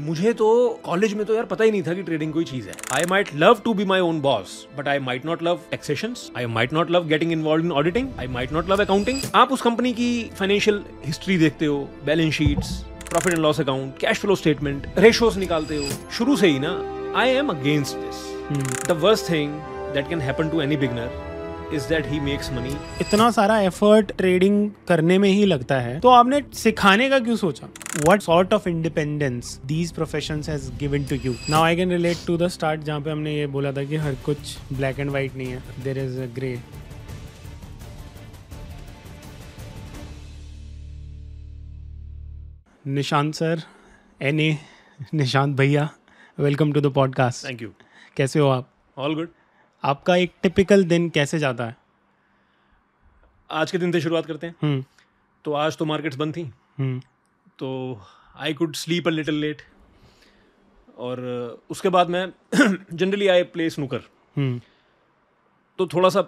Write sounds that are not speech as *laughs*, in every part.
मुझे तो कॉलेज में तो यार पता ही नहीं था कि ट्रेडिंग कोई चीज है I might love to be my own boss but I might not love taxation I might not love getting involve in auditing I might not love accounting आप उस कंपनी की फाइनेंशियल हिस्ट्री देखते हो balance sheets profit and loss account cash flow statement ratios निकालते हो शुरू से ही ना I am against this the worst thing that can happen to any beginner is that he makes money इतना सारा एफर्ट ट्रेडिंग करने में ही लगता है तो आपने सिखाने का क्यों सोचा what sort of independence these profession has given to you now I can relate to the start जहाँ पे हमने ये बोला था कि हर कुछ ब्लैक एंड वाइट नहीं है there is a grey Nishant sir N A Nishant भैया welcome to the podcast thank you कैसे हो आप ऑल गुड आपका एक टिपिकल दिन कैसे जाता है आज के दिन से शुरुआत करते हैं हम्म। तो आज तो मार्केट्स बंद थी हम्म। तो I could sleep a little late और उसके बाद मैं जनरली आई प्ले स्नूकर तो थोड़ा सा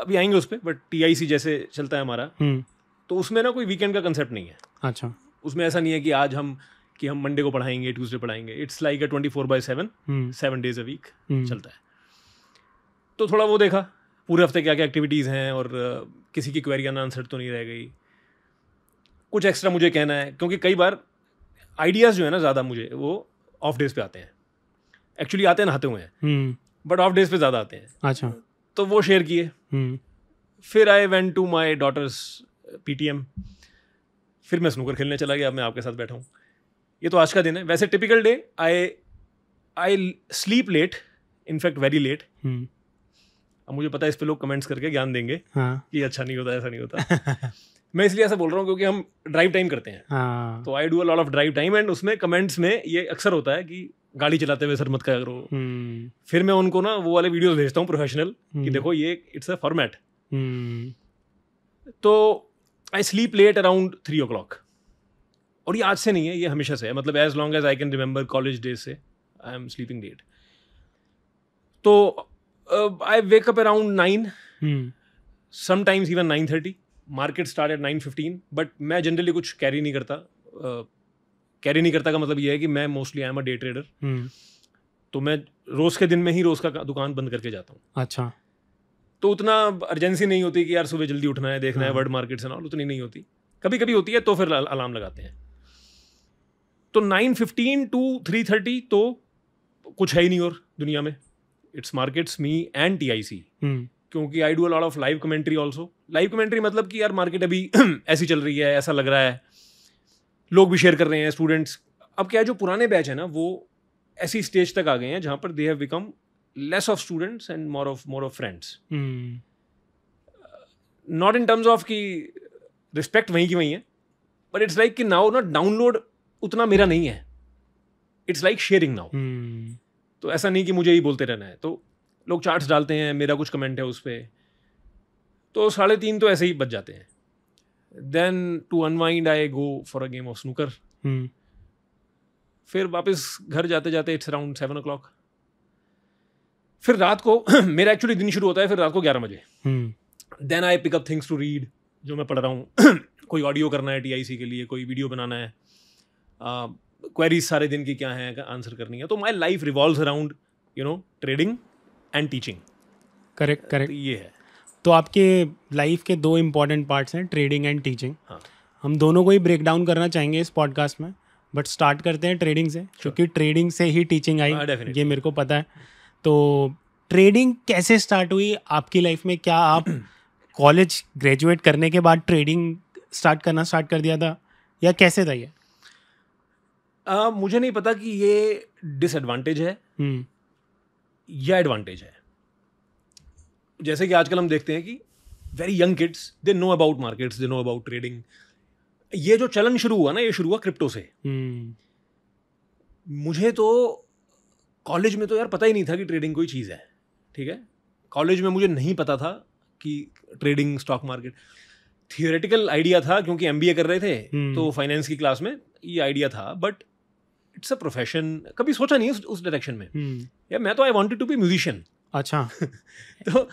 अभी आएंगे उस पर बट टी जैसे चलता है हमारा हम्म। तो उसमें ना कोई वीकेंड का कंसेप्ट नहीं है अच्छा उसमें ऐसा नहीं है कि आज हम कि हम मंडे को पढ़ाएंगे ट्यूसडे पढ़ाएंगे it's like a twenty four by seven seven days a week चलता है तो थोड़ा वो देखा पूरे हफ्ते क्या क्या एक्टिविटीज़ हैं और किसी की क्वेरी ना आंसर तो नहीं रह गई कुछ एक्स्ट्रा मुझे कहना है क्योंकि कई बार आइडियाज़ जो है ना ज़्यादा मुझे वो ऑफ डेज पे आते हैं एक्चुअली आते नहाते हुए हैं बट ऑफ डेज पे ज़्यादा आते हैं अच्छा तो वो शेयर किए हम्म। फिर I went to my daughter's P फिर मैं स्नूकर खेलने चला गया अब मैं आपके साथ बैठा हूँ ये तो आज का दिन है वैसे typical day I I sleep late in fact very late अब मुझे पता है इस पर लोग कमेंट्स करके ज्ञान देंगे हाँ. कि अच्छा नहीं होता ऐसा नहीं होता *laughs* मैं इसलिए ऐसा बोल रहा हूँ क्योंकि हम ड्राइव टाइम करते हैं हाँ. तो I do a lot of drive time and उसमें कमेंट्स में ये अक्सर होता है कि गाड़ी चलाते हुए सर मत क्या करो हम्म। फिर मैं उनको ना वो वाले वीडियो भेजता हूँ प्रोफेशनल कि हम्म। देखो ये इट्स अ फॉर्मेट तो I sleep late around three o'clock और ये आज से नहीं है ये हमेशा से है मतलब as long as I can remember college days से आई एम स्लीपिंग लेट तो I wake up around nine sometimes even nine thirty market start at nine fifteen but मैं जनरली कुछ कैरी नहीं करता कैरी uh, नहीं करता का मतलब ये है कि मैं mostly I am a day trader तो मैं रोज़ के दिन में ही रोज़ का दुकान बंद करके जाता हूँ अच्छा तो उतना अर्जेंसी नहीं होती कि यार सुबह जल्दी उठना है देखना है वर्ल्ड मार्केट से ना उतनी नहीं होती कभी कभी होती है तो फिर अलार्म लगाते हैं तो nine fifteen to three thirty तो कुछ है ही नहीं और दुनिया में it's markets me and T I C हम्म। क्योंकि I do lot of live commentary also live commentary मतलब कि यार मार्केट अभी *clears throat* ऐसी चल रही है ऐसा लग रहा है लोग भी शेयर कर रहे हैं स्टूडेंट्स अब क्या है जो पुराने बैच है ना वो ऐसी स्टेज तक आ गए हैं जहाँ पर they have become less of students and more of more of friends not in terms of की रिस्पेक्ट वहीं की वहीं है बट इट्स लाइक कि नाउ ना डाउनलोड उतना मेरा नहीं है इट्स लाइक शेयरिंग नाउ तो ऐसा नहीं कि मुझे ही बोलते रहना है तो लोग चार्ट्स डालते हैं मेरा कुछ कमेंट है उस पर तो साढ़े तीन तो ऐसे ही बच जाते हैं then to unwind I go for a game of snooker फिर वापस घर जाते जाते it's around seven o'clock फिर रात को *clears throat* मेरा एक्चुअली दिन शुरू होता है फिर रात को ग्यारह बजे then I pick up things to read जो मैं पढ़ रहा हूँ *clears throat* कोई ऑडियो करना है टी के लिए कोई वीडियो बनाना है uh, क्वेरीज सारे दिन की क्या है आंसर करनी है तो my life revolve around you know trading and teaching correct correct ये है तो आपके लाइफ के दो इम्पॉर्टेंट पार्ट्स हैं ट्रेडिंग एंड टीचिंग हम दोनों को ही ब्रेक डाउन करना चाहेंगे इस पॉडकास्ट में बट स्टार्ट करते हैं ट्रेडिंग से sure. ट्रेडिंग से ही टीचिंग आई uh, ये मेरे को पता है तो ट्रेडिंग कैसे स्टार्ट हुई आपकी लाइफ में क्या आप कॉलेज ग्रेजुएट करने के बाद ट्रेडिंग स्टार्ट करना स्टार्ट कर दिया था या कैसे था ये आ, मुझे नहीं पता कि ये डिसएडवांटेज है हम्म। या एडवांटेज है जैसे कि आजकल हम देखते हैं कि very young kids they know about markets they know about trading ये जो चलन शुरू हुआ ना ये शुरू हुआ क्रिप्टो से हम्म। मुझे तो कॉलेज में तो यार पता ही नहीं था कि ट्रेडिंग कोई चीज़ है ठीक है कॉलेज में मुझे नहीं पता था कि trading stock market theoretical idea था क्योंकि एम कर रहे थे हम्म। तो फाइनेंस की क्लास में ये आइडिया था बट इट्स अ प्रोफेशन कभी सोचा नहीं उस डायरेक्शन में hmm. हम्म। या मैं तो I wanted to be musician अच्छा *laughs* तो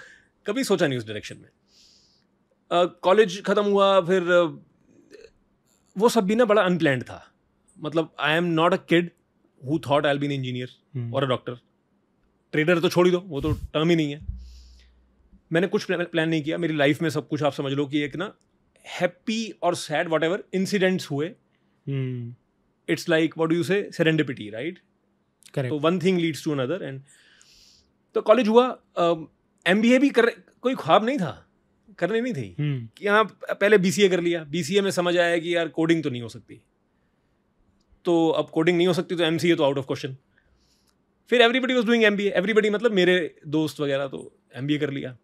कभी सोचा नहीं उस डायरेक्शन में कॉलेज uh, ख़त्म हुआ फिर uh, वो सब भी ना बड़ा अनप्लैंड था मतलब I am not a kid who thought I'll been engineer और अ डॉक्टर ट्रेडर तो छोड़ ही दो वो तो टर्म ही नहीं है मैंने कुछ प्लान नहीं किया मेरी लाइफ में सब कुछ आप समझ लो कि एक ना हैप्पी और सैड वॉट एवर इंसिडेंट्स हुए हम्म। It's like what you you right correct तो one thing leads to another and तो कॉलेज हुआ एम बी ए भी कर कोई ख्वाब नहीं था करने नहीं थी हम्म। कि हाँ पहले बी सी ए कर लिया बी सी ए में समझ आया कि यार कोडिंग तो नहीं हो सकती तो अब कोडिंग नहीं हो सकती तो एम सी ए तो आउट ऑफ क्वेश्चन फिर everybody was doing M B A everybody मतलब मेरे दोस्त वगैरह तो एम बी ए कर लिया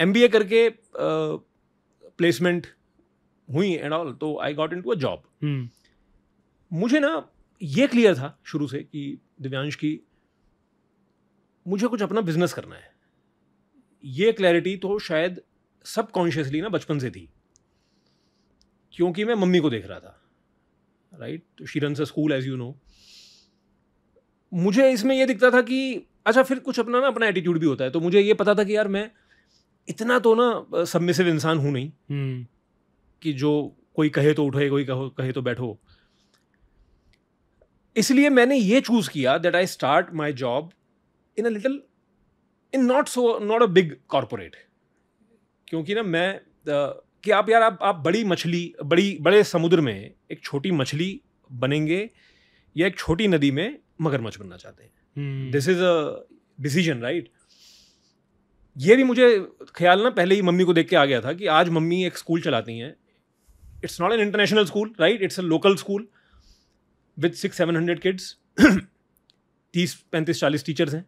एम बी ए करके प्लेसमेंट uh, हुई एंड ऑल तो I got in to a job मुझे ना ये क्लियर था शुरू से कि दिव्यांश की मुझे कुछ अपना बिजनेस करना है ये क्लैरिटी तो शायद सबकॉन्शियसली ना बचपन से थी क्योंकि मैं मम्मी को देख रहा था राइट तो शीरन से स्कूल एज यू नो मुझे इसमें यह दिखता था कि अच्छा फिर कुछ अपना ना अपना एटीट्यूड भी होता है तो मुझे ये पता था कि यार मैं इतना तो ना सबमिसिव इंसान हूँ नहीं हम्म। कि जो कोई कहे तो उठे कोई कहो कहे तो बैठो इसलिए मैंने ये चूज़ किया that I start my job in a little in not so not a big corporate क्योंकि ना मैं uh, कि आप यार आप आप बड़ी मछली बड़ी बड़े समुद्र में एक छोटी मछली बनेंगे या एक छोटी नदी में मगरमच्छ बनना चाहते हैं this is a decision right ये भी मुझे ख्याल ना पहले ही मम्मी को देख के आ गया था कि आज मम्मी एक स्कूल चलाती हैं it's not an international school right it's a local school with six seven hundred kids तीस पैंतीस चालीस टीचर्स हैं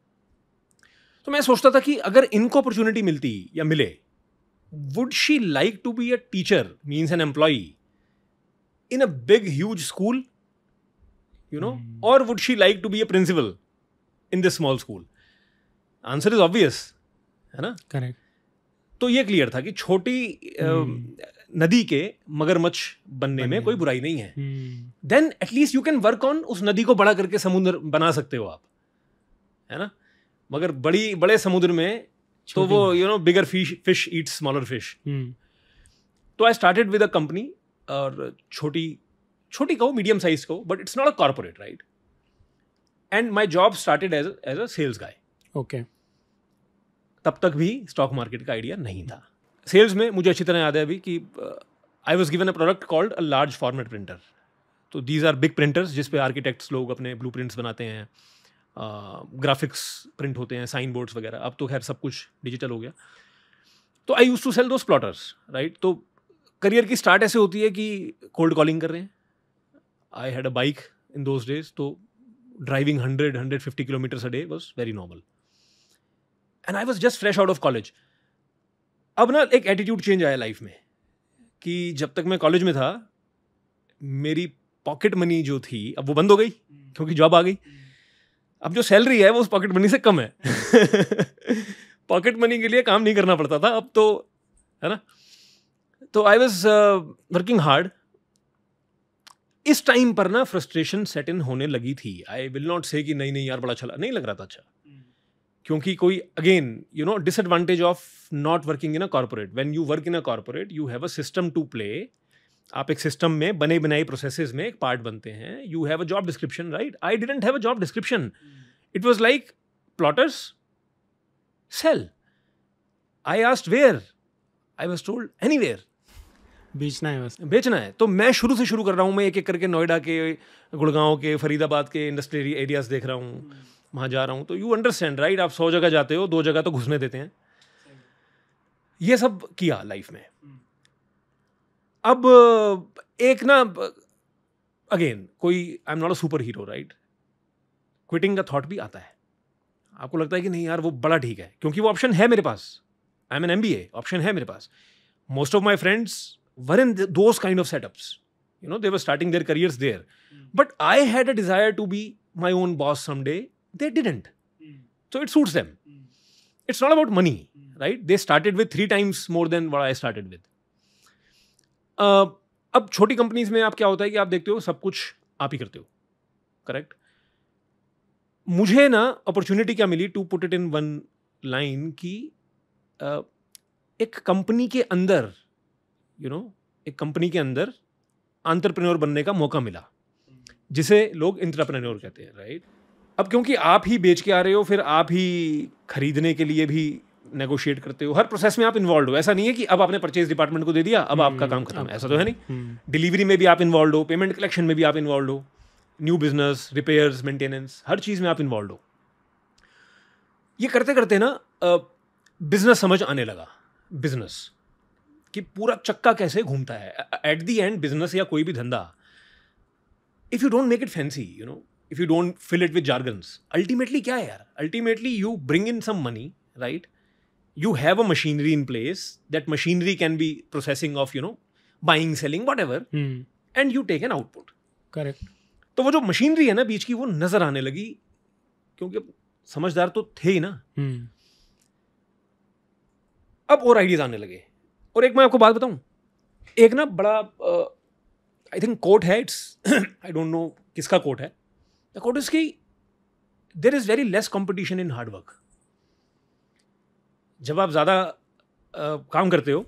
तो मैं सोचता था कि अगर इनको अपॉर्चुनिटी मिलती या मिले would she like to be a teacher means an employee in a big huge school you know और would she like to be a principal in this small school answer is obvious है ना correct तो ये clear था कि छोटी hmm. नदी के मगरमच्छ बनने में कोई बुराई नहीं है then at least you can work on उस नदी को बड़ा करके समुद्र बना सकते हो आप है ना मगर बड़ी बड़े समुद्र में तो वो you know bigger fish fish eat smaller fish तो I started with a company और छोटी छोटी कहो मीडियम साइज को but it's not a corporate right and my job started as as a sales guy okay तब तक भी stock market का आइडिया नहीं था सेल्स में मुझे अच्छी तरह याद है अभी कि I was given a product called a large format printer तो दीज आर बिग प्रिंटर्स जिसपे आर्किटेक्ट्स लोग अपने ब्लू प्रिंट्स बनाते हैं ग्राफिक्स uh, प्रिंट होते हैं साइन बोर्ड्स वगैरह अब तो खैर सब कुछ डिजिटल हो गया तो I use to sell those plotters right तो करियर की स्टार्ट ऐसे होती है कि कोल्ड कॉलिंग कर रहे हैं I had a bike in those days तो driving hundred hundred fifty kilometers a day was very normal and I was just fresh out of college अब ना एक एटीट्यूड चेंज आया लाइफ में कि जब तक मैं कॉलेज में था मेरी पॉकेट मनी जो थी अब वो बंद हो गई क्योंकि जॉब आ गई अब जो सैलरी है वो उस पॉकेट मनी से कम है पॉकेट *laughs* मनी के लिए काम नहीं करना पड़ता था अब तो है ना तो आई वॉज वर्किंग हार्ड इस टाइम पर ना फ्रस्ट्रेशन सेट इन होने लगी थी आई विल नॉट से कि नहीं नहीं यार बड़ा अच्छा नहीं लग रहा था अच्छा क्योंकि कोई again you know disadvantage of not working in a corporate when you work in a corporate you have a system to play आप एक सिस्टम में बने बनाए प्रोसेसेस में एक पार्ट बनते हैं you have a job description right I didn't have a job description it was like plotters sale I asked where I was told anywhere बेचना है बस बेचना है तो मैं शुरू से शुरू कर रहा हूँ मैं एक एक करके नोएडा के गुड़गांव के फरीदाबाद के इंडस्ट्रियल एरियाज देख रहा हूँ hmm. वहाँ जा रहा हूँ तो यू अंडरस्टैंड राइट आप सौ जगह जाते हो दो जगह तो घुसने देते हैं ये सब किया लाइफ में अब एक ना अगेन कोई I am not a superhero right quitting का थॉट भी आता है आपको लगता है कि नहीं यार वो बड़ा ठीक है क्योंकि वो ऑप्शन है मेरे पास I am an M B A option है मेरे पास most of my friends were in those kind of setups you know they were starting their careers there but I had a desire to be my own boss some day they didn't so it suits them. It's not about money right they started with three times more than what I started with. Uh, अब छोटी companies में आप क्या होता है कि आप देखते हो सब कुछ आप ही करते हो करेक्ट मुझे ना अपॉर्चुनिटी क्या मिली to put it in one line की uh, एक कंपनी के अंदर यू you नो know, एक कंपनी के अंदर आंतरप्रेन्योर बनने का मौका मिला hmm. जिसे लोग इंटरप्रेन्योर कहते हैं राइट right? अब क्योंकि आप ही बेच के आ रहे हो फिर आप ही खरीदने के लिए भी नेगोशिएट करते हो हर प्रोसेस में आप इन्वॉल्व हो ऐसा नहीं है कि अब आपने परचेज डिपार्टमेंट को दे दिया अब आपका हम्म, काम खत्म है ऐसा तो है नहीं डिलीवरी हम्म। में भी आप इन्वॉल्व हो पेमेंट कलेक्शन में भी आप इन्वॉल्व हो न्यू बिजनेस रिपेयर्स मेंटेनेंस हर चीज़ में आप इन्वॉल्व हो ये करते करते ना बिजनेस समझ आने लगा बिजनेस कि पूरा चक्का कैसे घूमता है एट दी एंड बिजनेस या कोई भी धंधा if you don't make it fancy you know if you don't fill it with jargons ultimately क्या है यार ultimately you bring in some money right you have a machinery in place that machinery can be processing of you know buying selling whatever and you take an output correct तो वो जो machinery है ना बीच की वो नजर आने लगी क्योंकि समझदार तो थे ही ना hmm. अब और आइडियाज आने लगे और एक मैं आपको बात बताऊं एक ना बड़ा आई थिंक कोर्ट है इट्स आई डोंट नो किसका कोर्ट है The quote is कि there is very less competition जब आप ज़्यादा काम करते हो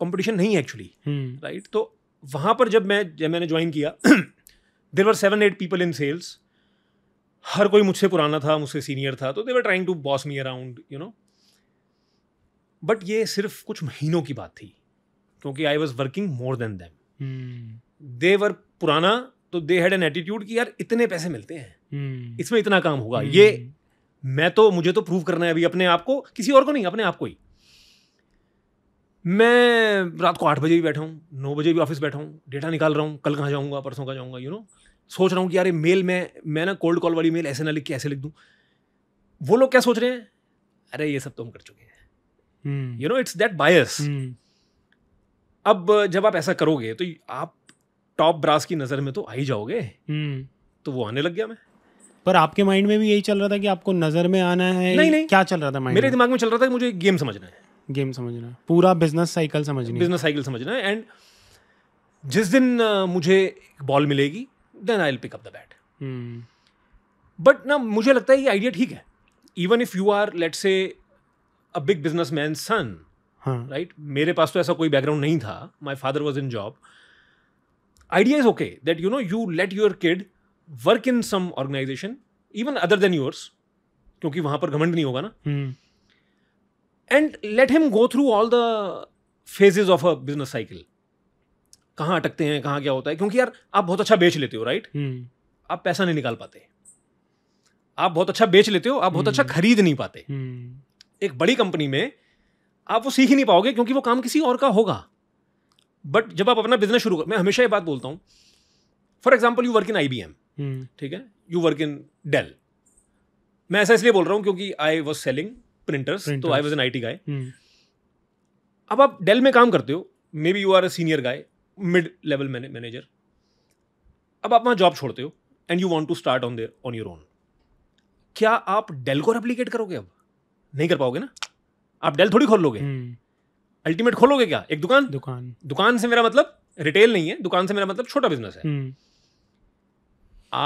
कॉम्पिटिशन नहीं है एक्चुअली हम्म। राइट तो वहाँ पर जब मैं जब मैंने ज्वाइन किया there were seven eight people in sales हर कोई मुझसे पुराना था मुझसे सीनियर था तो they were trying to boss me around you know but ये सिर्फ कुछ महीनों की बात थी क्योंकि I was working more than them they were पुराना तो दे हैड एन एटीट्यूड कि यार इतने पैसे मिलते हैं हम्म। इसमें इतना काम होगा हम्म। ये मैं तो मुझे तो प्रूव करना है अभी अपने आप को किसी और को नहीं अपने आप को ही मैं रात को आठ बजे भी बैठा हूँ नौ बजे भी ऑफिस बैठा हूँ डेटा निकाल रहा हूँ कल कहाँ जाऊँगा परसों कहाँ जाऊँगा यू नो सोच रहा हूँ कि यार मेल में मैं ना कोल्ड कॉल वाली मेल ऐसे ना लिख के ऐसे लिख दूँ वो लोग क्या सोच रहे हैं अरे ये सब तो हम कर चुके हैं you know it's that bias अब जब आप ऐसा करोगे तो आप टॉप ब्रास की नज़र में तो आ ही जाओगे हम्म। तो वो आने लग गया मैं पर आपके माइंड में भी यही चल रहा था कि आपको नज़र में आना है नहीं नहीं क्या चल रहा था माइंड मेरे दिमाग में चल रहा था कि मुझे गेम समझना है गेम समझना है पूरा बिजनेस साइकिल समझना बिजनेस साइकिल समझना है एंड जिस दिन मुझे बॉल मिलेगी then I will pick up the bat but ना मुझे लगता है ये आइडिया ठीक है even if you are let's say a big businessman son right मेरे पास तो ऐसा कोई बैकग्राउंड नहीं था my father was in job idea is okay that you know you let your kid work in some organization even other than yours क्योंकि वहां पर घमंड नहीं होगा ना and let him go through all the phases of a business cycle कहाँ अटकते हैं कहाँ क्या होता है क्योंकि यार आप बहुत अच्छा बेच लेते हो राइट right? Hmm. आप पैसा नहीं निकाल पाते आप बहुत अच्छा बेच लेते हो आप बहुत अच्छा hmm. खरीद नहीं पाते hmm. एक बड़ी कंपनी में आप वो सीख ही नहीं पाओगे क्योंकि वो काम किसी और का होगा बट जब आप अपना बिजनेस शुरू कर मैं हमेशा ये बात बोलता हूँ for example you work in I B M ठीक है यू वर्क इन डेल मैं ऐसा इसलिए बोल रहा हूँ क्योंकि आई वॉज सेलिंग प्रिंटर्स तो I was an I T guy अब आप डेल में काम करते हो maybe you are a senior guy mid level manager अब आप वहाँ जॉब छोड़ते हो and you want to start on their on your own क्या आप डेल को रेप्लीकेट करोगे अब नहीं कर पाओगे ना आप डेल थोड़ी खोल लोगे hmm. अल्टीमेट खोलोगे क्या एक दुकान दुकान दुकान से मेरा मतलब रिटेल नहीं है दुकान से मेरा मतलब छोटा बिजनेस है हम्म।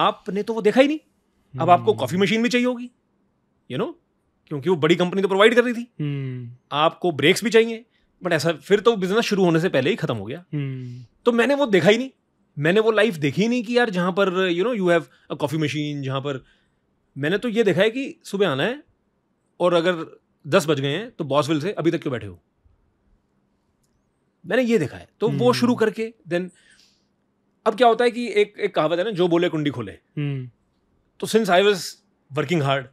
आपने तो वो देखा ही नहीं अब आपको कॉफी हम्म। मशीन भी चाहिए होगी यू नो क्योंकि वो बड़ी कंपनी तो प्रोवाइड कर रही थी हम्म। आपको ब्रेक्स भी चाहिए बट ऐसा फिर तो बिजनेस शुरू होने से पहले ही खत्म हो गया तो मैंने वो देखा ही नहीं मैंने वो लाइफ देखी ही नहीं कि यार जहाँ पर you know you have a coffee machine जहाँ पर मैंने तो ये देखा है कि सुबह आना है और अगर दस बज गए हैं तो बॉस विल से अभी तक क्यों बैठे हो मैंने ये देखा है तो वो शुरू हम्म। करके देन अब क्या होता है कि एक एक कहावत है ना जो बोले कुंडी खोले हम्म। तो since I was working hard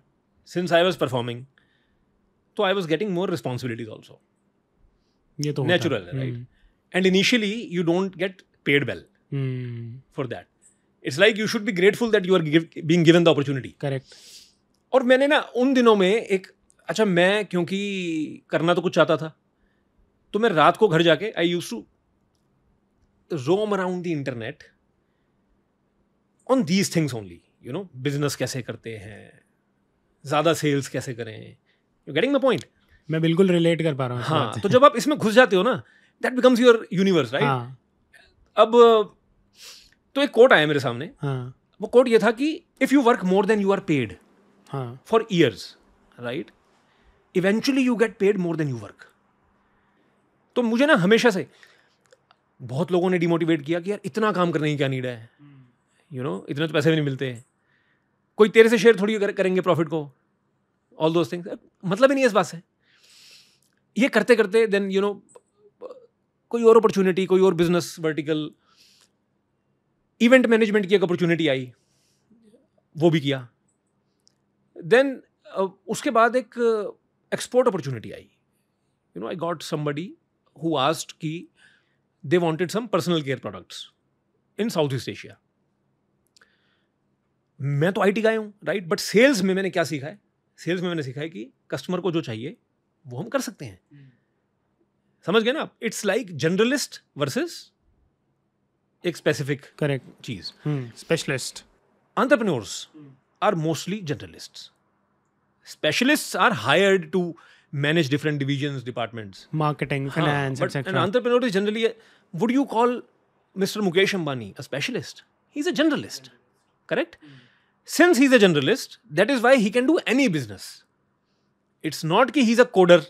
since I was performing तो I was getting more responsibilities also ये तो नेचुरल है right and initially you don't get paid well for that it's like you should be grateful that you are being given the opportunity correct और मैंने ना उन दिनों में एक अच्छा मैं क्योंकि करना तो कुछ चाहता था तो मैं रात को घर जाके I use to roam around the internet on these things only you know business कैसे करते हैं ज़्यादा सेल्स कैसे करें यू गेटिंग माई पॉइंट मैं बिल्कुल रिलेट कर पा रहा हूँ हाँ तो जब आप इसमें घुस जाते हो ना that becomes your universe right अब तो एक कोट आया मेरे सामने हाँ. वो कोट ये था कि if you work more than you are paid for years right eventually you get paid more than you work तो मुझे ना हमेशा से बहुत लोगों ने डिमोटिवेट किया कि यार इतना काम करने की क्या नीड है यू नो इतना इतने तो पैसे भी नहीं मिलते हैं कोई तेरे से शेयर थोड़ी कर, करेंगे प्रॉफिट को ऑल दोज थिंग्स मतलब ही नहीं इस बात से ये करते करते देन यू नो कोई और अपॉर्चुनिटी कोई और बिजनेस वर्टिकल इवेंट मैनेजमेंट की एक अपॉर्चुनिटी आई वो भी किया देन uh, उसके बाद एक export uh, opportunity I you know I got somebody asked की they wanted wanted some personal care products in southeast asia मैं तो आई टी का हूं राइट बट सेल्स में मैंने क्या सीखा है सेल्स में मैंने सीखा है कि कस्टमर को जो चाहिए वो हम कर सकते हैं hmm. समझ गए ना इट्स लाइक जर्नलिस्ट वर्सेज एक स्पेसिफिक करेक्ट चीज specialist entrepreneurs are mostly generalist specialist are hired to manage different divisions, departments. Marketing, finance, huh, etc. An entrepreneur is generally, a, would you call Mr. Mukesh Ambani a specialist? He's a generalist, correct? Mm. Since he's a generalist, that is why he can do any business. It's not that he's a coder,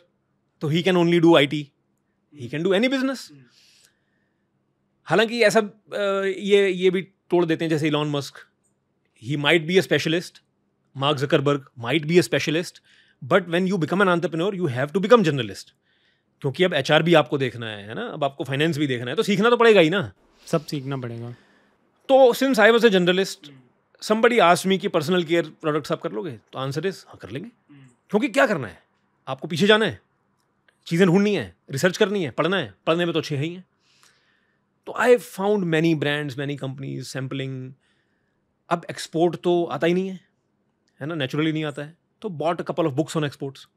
so he can only do IT. He can do any business. Mm. हालांकि ऐसा ये ये भी तोड़ देते हैं जैसे Elon Musk he might be a specialist Mark Zuckerberg might be a specialist but when you become an entrepreneur you have to become generalist क्योंकि अब एच भी आपको देखना है ना अब आपको फाइनेंस भी देखना है तो सीखना तो पड़ेगा ही ना सब सीखना पड़ेगा तो since I was a generalist बड़ी आसमी की पर्सनल केयर प्रोडक्ट्स आप कर लोगे तो आंसर इज हाँ कर लेंगे क्योंकि क्या करना है आपको पीछे जाना है चीज़ें ढूंढनी है रिसर्च करनी है पढ़ना है पढ़ने में तो अच्छे है ही हैं तो I found many brands many companies sampling अब एक्सपोर्ट तो आता ही नहीं है है ना नेचुरली नहीं आता है तो bought a couple of books on exports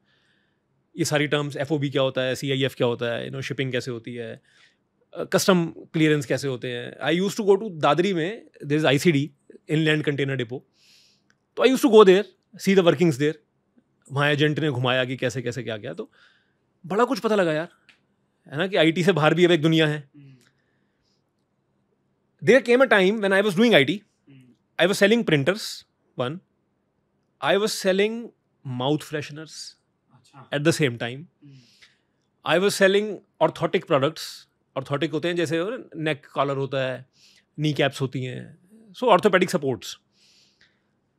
ये सारी टर्म्स एफ क्या होता है सी क्या होता है यू नो शिपिंग कैसे होती है कस्टम uh, क्लियरेंस कैसे होते हैं I use to go to Dadri में there is I C D inland container depot तो I use to go there see the workings there वहाँ एजेंट ने घुमाया कि कैसे कैसे क्या क्या तो बड़ा कुछ पता लगा यार है ना कि आई से बाहर भी अब एक दुनिया है there came a time when I was doing I T I was selling printers one I was selling mouth fresheners at the same time I was selling orthotic products orthotic होते हैं जैसे नेक कॉलर होता है नी caps होती हैं so orthopaedic supports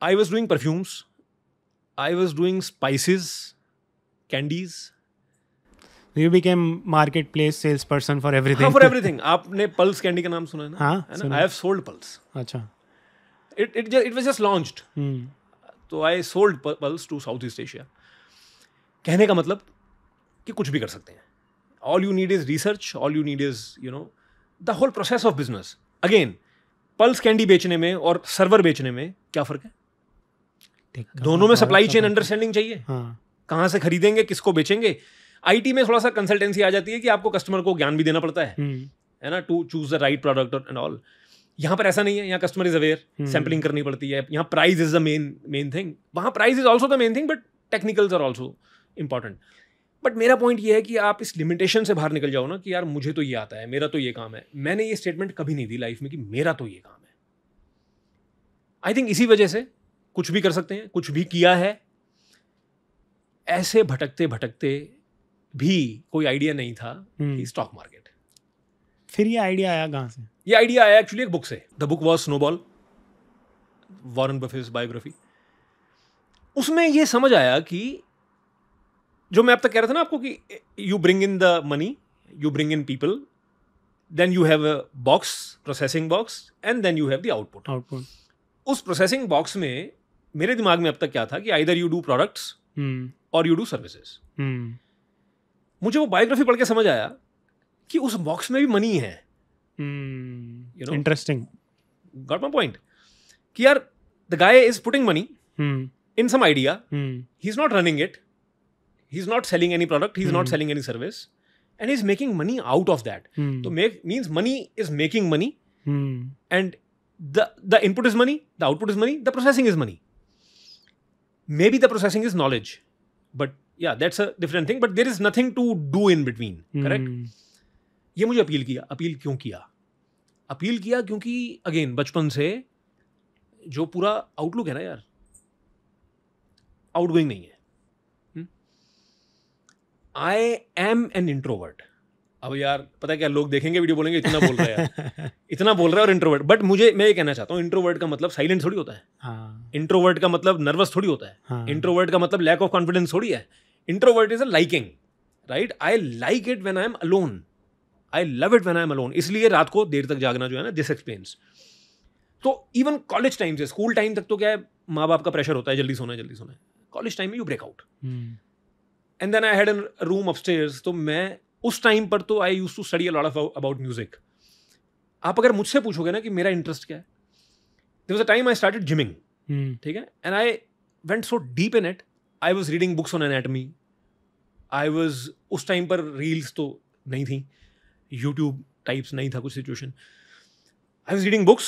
I was doing perfumes I was doing spices candies you became market place sales person for everything for everything आपने Pulse candy का नाम सुना है ना आई हैव सोल्ड पल्स अच्छा it it it was just launched तो I sold Pulse to South East Asia कहने का मतलब कि कुछ भी कर सकते हैं all you need is research all you need is you know the whole process of business again Pulse candy बेचने में और सर्वर बेचने में क्या फ़र्क है दोनों में सप्लाई चेन अंडरस्टैंडिंग चाहिए हाँ. कहां से खरीदेंगे किसको बेचेंगे आईटी में थोड़ा सा कंसल्टेंसी आ जाती है कि आपको कस्टमर को ज्ञान भी देना पड़ता है हम्म। है ना to choose the right product and all यहाँ पर ऐसा नहीं है यहाँ कस्टमर इज अवेयर सैम्पलिंग करनी पड़ती है यहाँ price is the main main thing वहाँ price is also the main thing but technicals are also important but मेरा पॉइंट ये है कि आप इस लिमिटेशन से बाहर निकल जाओ ना कि यार मुझे तो ये आता है मेरा तो ये काम है मैंने ये स्टेटमेंट कभी नहीं दी लाइफ में कि मेरा तो ये काम है आई थिंक इसी वजह से कुछ भी कर सकते हैं कुछ भी किया है ऐसे भटकते भटकते भी कोई आइडिया नहीं था कि स्टॉक hmm. मार्केट फिर ये आइडिया आया कहाँ से ये आइडिया आया एक्चुअली एक बुक से the book was Snowball Warren Buffett's biography उसमें ये समझ आया कि जो मैं अब तक कह रहा था ना आपको कि you bring in the money you bring in people then you have a box processing box and then you have the output output उस प्रोसेसिंग बॉक्स में मेरे दिमाग में अब तक क्या था कि आइदर यू डू प्रोडक्ट्स और यू डू सर्विसेज मुझे वो बायोग्राफी पढ़ के समझ आया कि उस बॉक्स में भी मनी है इंटरेस्टिंग गॉट माई पॉइंट कि यार the guy is putting money in some idea he is not running it he is not selling any product he is not selling any service and he is making money out of that तो means money is making money and the input is money the output is money the processing is money maybe the processing is knowledge but या that's a different thing but there is nothing to do in between correct ये मुझे appeal किया appeal क्यों किया appeal किया क्योंकि again बचपन से जो पूरा आउटलुक है ना यार आउट नहीं है आई एम एन इंट्रोवर्ट अब यार पता है क्या लोग देखेंगे वीडियो बोलेंगे इतना बोल रहा है *laughs* इतना बोल रहा है और इंट्रोवर्ट बट मुझे मैं ये कहना चाहता हूँ इंट्रोवर्ट का मतलब साइलेंट थोड़ी होता है हाँ। इंट्रोवर्ट का मतलब नर्वस थोड़ी होता है हाँ। इंट्रोवर्ट का मतलब लैक ऑफ कॉन्फिडेंस थोड़ी है introvert is a liking right I like it when I am alone I love it when I am alone इसलिए रात को देर तक जागना जो है ना दिस एक्सप्लेन्स तो इवन कॉलेज टाइम से स्कूल टाइम तक तो क्या है माँ बाप का प्रेशर होता है जल्दी सोना है जल्दी सोना है कॉलेज टाइम में you break out and then I had an room upstairs तो मैं उस टाइम पर तो I use to study lot of about music आप अगर मुझसे पूछोगे ना कि मेरा इंटरेस्ट क्या है there was a time I started gyming ठीक है and I went so deep in it I was reading books on anatomy I was उस टाइम पर रील्स तो नहीं थी यूट्यूब टाइप्स नहीं था कुछ situation I was reading books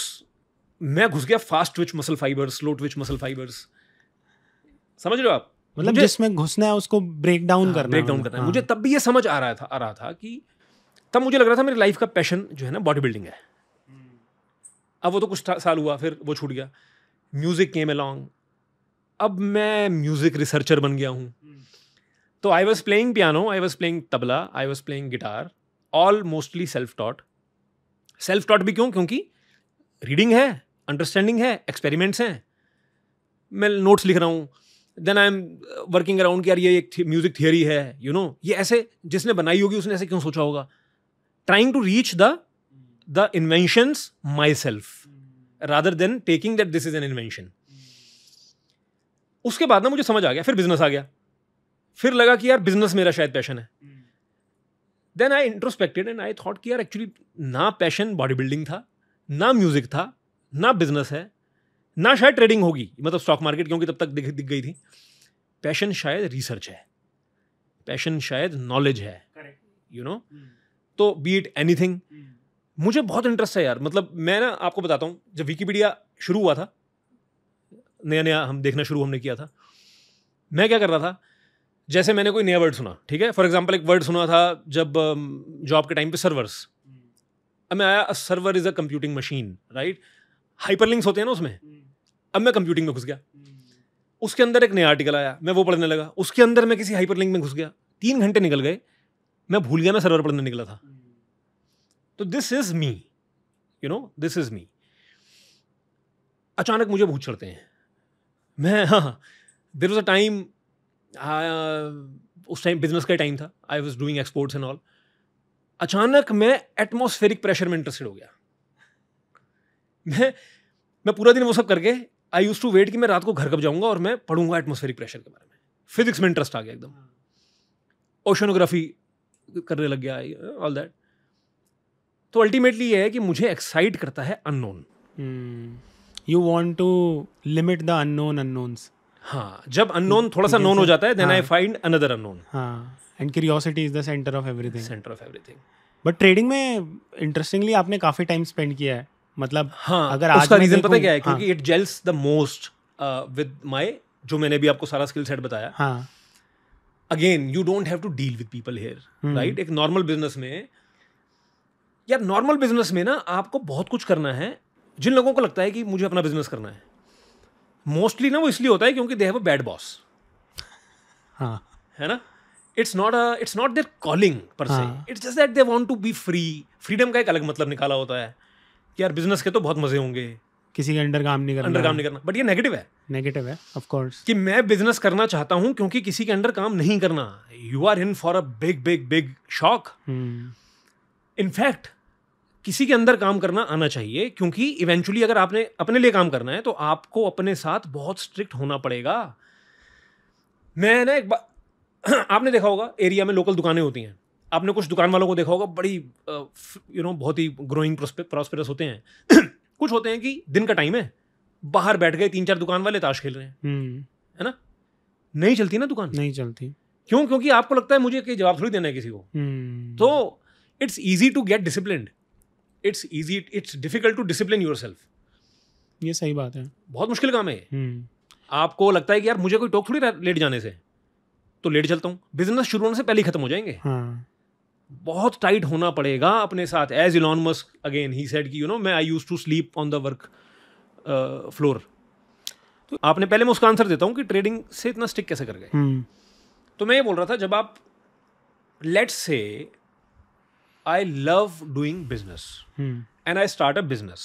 मैं घुस गया fast twitch muscle fibres slow twitch muscle fibres समझ रहे हो आप मतलब जिसमें घुसना है उसको ब्रेक डाउन हाँ, करना ब्रेक डाउन करना है हाँ। मुझे तब भी ये समझ आ रहा था आ रहा था कि तब मुझे लग रहा था मेरी लाइफ का पैशन जो है ना बॉडी बिल्डिंग है हम्म। अब वो तो कुछ साल हुआ फिर वो छूट गया म्यूज़िक केम अलॉन्ग अब मैं म्यूज़िक रिसर्चर बन गया हूँ हम्म। तो I was playing piano I was playing tabla I was playing guitar all mostly self taught self taught भी क्यों क्योंकि रीडिंग है अंडरस्टैंडिंग है एक्सपेरिमेंट्स हैं मैं नोट्स लिख रहा हूँ then I am working around यार ये एक म्यूजिक थियोरी है यू you नो know, ये ऐसे जिसने बनाई होगी उसने ऐसे क्यों सोचा होगा trying to reach the the inventions myself rather than taking that this is an invention उसके बाद ना मुझे समझ आ गया फिर बिजनेस आ गया फिर लगा कि यार बिजनेस मेरा शायद पैशन है then I introspected and I thought कि यार एक्चुअली ना पैशन बॉडी बिल्डिंग था ना म्यूज़िक था ना बिजनेस है ना शायद ट्रेडिंग होगी मतलब स्टॉक मार्केट क्योंकि तब तक दिख दिख गई थी पैशन शायद रिसर्च है पैशन शायद नॉलेज है यू नो hmm. तो बी इट एनी थिंग मुझे बहुत इंटरेस्ट है यार मतलब मैं ना आपको बताता हूँ जब विकीपीडिया शुरू हुआ था नया नया हम देखना शुरू हमने किया था मैं क्या कर रहा था जैसे मैंने कोई नया वर्ड सुना ठीक है फॉर एग्जाम्पल एक वर्ड सुना था जब जॉब um, के टाइम पे सर्वर्स अब मैं आया server is a computing machine right hyperlinks होते हैं ना उसमें अब मैं कंप्यूटिंग में घुस गया उसके अंदर एक नया आर्टिकल आया मैं वो पढ़ने लगा उसके अंदर मैं किसी हाइपरलिंक में घुस गया तीन घंटे निकल गए मैं भूल गया मैं सर्वर पढ़ने निकला था तो this is me you know this is me अचानक मुझे भूत चढ़ते हैं मैं हाँ there was a time Uh, उस टाइम बिजनेस का टाइम था I was doing exports and all अचानक मैं एटमोस्फेरिक प्रेशर में इंटरेस्टेड हो गया मैं मैं पूरा दिन वो सब करके आई यूज टू वेट कि मैं रात को घर कब जाऊंगा और मैं पढ़ूंगा एटमोस्फेरिक प्रेशर के बारे में फिजिक्स में इंटरेस्ट आ गया एकदम ओशनोग्राफी करने लग गया ऑल दैट तो अल्टीमेटली ये है कि मुझे एक्साइट करता है unknown you want to limit the unknown unknowns हाँ जब अननोन थोड़ा सा नोन हो जाता है then I find another unknown हाँ and curiosity is the centre of everything centre of everything but trading में इंटरेस्टिंगली आपने काफी टाइम स्पेंड किया है मतलब हाँ अगर आज उसका रीजन पता क्या है क्योंकि it gels the most with my जो मैंने भी आपको सारा स्किल सेट बताया again you don't have to deal with people here right एक नॉर्मल बिजनेस में यार नॉर्मल बिजनेस में ना आपको बहुत कुछ करना है जिन लोगों को लगता है कि मुझे अपना बिजनेस करना है मोस्टली ना वो इसलिए होता है क्योंकि they have a bad boss है ना it's not a it's not their calling per se it's just that they want to be free freedom का एक अलग मतलब निकाला होता है कि यार बिजनेस के तो बहुत मजे होंगे किसी के अंडर काम नहीं करना अंडर काम नहीं करना बट ये नेगेटिव है नेगेटिव है ऑफ कोर्स कि मैं बिजनेस करना चाहता हूँ क्योंकि किसी के अंडर काम नहीं करना you are in for a big big big shock in fact किसी के अंदर काम करना आना चाहिए क्योंकि इवेंचुअली अगर आपने अपने लिए काम करना है तो आपको अपने साथ बहुत स्ट्रिक्ट होना पड़ेगा मैं ना एक बार *clears throat* आपने देखा होगा एरिया में लोकल दुकानें होती हैं आपने कुछ दुकान वालों को देखा होगा बड़ी यू नो बहुत ही ग्रोइंग प्रॉस्पेरस होते हैं *clears throat* कुछ होते हैं कि दिन का टाइम है बाहर बैठ गए तीन चार दुकान वाले ताश खेल रहे हैं हम्म। है ना नहीं चलती ना दुकान नहीं चलती क्यों क्योंकि आपको लगता है मुझे जवाब थोड़ी देना है किसी को हम्म। तो it's easy to get discipline it's easy it's difficult to discipline yourself ये सही बात है बहुत मुश्किल काम है hmm. आपको लगता है कि यार मुझे कोई टोक थोड़ी लेट जाने से तो लेट चलता हूँ बिजनेस शुरू होने से पहले खत्म हो जाएंगे hmm. बहुत टाइट होना पड़ेगा अपने साथ as Elon Musk again he said कि यू नो मैं I use to sleep on the work floor तो आपने पहले मैं उसका आंसर देता हूँ कि ट्रेडिंग से इतना स्टिक कैसे कर गए hmm. तो मैं ये बोल रहा था जब आप let's say I love doing business and I start a business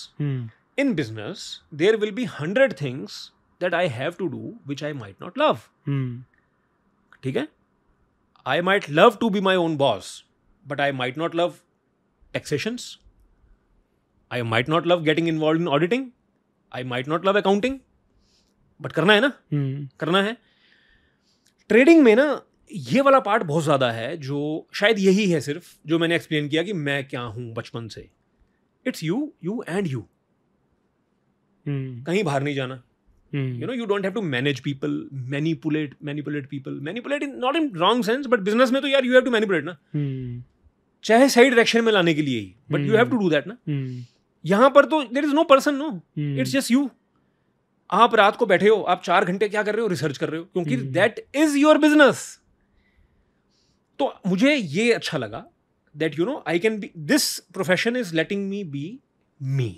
in business there will be hundred things that I have to do which I might not love ठीक है I might love to be my own boss but I might not love taxations I might not love getting involve in auditing I might not love accounting but करना है ना hmm. करना है trading में ना ये वाला पार्ट बहुत ज़्यादा है जो शायद यही है सिर्फ जो मैंने एक्सप्लेन किया कि मैं क्या हूँ बचपन से it's you you and you कहीं बाहर नहीं जाना you know you don't have to manage people manipulate manipulate people manipulate in not in wrong sense but business में तो यार यू हैव टू मैनिपुलेट ना हम्म। चाहे सही डायरेक्शन में लाने के लिए ही but you have to do that ना हम्म। यहाँ पर तो there is no person no it's just you आप रात को बैठे हो आप चार घंटे क्या कर रहे हो रिसर्च कर रहे हो क्योंकि दैट इज योर बिजनेस तो मुझे ये अच्छा लगा that you know I can be this profession is letting me be me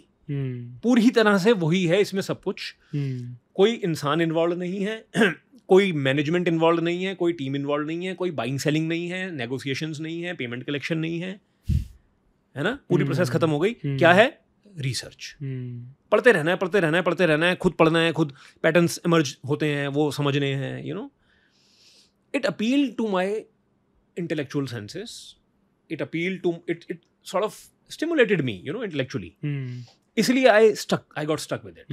पूरी तरह से वही है इसमें सब कुछ hmm. कोई इंसान इन्वॉल्व *clears throat* नहीं है कोई मैनेजमेंट इन्वॉल्व नहीं है कोई टीम इन्वॉल्व नहीं है कोई बाइंग सेलिंग नहीं है नेगोशिएशन नहीं है पेमेंट कलेक्शन नहीं है है ना पूरी hmm. हम्म। प्रोसेस खत्म हो गई hmm. क्या है रिसर्च पढ़ते रहना है पढ़ते रहना है पढ़ते रहना है खुद पढ़ना है खुद पैटर्न्स इमर्ज होते हैं वो समझने हैं you know it appeal to my intellectual senses. It appealed to it. It sort of stimulated me, you know, intellectually. Mm. इसलिए I stuck I got stuck with it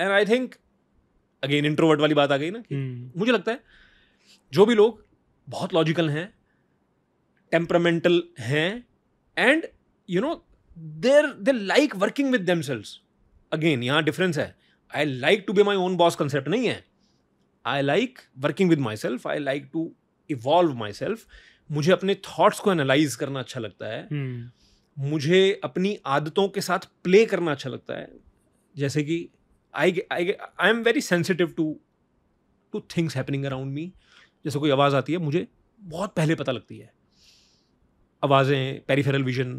and I think again introvert वाली बात आ गई ना कि mm. मुझे लगता है जो भी लोग बहुत लॉजिकल हैं टेम्परामेंटल हैं and you know there they like working with them sales again यहाँ डिफरेंस है I like to be my own boss concept नहीं है I like working with my self I like to evolve my self मुझे अपने thoughts को analyse करना अच्छा लगता है hmm. मुझे अपनी आदतों के साथ प्ले करना अच्छा लगता है जैसे कि I I I am very sensitive to to things happening around me जैसे कोई आवाज़ आती है मुझे बहुत पहले पता लगती है आवाज़ें पेरीफेरल विजन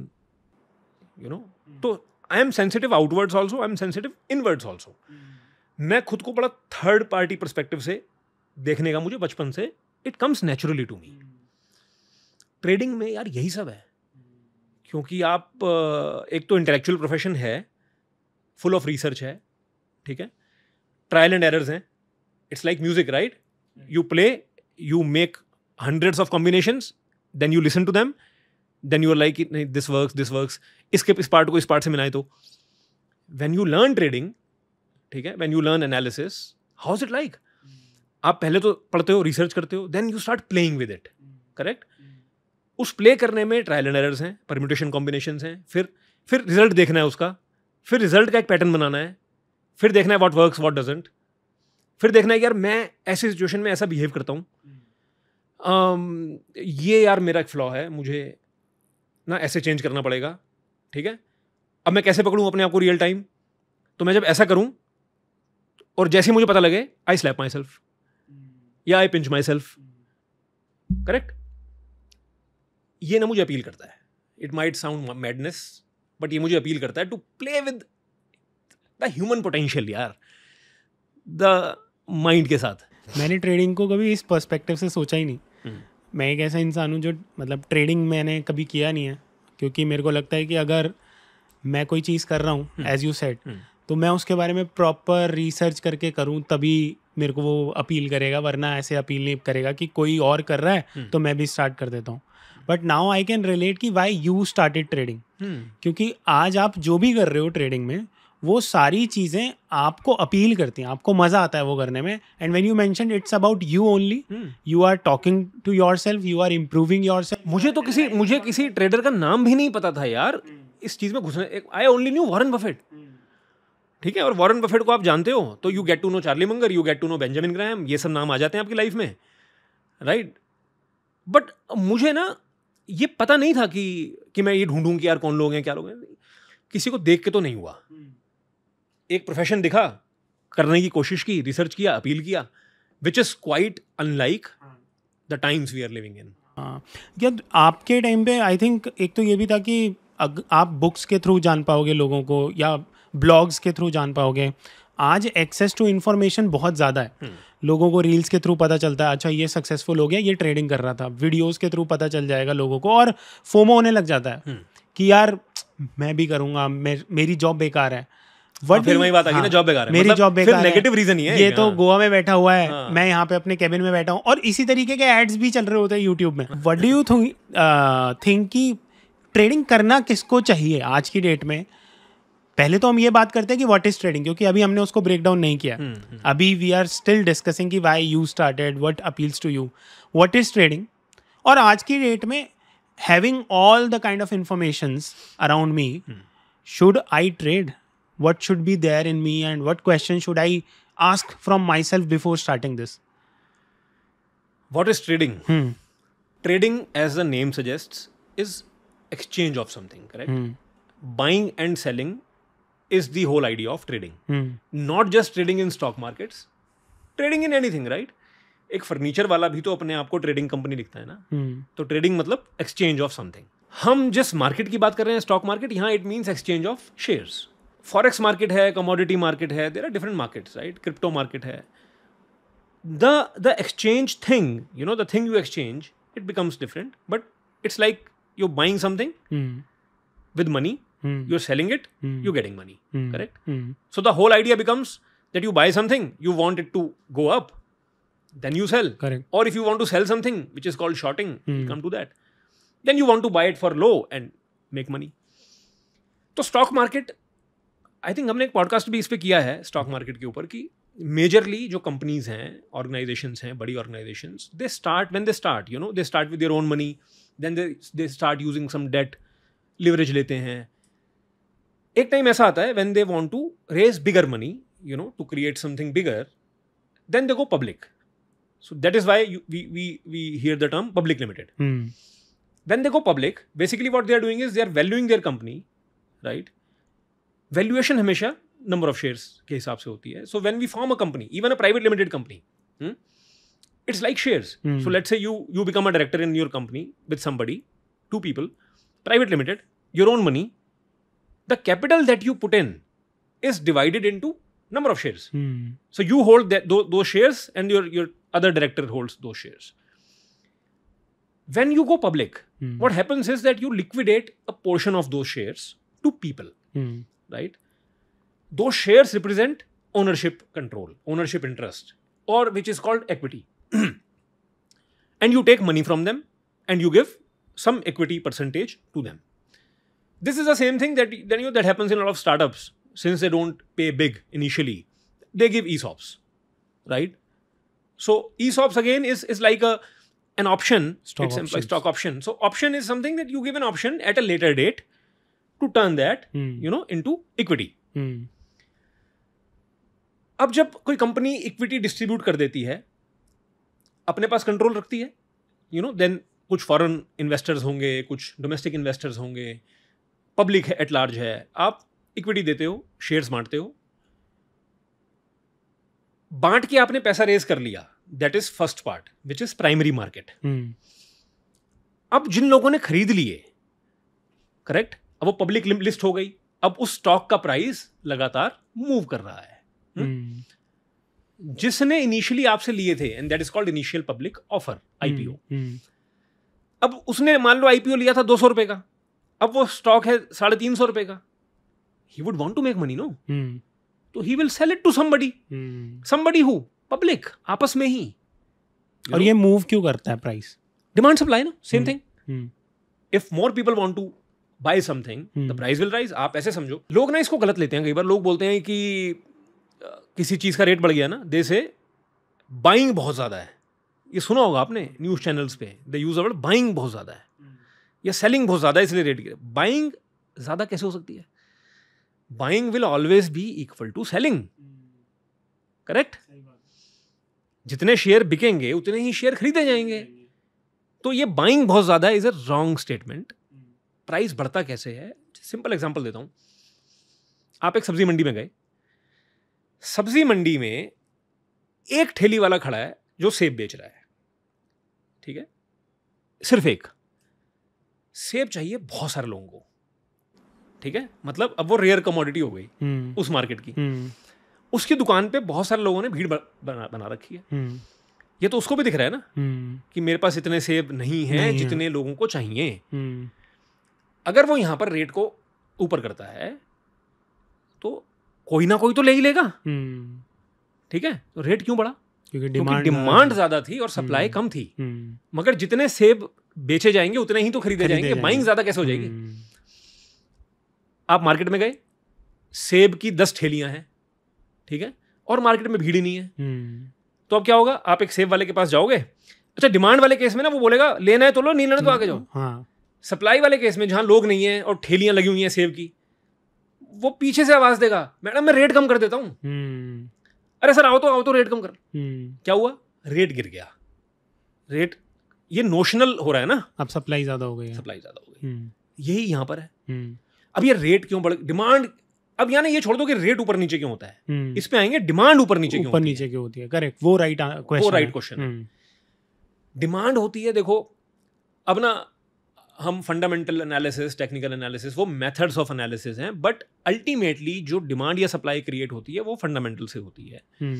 यू नो तो I am sensitive outwards also I am sensitive inwards also मैं खुद को बड़ा थर्ड पार्टी परस्पेक्टिव से देखने का मुझे बचपन से it comes naturally to me trading में यार यही सब है क्योंकि आप एक तो इंटेलेक्चुअल प्रोफेशन है फुल ऑफ रिसर्च है ठीक है ट्रायल एंड एरर्स हैं it's like music right you play you make hundreds of combination then you listen to them then you are like नहीं दिस वर्क दिस वर्क इसके इस part को इस part से मिलाए तो वैन यू लर्न ट्रेडिंग ठीक है when you learn analysis how is it like आप पहले तो पढ़ते हो रिसर्च करते हो then you start playing with it correct उस प्ले करने में ट्रायल एंड एरर्स हैं परम्यूटेशन कॉम्बिनेशन हैं फिर फिर रिजल्ट देखना है उसका फिर रिजल्ट का एक पैटर्न बनाना है फिर देखना है वॉट वर्क वॉट डजेंट फिर देखना है कि यार मैं ऐसी सिचुएशन में ऐसा बिहेव करता हूँ hmm. um, ये यार मेरा एक फ्लॉ है मुझे ना ऐसे चेंज करना पड़ेगा ठीक है अब मैं कैसे पकड़ूँ अपने आप को रियल टाइम तो मैं जब ऐसा करूँ और जैसे मुझे पता लगे आई स्लैप माई सेल्फ या I pinch my self correct ये ना मुझे अपील करता है it might sound madness but ये मुझे अपील करता है to play with the human potential यार द माइंड के साथ मैंने ट्रेडिंग को कभी इस पर्सपेक्टिव से सोचा ही नहीं हम्म। मैं एक ऐसा इंसान हूँ जो मतलब ट्रेडिंग मैंने कभी किया नहीं है क्योंकि मेरे को लगता है कि अगर मैं कोई चीज़ कर रहा हूँ एज यू सेट तो मैं उसके बारे में प्रॉपर रिसर्च करके करूँ तभी मेरे को वो अपील करेगा वरना ऐसे अपील नहीं करेगा कि कोई और कर रहा है हम्म। तो मैं भी स्टार्ट कर देता हूँ but now I can relate कि वाई यू स्टार्टेड ट्रेडिंग क्योंकि आज आप जो भी कर रहे हो ट्रेडिंग में वो सारी चीज़ें आपको अपील करती हैं आपको मज़ा आता है वो करने में and when you mention it's about you only you are talking to your self you are improving your self मुझे तो किसी मुझे किसी ट्रेडर का नाम भी नहीं पता था यार इस चीज़ में घुसने I only knew Warren Buffett ठीक है और वॉरेन बफेट को आप जानते हो तो you get to know Charlie Munger you get to know Benjamin Graham ये सब नाम आ जाते हैं आपकी लाइफ में राइट बट मुझे ना ये पता नहीं था कि कि मैं ये ढूंढूं कि यार कौन लोग हैं क्या लोग हैं किसी को देख के तो नहीं हुआ एक प्रोफेशन दिखा करने की कोशिश की रिसर्च किया अपील किया which is quite unlike the times we are living in या आपके टाइम पे आई थिंक एक तो ये भी था कि अग, आप बुक्स के थ्रू जान पाओगे लोगों को या ब्लॉग्स के थ्रू जान पाओगे आज एक्सेस टू इन्फॉर्मेशन बहुत ज़्यादा है हम्म। लोगों को रील्स के थ्रू पता चलता है अच्छा ये सक्सेसफुल हो गया ये ट्रेडिंग कर रहा था वीडियोज के थ्रू पता चल जाएगा लोगों को और फोमो होने लग जाता है हम्म। कि यार मैं भी करूँगा मेरी जॉब बेकार है बट हाँ, फिर वही हाँ, मतलब है ये तो हाँ। गोवा में बैठा हुआ है मैं यहाँ पे अपने कैबिन में बैठा हूँ और इसी तरीके के एड्स भी चल रहे होते हैं यूट्यूब में वट डू थिंक कि ट्रेडिंग करना किसको चाहिए आज की डेट में पहले तो हम ये बात करते हैं कि व्हाट इज ट्रेडिंग क्योंकि अभी हमने उसको ब्रेक डाउन नहीं किया हम्म, हम्म। अभी वी आर स्टिल डिस्कसिंग कि why you started what appeals to you what is trading और आज की डेट में having all the kind of information around me should I trade what should be there in me and what question should I ask from my self before starting this what is trading trading as the name suggest is exchange of something correct buying and selling is the whole idea of trading. Hmm. Not just trading in stock markets, trading in anything, right? एक furniture वाला भी तो अपने आप को trading company लिखता है ना hmm. तो ट्रेडिंग मतलब एक्सचेंज ऑफ समथिंग हम जिस मार्केट की बात कर रहे हैं स्टॉक मार्केट यहाँ it means exchange of shares forex market है कमोडिटी मार्केट है there are different market right crypto market है the the exchange thing you know the thing you exchange it becomes different but it's like you buying something with money you are selling it you getting money correct so the whole idea becomes that you buy something you want it to go up then you sell correct और if you want to sell something which is called shorting come to that then you want to buy it for low and make money तो stock market I think हमने एक podcast भी इस पर किया है stock market के ऊपर कि मेजरली जो कंपनीज हैं ऑर्गेनाइजेशन हैं बड़ी organisation they start when they start you know they start with your own money then they start using some debt leverage लेते हैं एक टाइम ऐसा आता है when they want to raise bigger money you know to create something bigger then they go public so that is why we we we hear the term public limited when they go public basically what they are doing is they are valuing their company right valuation हमेशा number of shares के हिसाब से होती है so when we form a company even a private limited company it's like shares so let's say you you become a director in your company with somebody two people private limited your own money the capital that you put in is divided into number of shares. Hmm. So you hold those, shares, and your your other director holds those shares. When you go public, hmm. what happens is that you liquidate a portion of those shares to people, hmm. right? Those shares represent ownership control, ownership interest, or which is called equity. *clears throat* and you take money from them and you give some equity percentage to them. This is the same thing that than you that happens in of startups since they don't pay big initially they give ESOPs right so ESOPs again is is like a an option stock option so option is something that you give an option at a later date to turn that you know in to equity अब जब कोई company equity distribute कर देती है अपने पास control रखती है you know then कुछ फॉरेन इन्वेस्टर्स होंगे कुछ डोमेस्टिक इन्वेस्टर्स होंगे पब्लिक है एट लार्ज है आप इक्विटी देते हो शेयर्स बांटते हो बांट के आपने पैसा रेज कर लिया that is first part which is primary market अब जिन लोगों ने खरीद लिए करेक्ट अब वो पब्लिक लिस्ट हो गई अब उस स्टॉक का प्राइस लगातार मूव कर रहा है hmm. जिसने इनिशियली आपसे लिए थे and that is called initial public offer IPO अब उसने मान लो आईपीओ लिया था दो सौ रुपए का अब वो स्टॉक है साढ़े तीन सौ रुपए का he would want to make money no तो he will sell it to somebody somebody who public आपस में ही और ये मूव क्यों करता है प्राइस डिमांड सप्लाई ना same thing if more people want to buy something the price will rise आप ऐसे समझो लोग ना इसको गलत लेते हैं कई बार लोग बोलते हैं कि किसी चीज़ का रेट बढ़ गया ना दे से बाइंग बहुत ज़्यादा है ये सुना होगा आपने न्यूज़ चैनल्स पे द यूज़ अवर्ड बाइंग बहुत ज़्यादा है या सेलिंग बहुत ज़्यादा इसलिए रेट गिरे बाइंग ज़्यादा कैसे हो सकती है buying will always be equal to selling correct जितने शेयर बिकेंगे उतने ही शेयर खरीदे जाएंगे तो ये बाइंग बहुत ज़्यादा is a wrong statement price बढ़ता कैसे है सिंपल एग्जाम्पल देता हूँ आप एक सब्जी मंडी में गए सब्जी मंडी में एक ठेली वाला खड़ा है जो सेब बेच रहा है ठीक है सिर्फ एक सेब चाहिए बहुत सारे लोगों को ठीक है मतलब अब वो रेयर कमोडिटी हो गई हम्म। उस मार्केट की हम्म। उसकी दुकान पे बहुत सारे लोगों ने भीड़ बना बना रखी है हम्म। ये तो उसको भी दिख रहा है ना कि मेरे पास इतने सेब नहीं है नहीं जितने है। लोगों को चाहिए अगर वो यहां पर रेट को ऊपर करता है तो कोई ना कोई तो ले ही लेगा ठीक है तो रेट क्यों बढ़ा क्योंकि डिमांड ज्यादा थी और सप्लाई कम थी मगर जितने सेब बेचे जाएंगे उतने ही तो खरीदे जाएंगे बाइंग ज्यादा कैसे हो जाएगी हम्म। आप मार्केट में गए सेब की दस ठेलियां हैं ठीक है और मार्केट में भीड़ ही नहीं है हम्म। तो अब क्या होगा आप एक सेब वाले के पास जाओगे अच्छा डिमांड वाले केस में ना वो बोलेगा लेना है तो लो नहीं लेना तो आगे जाओ सप्लाई हाँ। वाले केस में जहां लोग नहीं है और ठेलियां लगी हुई हैं सेब की वो पीछे से आवाज देगा मैडम मैं रेट कम कर देता हूँ हम्म। अरे सर आओ तो आओ तो रेट कम कर क्या हुआ रेट गिर गया रेट ये नोशनल हो रहा है ना अब सप्लाई ज्यादा हो गई है सप्लाई ज्यादा हो गई हम्म। यही यहाँ पर है हम्म। अब ये रेट क्यों बढ़ डिमांड अब यानी ये छोड़ दो कि रेट ऊपर नीचे क्यों होता है हम्म। इस पे आएंगे डिमांड ऊपर नीचे क्यों ऊपर नीचे क्यों होती है करेक्ट वो राइट वो राइट क्वेश्चन डिमांड होती है देखो अब ना हम फंडामेंटल एनालिसिस टेक्निकल एनालिसिस वो मेथड्स ऑफ एनालिसिस हैं बट अल्टीमेटली जो डिमांड या सप्लाई क्रिएट होती है वो फंडामेंटल से होती है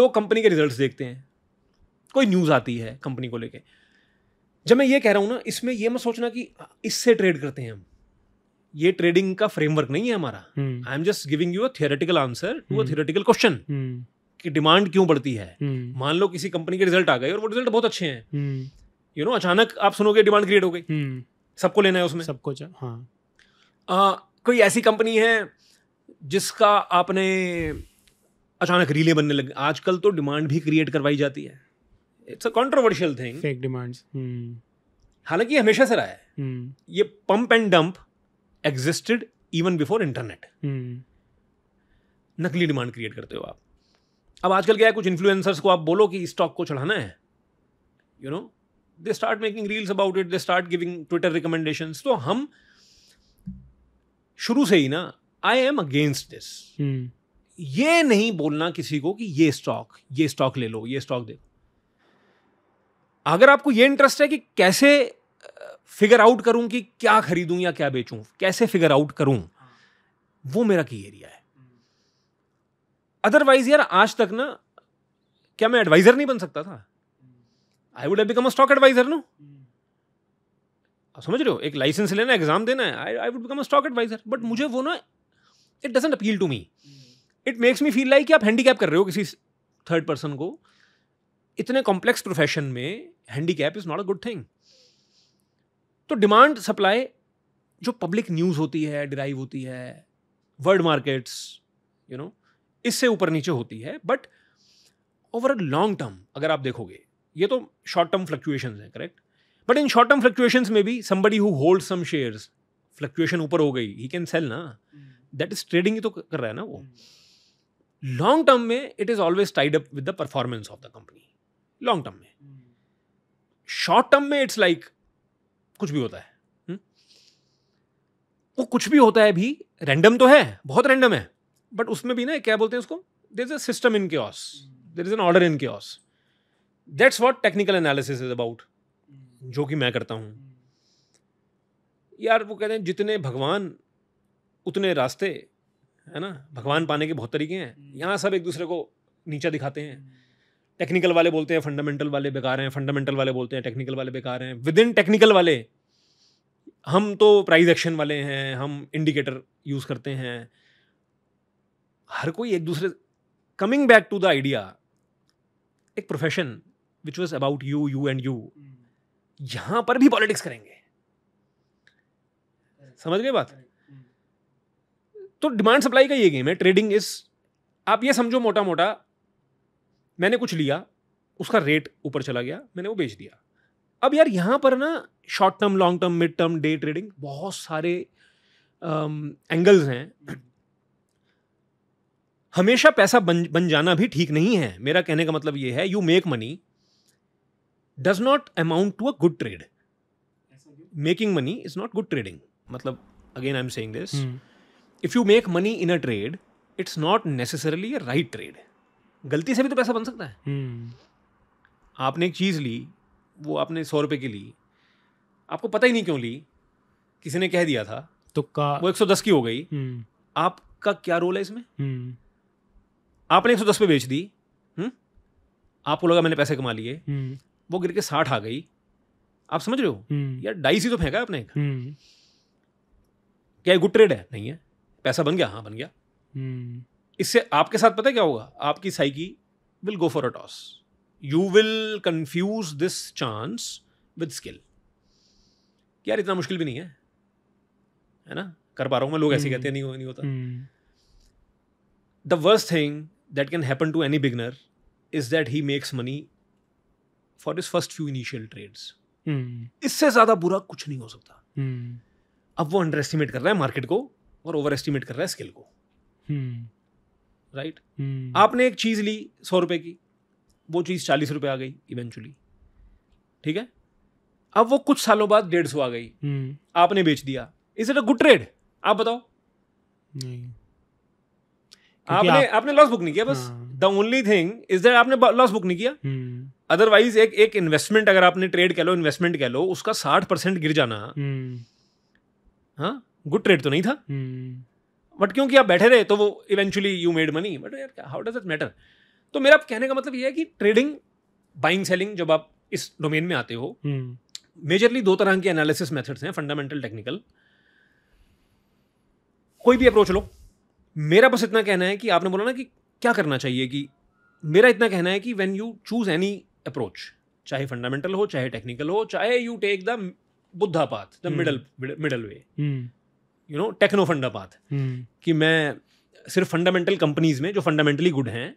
लोग कंपनी के रिजल्ट्स देखते हैं कोई न्यूज़ आती है कंपनी को लेके जब मैं ये कह रहा हूँ ना इसमें ये मत सोचना कि इससे ट्रेड करते हैं हम ये ट्रेडिंग का फ्रेमवर्क नहीं है हमारा I am just giving you a theoretical answer to a theoretical question कि डिमांड क्यों बढ़ती है हम्म। मान लो किसी कंपनी के रिजल्ट आ गए और वो रिजल्ट बहुत अच्छे हैं यू हम्म। नो अचानक आप सुनोगे डिमांड क्रिएट हो गई हम्म। सबको लेना है उसमें सबको हाँ कोई ऐसी कंपनी है जिसका आपने अचानक रीले बनने लगे आजकल तो डिमांड भी क्रिएट करवाई जाती है it's a controversial thing fake demands हालांकि हमेशा से रहा है hmm. ये pump and dump existed even before internet नकली डिमांड क्रिएट करते हो आप अब आजकल क्या है कुछ इन्फ्लुएंसर्स को आप बोलो कि स्टॉक को चढ़ाना है you know they start making reels about it they start giving Twitter recommendation तो हम शुरू से ही ना आई एम अगेंस्ट दिस ये नहीं बोलना किसी को कि ये स्टॉक ये स्टॉक ले लो ये स्टॉक दे लो अगर आपको ये इंटरेस्ट है कि कैसे फिगर आउट करूं कि क्या खरीदूं या क्या बेचूं कैसे फिगर आउट करूं वो मेरा की एरिया है अदरवाइज यार आज तक ना क्या मैं एडवाइजर नहीं बन सकता था I would become a stock advisor no आप समझ रहे हो एक लाइसेंस लेना एग्जाम देना है I I would become a stock advisor but मुझे वो ना it doesn't appeal to me it makes me feel like कि आप हैंडीकैप कर रहे हो किसी थर्ड पर्सन को इतने कॉम्प्लेक्स प्रोफेशन में handicap is not a good thing तो डिमांड सप्लाई जो पब्लिक न्यूज़ होती है डिराइव होती है वर्ल्ड मार्केट्स यू नो इससे ऊपर नीचे होती है but over a long term अगर आप देखोगे ये तो शॉर्ट टर्म फ्लक्चुएशन हैं correct but in short term fluctuation में भी somebody who hold some shares fluctuation ऊपर हो गई ही कैन सेल ना दैट इज ट्रेडिंग ही तो कर रहा है ना वो लॉन्ग hmm. टर्म में it is always tied up with the performance of the company long term में शॉर्ट टर्म में इट्स लाइक कुछ भी होता है हम्म? वो कुछ भी होता है भी रैंडम तो है बहुत रैंडम है बट उसमें भी ना क्या बोलते हैं उसको देर is a system in chaos there is an order in chaos that's what technical analysis is about जो कि मैं करता हूँ यार वो कहते हैं जितने भगवान उतने रास्ते है ना भगवान पाने के बहुत तरीके हैं यहाँ सब एक दूसरे को नीचा दिखाते हैं टेक्निकल वाले बोलते हैं फंडामेंटल वाले बेकार हैं फंडामेंटल वाले बोलते हैं टेक्निकल वाले बेकार हैं विद इन टेक्निकल वाले हम तो प्राइज एक्शन वाले हैं हम इंडिकेटर यूज़ करते हैं हर कोई एक दूसरे coming back to the idea एक profession which was about you you and you यहाँ पर भी पॉलिटिक्स करेंगे समझ गए बात तो डिमांड सप्लाई का ये गेम है ट्रेडिंग इज आप ये समझो मोटा मोटा मैंने कुछ लिया उसका रेट ऊपर चला गया मैंने वो बेच दिया अब यार यहाँ पर ना short term long term mid term day trading बहुत सारे एंगल्स हैं हमेशा पैसा बन बन जाना भी ठीक नहीं है मेरा कहने का मतलब ये है you make money does not amount to a good trade making money is not good trading मतलब again I am saying this if you make money in a trade it's not necessarily a right trade गलती से भी तो पैसा बन सकता है हम्म। आपने एक चीज़ ली वो आपने सौ रुपये की ली आपको पता ही नहीं क्यों ली किसी ने कह दिया था तो का वो एक सौ दस की हो गई हम्म। आपका क्या रोल है इसमें हम्म। आपने एक सौ दस पे बेच दी आपको लगा मैंने पैसे कमा लिए वो गिर के साठ आ गई आप समझ रहे हो यार डाइस ही तो फेंका आपने क्या गुड ट्रेड है नहीं है पैसा बन गया हाँ बन गया इससे आपके साथ पता है क्या होगा आपकी psyche will go for a toss you will confuse this chance with skill यार इतना मुश्किल भी नहीं है है ना कर पा रहा हूं मैं लोग ऐसे कहते हैं हम्म। नहीं नहीं होता the worst thing that can happen to any beginner is that he makes money for this first few initial trades इससे ज्यादा बुरा कुछ नहीं हो सकता हम्म। अब वो अंडर एस्टिमेट कर रहा है मार्केट को और ओवर एस्टिमेट कर रहा है स्किल को हम्म। Right right? हम्म। आपने एक चीज़ ली सौ रुपए की वो चीज़ चालीस रुपए आ गई इवेंचुअली ठीक है अब वो कुछ सालों बाद डेढ़ सौ आ गई हम्म। आपने बेच दिया is it a good trade आप बताओ आपने आप... आपने लॉस बुक नहीं किया बस the only thing is that आपने लॉस बुक नहीं किया अदरवाइज हम्म। एक एक इन्वेस्टमेंट अगर आपने ट्रेड कह लो इन्वेस्टमेंट कह लो उसका साठ परसेंट गिर जाना हाँ गुड ट्रेड तो नहीं था बट क्योंकि आप बैठे रहे तो वो eventually you made money but how does it matter तो मेरा कहने का मतलब ये है कि ट्रेडिंग बाइंग सेलिंग जब आप इस डोमेन में आते हो मेजरली हम्म। दो तरह के एनालिसिस मेथड्स हैं फंडामेंटल टेक्निकल कोई भी अप्रोच लो मेरा बस इतना कहना है कि आपने बोला ना कि क्या करना चाहिए कि मेरा इतना कहना है कि when you choose any approach चाहे फंडामेंटल हो चाहे टेक्निकल हो चाहे you take the Buddha path the middle middle way you know techno funda path हम्म। कि मैं सिर्फ फंडामेंटल कंपनीज में जो फंडामेंटली गुड हैं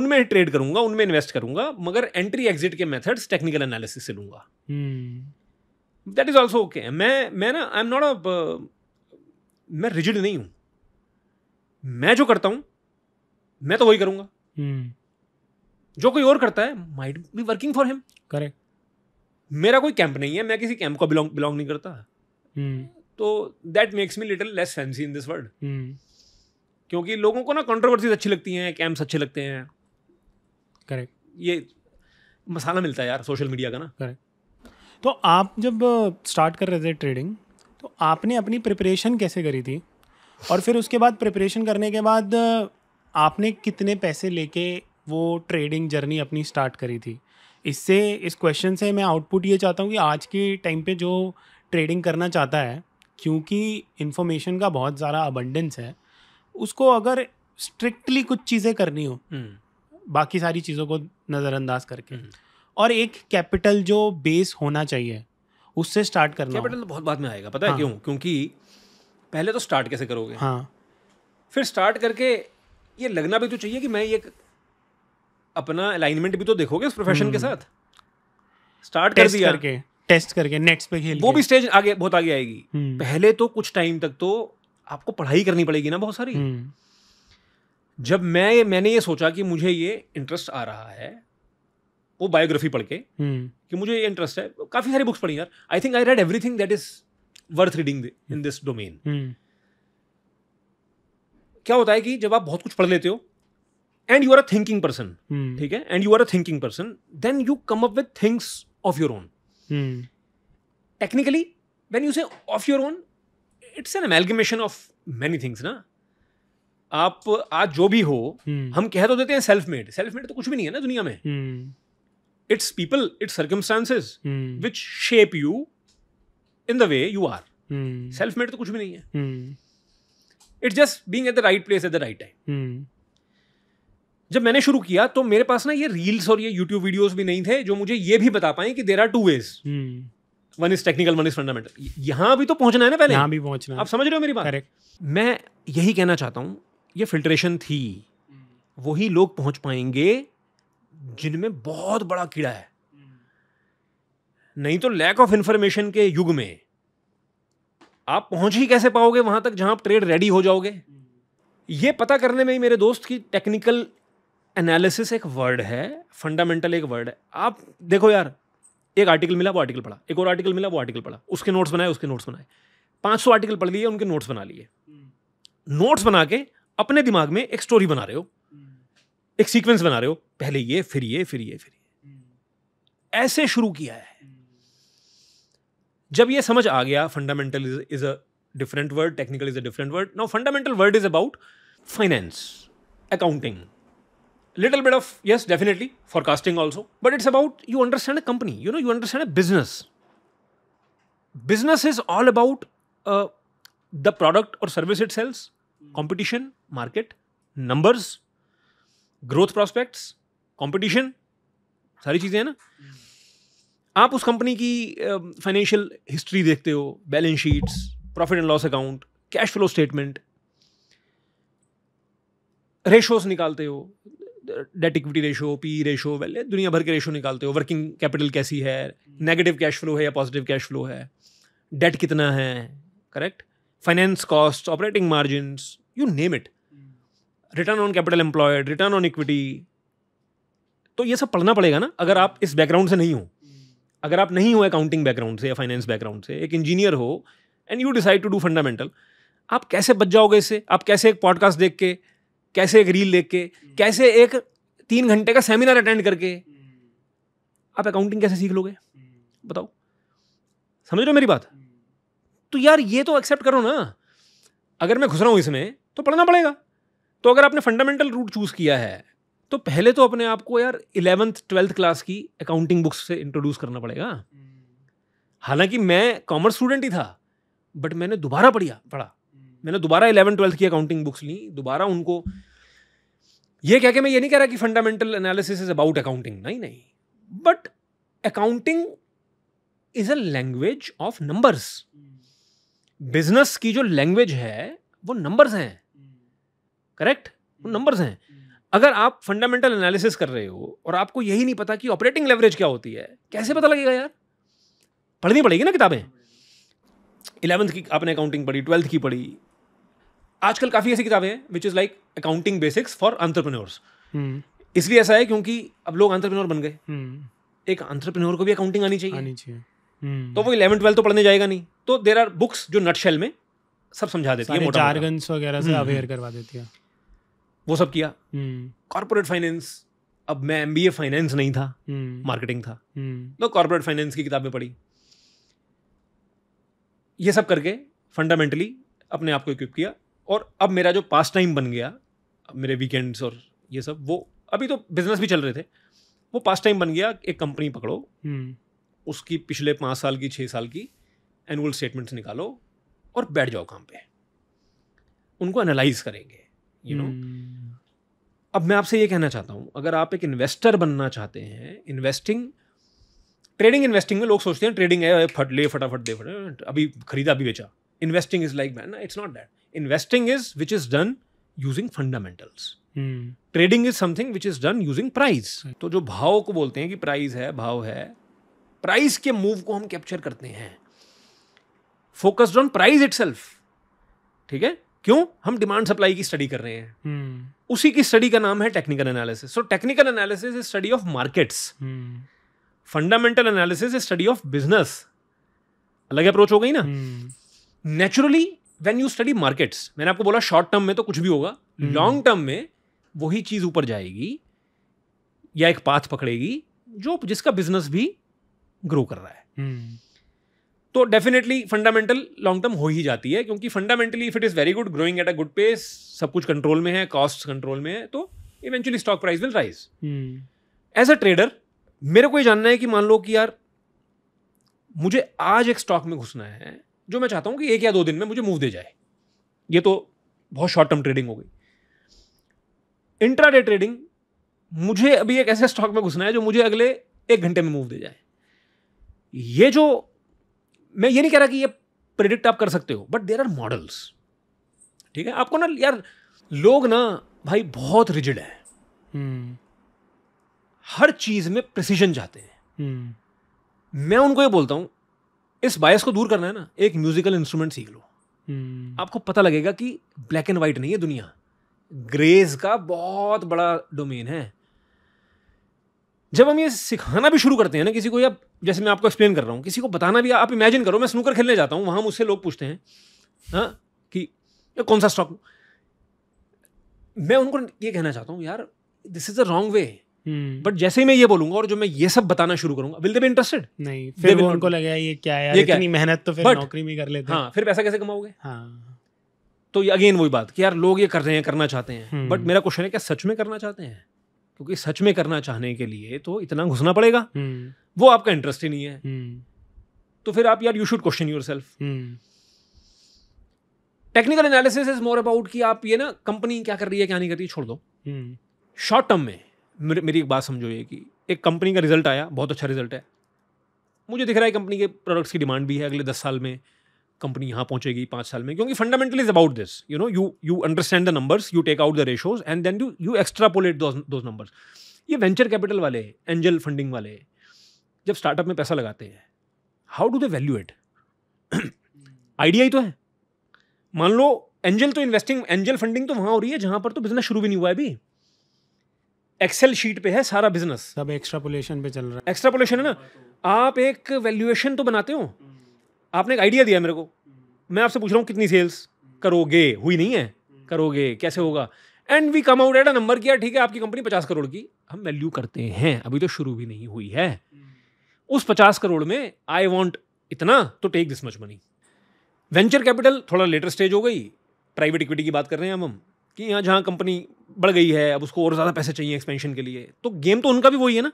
उनमें ट्रेड करूंगा उनमें इन्वेस्ट करूंगा मगर एंट्री एग्जिट के मेथड्स टेक्निकल एनालिसिस से लूंगा दैट इज ऑल्सो ओके मैं मैं ना आई एम नॉट अ मैं रिजिड नहीं हूं मैं जो करता हूं मैं तो वही करूंगा hmm. जो कोई और करता है might be working for him correct मेरा कोई कैंप नहीं है मैं किसी कैंप को बिलोंग बिलोंग नहीं करता hmm. तो that makes me little less fancy in this world क्योंकि लोगों को ना कंट्रोवर्सीज अच्छी लगती हैं कैम्प्स अच्छे लगते हैं करेक्ट ये मसाला मिलता है यार सोशल मीडिया का ना करेक्ट तो आप जब स्टार्ट uh, कर रहे थे ट्रेडिंग तो आपने अपनी प्रिपरेशन कैसे करी थी और फिर उसके बाद प्रिपरेशन करने के बाद uh, आपने कितने पैसे लेके वो ट्रेडिंग जर्नी अपनी स्टार्ट करी थी इससे इस क्वेश्चन से मैं आउटपुट ये चाहता हूँ कि आज के टाइम पे जो ट्रेडिंग करना चाहता है क्योंकि इन्फॉर्मेशन का बहुत ज़्यादा अबंडेंस है उसको अगर स्ट्रिक्टली कुछ चीज़ें करनी हो हम्म। बाकी सारी चीज़ों को नज़रअंदाज करके हम्म। और एक कैपिटल जो बेस होना चाहिए उससे स्टार्ट करना कैपिटल तो बहुत बाद में आएगा पता हाँ. है क्यों क्योंकि पहले तो स्टार्ट कैसे करोगे हाँ फिर स्टार्ट करके ये लगना भी तो चाहिए कि मैं ये अपना अलाइनमेंट भी तो देखोगे उस प्रोफेशन के हम्म। साथ स्टार्ट कर दिया करके टेस्ट करके नेट्स पे खेल वो भी स्टेज आगे बहुत आगे आएगी हम्म। पहले तो कुछ टाइम तक तो आपको पढ़ाई करनी पड़ेगी ना बहुत सारी हम्म। जब मैं मैंने ये सोचा कि मुझे ये इंटरेस्ट आ रहा है वो बायोग्राफी पढ़ के हम्म। कि मुझे ये इंटरेस्ट है काफ़ी सारी बुक्स पढ़ी यार I think I read everything that is worth reading in this domain क्या होता है कि जब आप बहुत कुछ पढ़ लेते हो and you are a thinking person ठीक है and you are a thinking person then you come up with things of your own technically when you say of your own it's an amalgamation of many things ना आप आज जो भी हो hmm. हम कह तो देते हैं सेल्फ मेड सेल्फ मेड तो कुछ भी नहीं है ना दुनिया में it's people it's circumstances which shape you in the way you are self made तो कुछ भी नहीं है it's just being at the right place at the right time जब मैंने शुरू किया तो मेरे पास ना ये रील्स और ये यूट्यूब वीडियोज भी नहीं थे जो मुझे ये भी बता पाए कि there are two ways one is technical one is fundamental यहाँ भी तो पहुंचना है ना पहले यहाँ भी पहुंचना आप समझ रहे हो मेरी बात करेक्ट मैं यही कहना चाहता हूँ ये फिल्ट्रेशन थी वही लोग पहुंच पाएंगे जिनमें बहुत बड़ा कीड़ा है नहीं तो लैक ऑफ इंफॉर्मेशन के युग में आप पहुंच ही कैसे पाओगे वहां तक जहां आप ट्रेड रेडी हो जाओगे ये पता करने में ही मेरे दोस्त की टेक्निकल एनालिसिस एक वर्ड है फंडामेंटल एक वर्ड है आप देखो यार एक आर्टिकल मिला वो आर्टिकल पढ़ा एक और आर्टिकल मिला वो आर्टिकल पढ़ा उसके नोट्स बनाए उसके नोट्स बनाए पाँच सौ आर्टिकल पढ़ लिए उनके नोट्स बना लिए नोट्स बना के अपने दिमाग में एक स्टोरी बना रहे हो एक सीक्वेंस बना रहे हो पहले ये फिर ये फिर ये फिर ये ऐसे शुरू किया है जब ये समझ आ गया fundamental is is a different word technical is a different word now fundamental word is about finance accounting little bit of yes definitely forecasting also but it's about you understand a company you know you understand a business business is all about uh, the product or service it sells competition market numbers growth prospects competition सारी चीज़ें हैं ना आप उस company की financial uh, history देखते हो balance sheets profit and loss account cash flow statement ratios निकालते हो debt equity ratio P ratio वाले दुनिया भर के रेशो निकालते हो वर्किंग कैपिटल कैसी है नेगेटिव कैश फ्लो है या पॉजिटिव कैश फ्लो है डेट कितना है correct finance cost operating margin you name it return on capital employed return on equity तो ये सब पढ़ना पड़ेगा ना अगर आप इस बैकग्राउंड से नहीं हो अगर आप नहीं हो अकाउंटिंग बैकग्राउंड से या फाइनेंस बैकग्राउंड से एक इंजीनियर हो and you decide to do fundamental आप कैसे बच जाओगे इससे आप कैसे एक पॉडकास्ट देख के कैसे एक रील देख के हम्म। कैसे एक तीन घंटे का सेमिनार अटेंड करके हम्म। आप अकाउंटिंग कैसे सीख लोगे हम्म। बताओ समझ रहे हो मेरी बात तो यार ये तो एक्सेप्ट करो ना अगर मैं घुस रहा हूँ इसमें तो पढ़ना पड़ेगा तो अगर आपने फंडामेंटल रूट चूज़ किया है तो पहले तो अपने आप को यार इलेवंथ ट्वेल्थ क्लास की अकाउंटिंग बुक्स से इंट्रोड्यूस करना पड़ेगा हालांकि मैं कॉमर्स स्टूडेंट ही था बट मैंने दोबारा पढ़िया पढ़ा मैंने दोबारा इलेवन ट्वेल्थ की अकाउंटिंग बुक्स ली दोबारा उनको ये कह के मैं ये नहीं कह रहा कि fundamental analysis is about accounting नहीं नहीं but accounting is a language of numbers business की जो लैंग्वेज है वो नंबर्स हैं करेक्ट वो नंबर्स हैं अगर आप फंडामेंटल एनालिसिस कर रहे हो और आपको यही नहीं पता कि ऑपरेटिंग लेवरेज क्या होती है कैसे पता लगेगा यार पढ़नी पड़ेगी ना किताबें इलेवंथ की आपने अकाउंटिंग पढ़ी ट्वेल्थ की पढ़ी आजकल काफ़ी ऐसी किताबें हैं which is like accounting basics for entrepreneurs इसलिए ऐसा है क्योंकि अब लोग अंतरप्रनोर बन गए हम्म। एक अंतरप्रनोर को भी अकाउंटिंग आनी चाहिए आनी चाहिए हम्म। तो वो इलेवन ट्वेल्थ तो पढ़ने जाएगा नहीं तो देर आर बुक्स जो नटशेल में सब समझा देती है जार्गन्स वगैरह से अवेयर हम्म, करवा देती है वो सब किया कॉर्पोरेट फाइनेंस अब मैं एम बी ए फाइनेंस नहीं था मार्केटिंग था तो कॉर्पोरेट फाइनेंस की किताबें पढ़ी ये सब करके फंडामेंटली अपने आप को इक्विप किया और अब मेरा जो पास टाइम बन गया मेरे वीकेंड्स और ये सब वो अभी तो बिजनेस भी चल रहे थे वो पास टाइम बन गया एक कंपनी पकड़ो हम्म। उसकी पिछले पाँच साल की छः साल की एनुअल स्टेटमेंट्स निकालो और बैठ जाओ काम पे उनको एनालाइज करेंगे यू नो हम्म। अब मैं आपसे ये कहना चाहता हूँ अगर आप एक इन्वेस्टर बनना चाहते हैं इन्वेस्टिंग ट्रेडिंग इन्वेस्टिंग में लोग सोचते हैं ट्रेडिंग है फट ले फटाफट दे फटा अभी खरीदा अभी बेचा investing is like man it's not that investing is which is done using fundamentals trading is something which is done using price तो जो भाव को बोलते हैं कि प्राइस है भाव है प्राइस के मूव को हम कैप्चर करते हैं फोकस्ड ऑन प्राइस इट ठीक है क्यों हम डिमांड सप्लाई की स्टडी कर रहे हैं hmm. उसी की स्टडी का नाम है technical analysis so technical analysis is study of markets fundamental analysis is study of business अलग अप्रोच हो गई ना naturally hmm. When you study markets मैंने आपको बोला शॉर्ट टर्म में तो कुछ भी होगा लॉन्ग टर्म हम्म। में वही चीज़ ऊपर जाएगी या एक पाथ पकड़ेगी जो जिसका बिजनेस भी ग्रो कर रहा है हम्म। तो डेफिनेटली फंडामेंटल लॉन्ग टर्म हो ही जाती है क्योंकि fundamentally if it is very good growing at a good pace सब कुछ कंट्रोल में है कॉस्ट कंट्रोल में है तो eventually stock price will rise as a trader मेरे को ये जानना है कि मान लो कि यार मुझे आज एक स्टॉक में घुसना है जो मैं चाहता हूँ कि एक या दो दिन में मुझे मूव दे जाए ये तो बहुत शॉर्ट टर्म ट्रेडिंग हो गई इंट्राडे ट्रेडिंग मुझे अभी एक ऐसे स्टॉक में घुसना है जो मुझे अगले एक घंटे में मूव दे जाए ये जो मैं ये नहीं कह रहा कि ये प्रिडिक्ट आप कर सकते हो बट देर आर मॉडल्स ठीक है आपको ना यार लोग ना भाई बहुत रिजिड है hmm. हर चीज में प्रिसीजन चाहते हैं hmm. मैं उनको ये बोलता हूं इस बायस को दूर करना है ना एक म्यूजिकल इंस्ट्रूमेंट सीख लो hmm. आपको पता लगेगा कि ब्लैक एंड वाइट नहीं है दुनिया ग्रेज का बहुत बड़ा डोमेन है जब हम ये सिखाना भी शुरू करते हैं ना किसी को या जैसे मैं आपको एक्सप्लेन कर रहा हूँ किसी को बताना भी आप इमेजिन करो मैं स्नूकर खेलने जाता हूँ वहाँ मुझसे लोग पूछते हैं हाँ कि कौन सा स्टॉक मैं उनको ये कहना चाहता हूँ यार this is the wrong way hmm. But जैसे ही मैं ये बोलूंगा और जो मैं ये सब बताना शुरू करूंगा विल दे बी इंटरेस्टेड नहीं फिर वो उनको लगे ये क्या है ये इतनी मेहनत तो फिर नौकरी में कर लेते हैं हाँ फिर पैसा कैसे कमाओगे हाँ तो अगेन वही बात कि यार लोग ये कर रहे हैं करना चाहते हैं बट हम्म। मेरा क्वेश्चन है क्या सच में करना चाहते हैं क्योंकि सच में करना चाहने के लिए तो इतना घुसना पड़ेगा हम्म। वो आपका इंटरेस्ट ही नहीं है तो फिर आप यार you should question yourself technical analysis is more about कि आप ये ना कंपनी क्या कर रही है क्या नहीं कर रही है छोड़ दो शॉर्ट टर्म में मेरी एक बात समझो ये कि एक कंपनी का रिजल्ट आया बहुत अच्छा रिजल्ट है मुझे दिख रहा है कंपनी के प्रोडक्ट्स की डिमांड भी है अगले दस साल में कंपनी यहाँ पहुँचेगी पाँच साल में क्योंकि fundamentally is about this you know you you understand the numbers you take out the ratios and then you you extrapolate दो नंबर्स ये वेंचर कैपिटल वाले एंजल फंडिंग वाले जब स्टार्टअप में पैसा लगाते हैं how do they value it idea ही तो है मान लो एंजल तो इन्वेस्टिंग एंजल फंडिंग तो वहाँ हो रही है जहाँ पर तो बिजनेस शुरू भी नहीं हुआ है अभी एक्सेल शीट पे है सारा बिजनेस सब एक्स्ट्रापोलेशन पे चल रहा है एक्स्ट्रापोलेशन है ना आप एक वैल्यूएशन तो बनाते हो आपने एक आइडिया दिया मेरे को मैं आपसे पूछ रहा हूँ कितनी सेल्स करोगे हुई नहीं है करोगे कैसे होगा and we come out at a number किया ठीक है आपकी कंपनी पचास करोड़ की हम वैल्यू करते हैं अभी तो शुरू भी नहीं हुई है उस पचास करोड़ में आई वॉन्ट इतना तो take this much money venture capital थोड़ा लेटर स्टेज हो गई प्राइवेट इक्विटी की बात कर रहे हैं हम हम कि यहाँ जहाँ कंपनी बढ़ गई है अब उसको और ज़्यादा पैसे चाहिए एक्सपेंशन के लिए तो गेम तो उनका भी वही है ना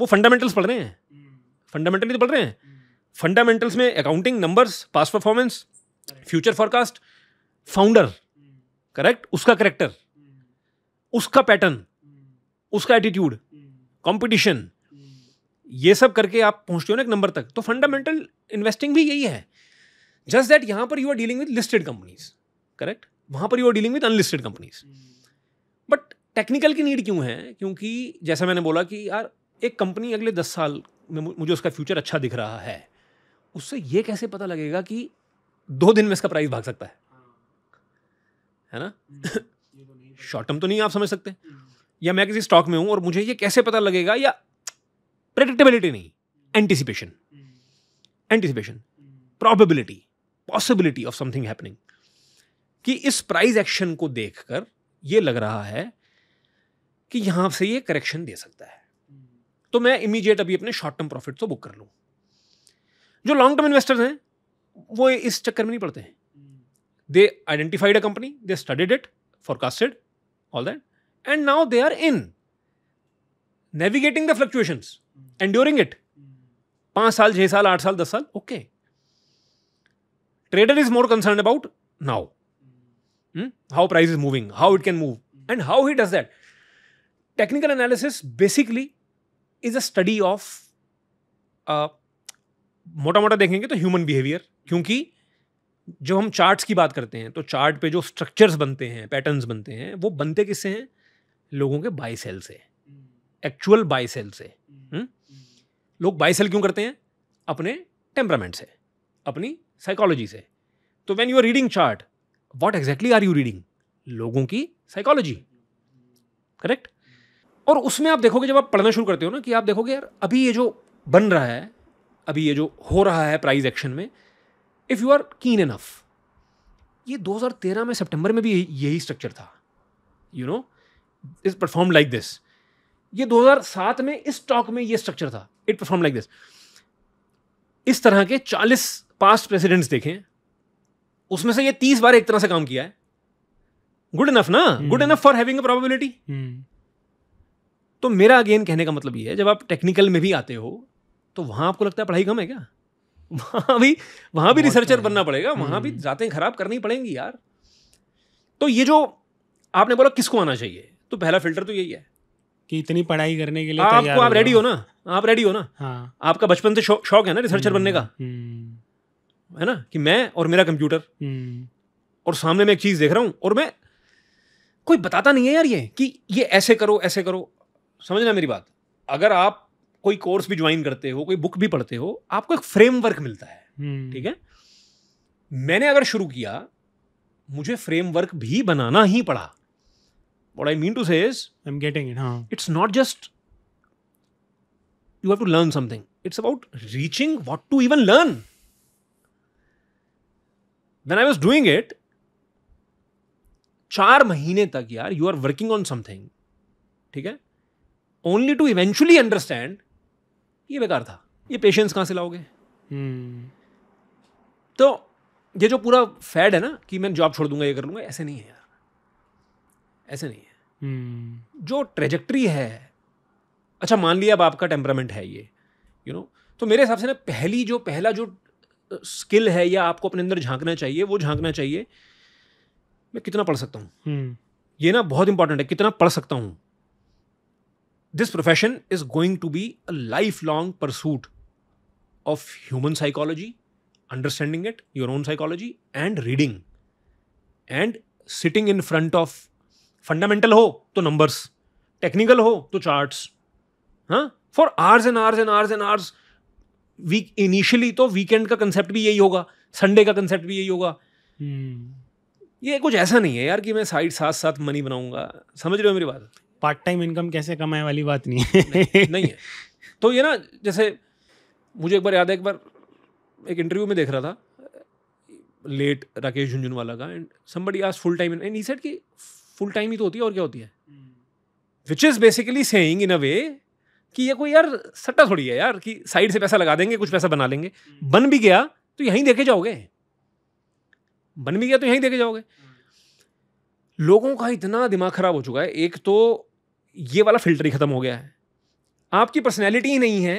वो फंडामेंटल्स पढ़ रहे हैं फंडामेंटली तो पढ़ रहे हैं फंडामेंटल्स में accounting numbers past performance future forecast founder correct उसका करेक्टर उसका पैटर्न उसका एटीट्यूड कॉम्पिटिशन ये सब करके आप पहुंचते हो ना एक नंबर तक तो फंडामेंटल इन्वेस्टिंग भी यही है जस्ट दैट यहां पर you are dealing with listed companies correct वहां पर you are dealing with unlisted companies but technical की नीड क्यों है क्योंकि जैसा मैंने बोला कि यार एक कंपनी अगले दस साल में मुझे उसका फ्यूचर अच्छा दिख रहा है उससे ये कैसे पता लगेगा कि दो दिन में इसका प्राइस भाग सकता है है ना शॉर्ट *laughs* टर्म तो नहीं आप समझ सकते या मैं किसी स्टॉक में हूं और मुझे ये कैसे पता लगेगा या प्रेडिक्टेबिलिटी नहीं anticipation anticipation probability possibility of something happening कि इस प्राइस एक्शन को देखकर ये लग रहा है कि यहाँ से ये करेक्शन दे सकता है तो मैं इमीडिएट अभी अपने शॉर्ट टर्म प्रॉफिट तो बुक कर लूँ जो लॉन्ग टर्म इन्वेस्टर्स हैं वो इस चक्कर में नहीं पड़ते हैं they identified a company they studied it forecasted all that and now they are in navigating the fluctuation enduring it पांच साल छह साल आठ साल दस साल okay trader is more concern about now Hmm? how price is moving how it can move hmm. and how he does that technical analysis basically is a study of uh, मोटा मोटा देखेंगे तो ह्यूमन बिहेवियर क्योंकि जब हम charts की बात करते हैं तो चार्ट पे जो स्ट्रक्चर्स बनते हैं पैटर्न्स बनते हैं वो बनते किससे हैं लोगों के बाई सेल से एक्चुअल बाई सेल से हुँ? Hmm. लोग बाई सेल क्यों करते हैं अपने टेम्परामेंट से अपनी साइकोलॉजी से तो when you are reading chart what exactly are you reading लोगों की साइकोलॉजी करेक्ट और उसमें आप देखोगे जब आप पढ़ना शुरू करते हो ना कि आप देखोगे यार अभी ये जो बन रहा है अभी ये जो हो रहा है प्राइज एक्शन में if you are keen enough ये 2013 में सितंबर में भी यही स्ट्रक्चर था you know is perform like this ये 2007 में इस स्टॉक में ये स्ट्रक्चर था इट परफॉर्म लाइक दिस इस तरह के 40 पास्ट प्रेसिडेंट्स देखें उसमें से ये तीस बार एक तरह से काम किया है गुड इनफ ना good enough for having a probability तो मेरा अगेन कहने का मतलब ये है जब आप टेक्निकल में भी आते हो तो वहां आपको लगता है पढ़ाई कम है क्या *laughs* वहां भी वहां भी रिसर्चर बनना पड़ेगा वहां भी हम्म। जातें खराब करनी पड़ेंगी यार तो ये जो आपने बोला किसको आना चाहिए तो पहला फिल्टर तो यही है कि इतनी पढ़ाई करने के लिए आपको आप रेडी हो ना आप रेडी हो ना हाँ। आपका बचपन से शौक है ना रिसर्चर हम्म, बनने का हम्म। है ना कि मैं और मेरा कंप्यूटर हम्म। और सामने मैं एक चीज़ देख रहा हूँ और मैं कोई बताता नहीं है यार ये कि ये ऐसे करो ऐसे करो समझना मेरी बात अगर आप कोई कोर्स भी ज्वाइन करते हो कोई बुक भी पढ़ते हो आपको एक फ्रेमवर्क मिलता है हम्म। ठीक है मैंने अगर शुरू किया मुझे फ्रेमवर्क भी बनाना ही पड़ा what I mean to say it's not just you have to learn something it's about reaching what to even learn when I was doing it चार महीने तक यार you are working on something ठीक है ओनली टू इवेंचुअली अंडरस्टैंड ये बेकार था ये पेशेंस कहाँ से लाओगे hmm. तो ये जो पूरा फैड है ना कि मैं जॉब छोड़ दूंगा ये कर लूंगा ऐसे नहीं है यार ऐसे नहीं है hmm. जो ट्रेजेक्ट्री है अच्छा मान लिया अब आपका टेम्परामेंट है ये यू you नो know? तो मेरे हिसाब से ना पहली जो पहला जो स्किल है या आपको अपने अंदर झांकना चाहिए वो झांकना चाहिए मैं कितना पढ़ सकता हूँ हम्म। ये ना बहुत इंपॉर्टेंट है कितना पढ़ सकता हूँ this profession is going to be a lifelong pursuit of human psychology understanding it your own psychology and reading and sitting in front of fundamental हो तो नंबर्स टेक्निकल हो तो चार्ट्स हाँ for hours and hours and hours and hours week initially तो weekend का concept भी यही होगा संडे का कंसेप्ट भी यही होगा हम्म। ये कुछ ऐसा नहीं है यार कि मैं साइड साथ साथ मनी बनाऊंगा समझ रहे हो मेरी बात पार्ट टाइम इनकम कैसे कमाए वाली बात नहीं है नहीं, नहीं है तो ये ना जैसे मुझे एक बार याद है एक बार एक इंटरव्यू में देख रहा था लेट राकेश झुंझुनवाला का एंड समबडी आज full time and he said कि फुल टाइम ही तो होती है और क्या होती है which is basically saying in a way कि ये कोई यार सट्टा थोड़ी है यार कि साइड से पैसा लगा देंगे कुछ पैसा बना लेंगे हम्म। बन भी गया तो यहीं देखे जाओगे बन भी गया तो यहीं देखे जाओगे हम्म। लोगों का इतना दिमाग खराब हो चुका है एक तो ये वाला फिल्टर ही खत्म हो गया है आपकी पर्सनैलिटी ही नहीं है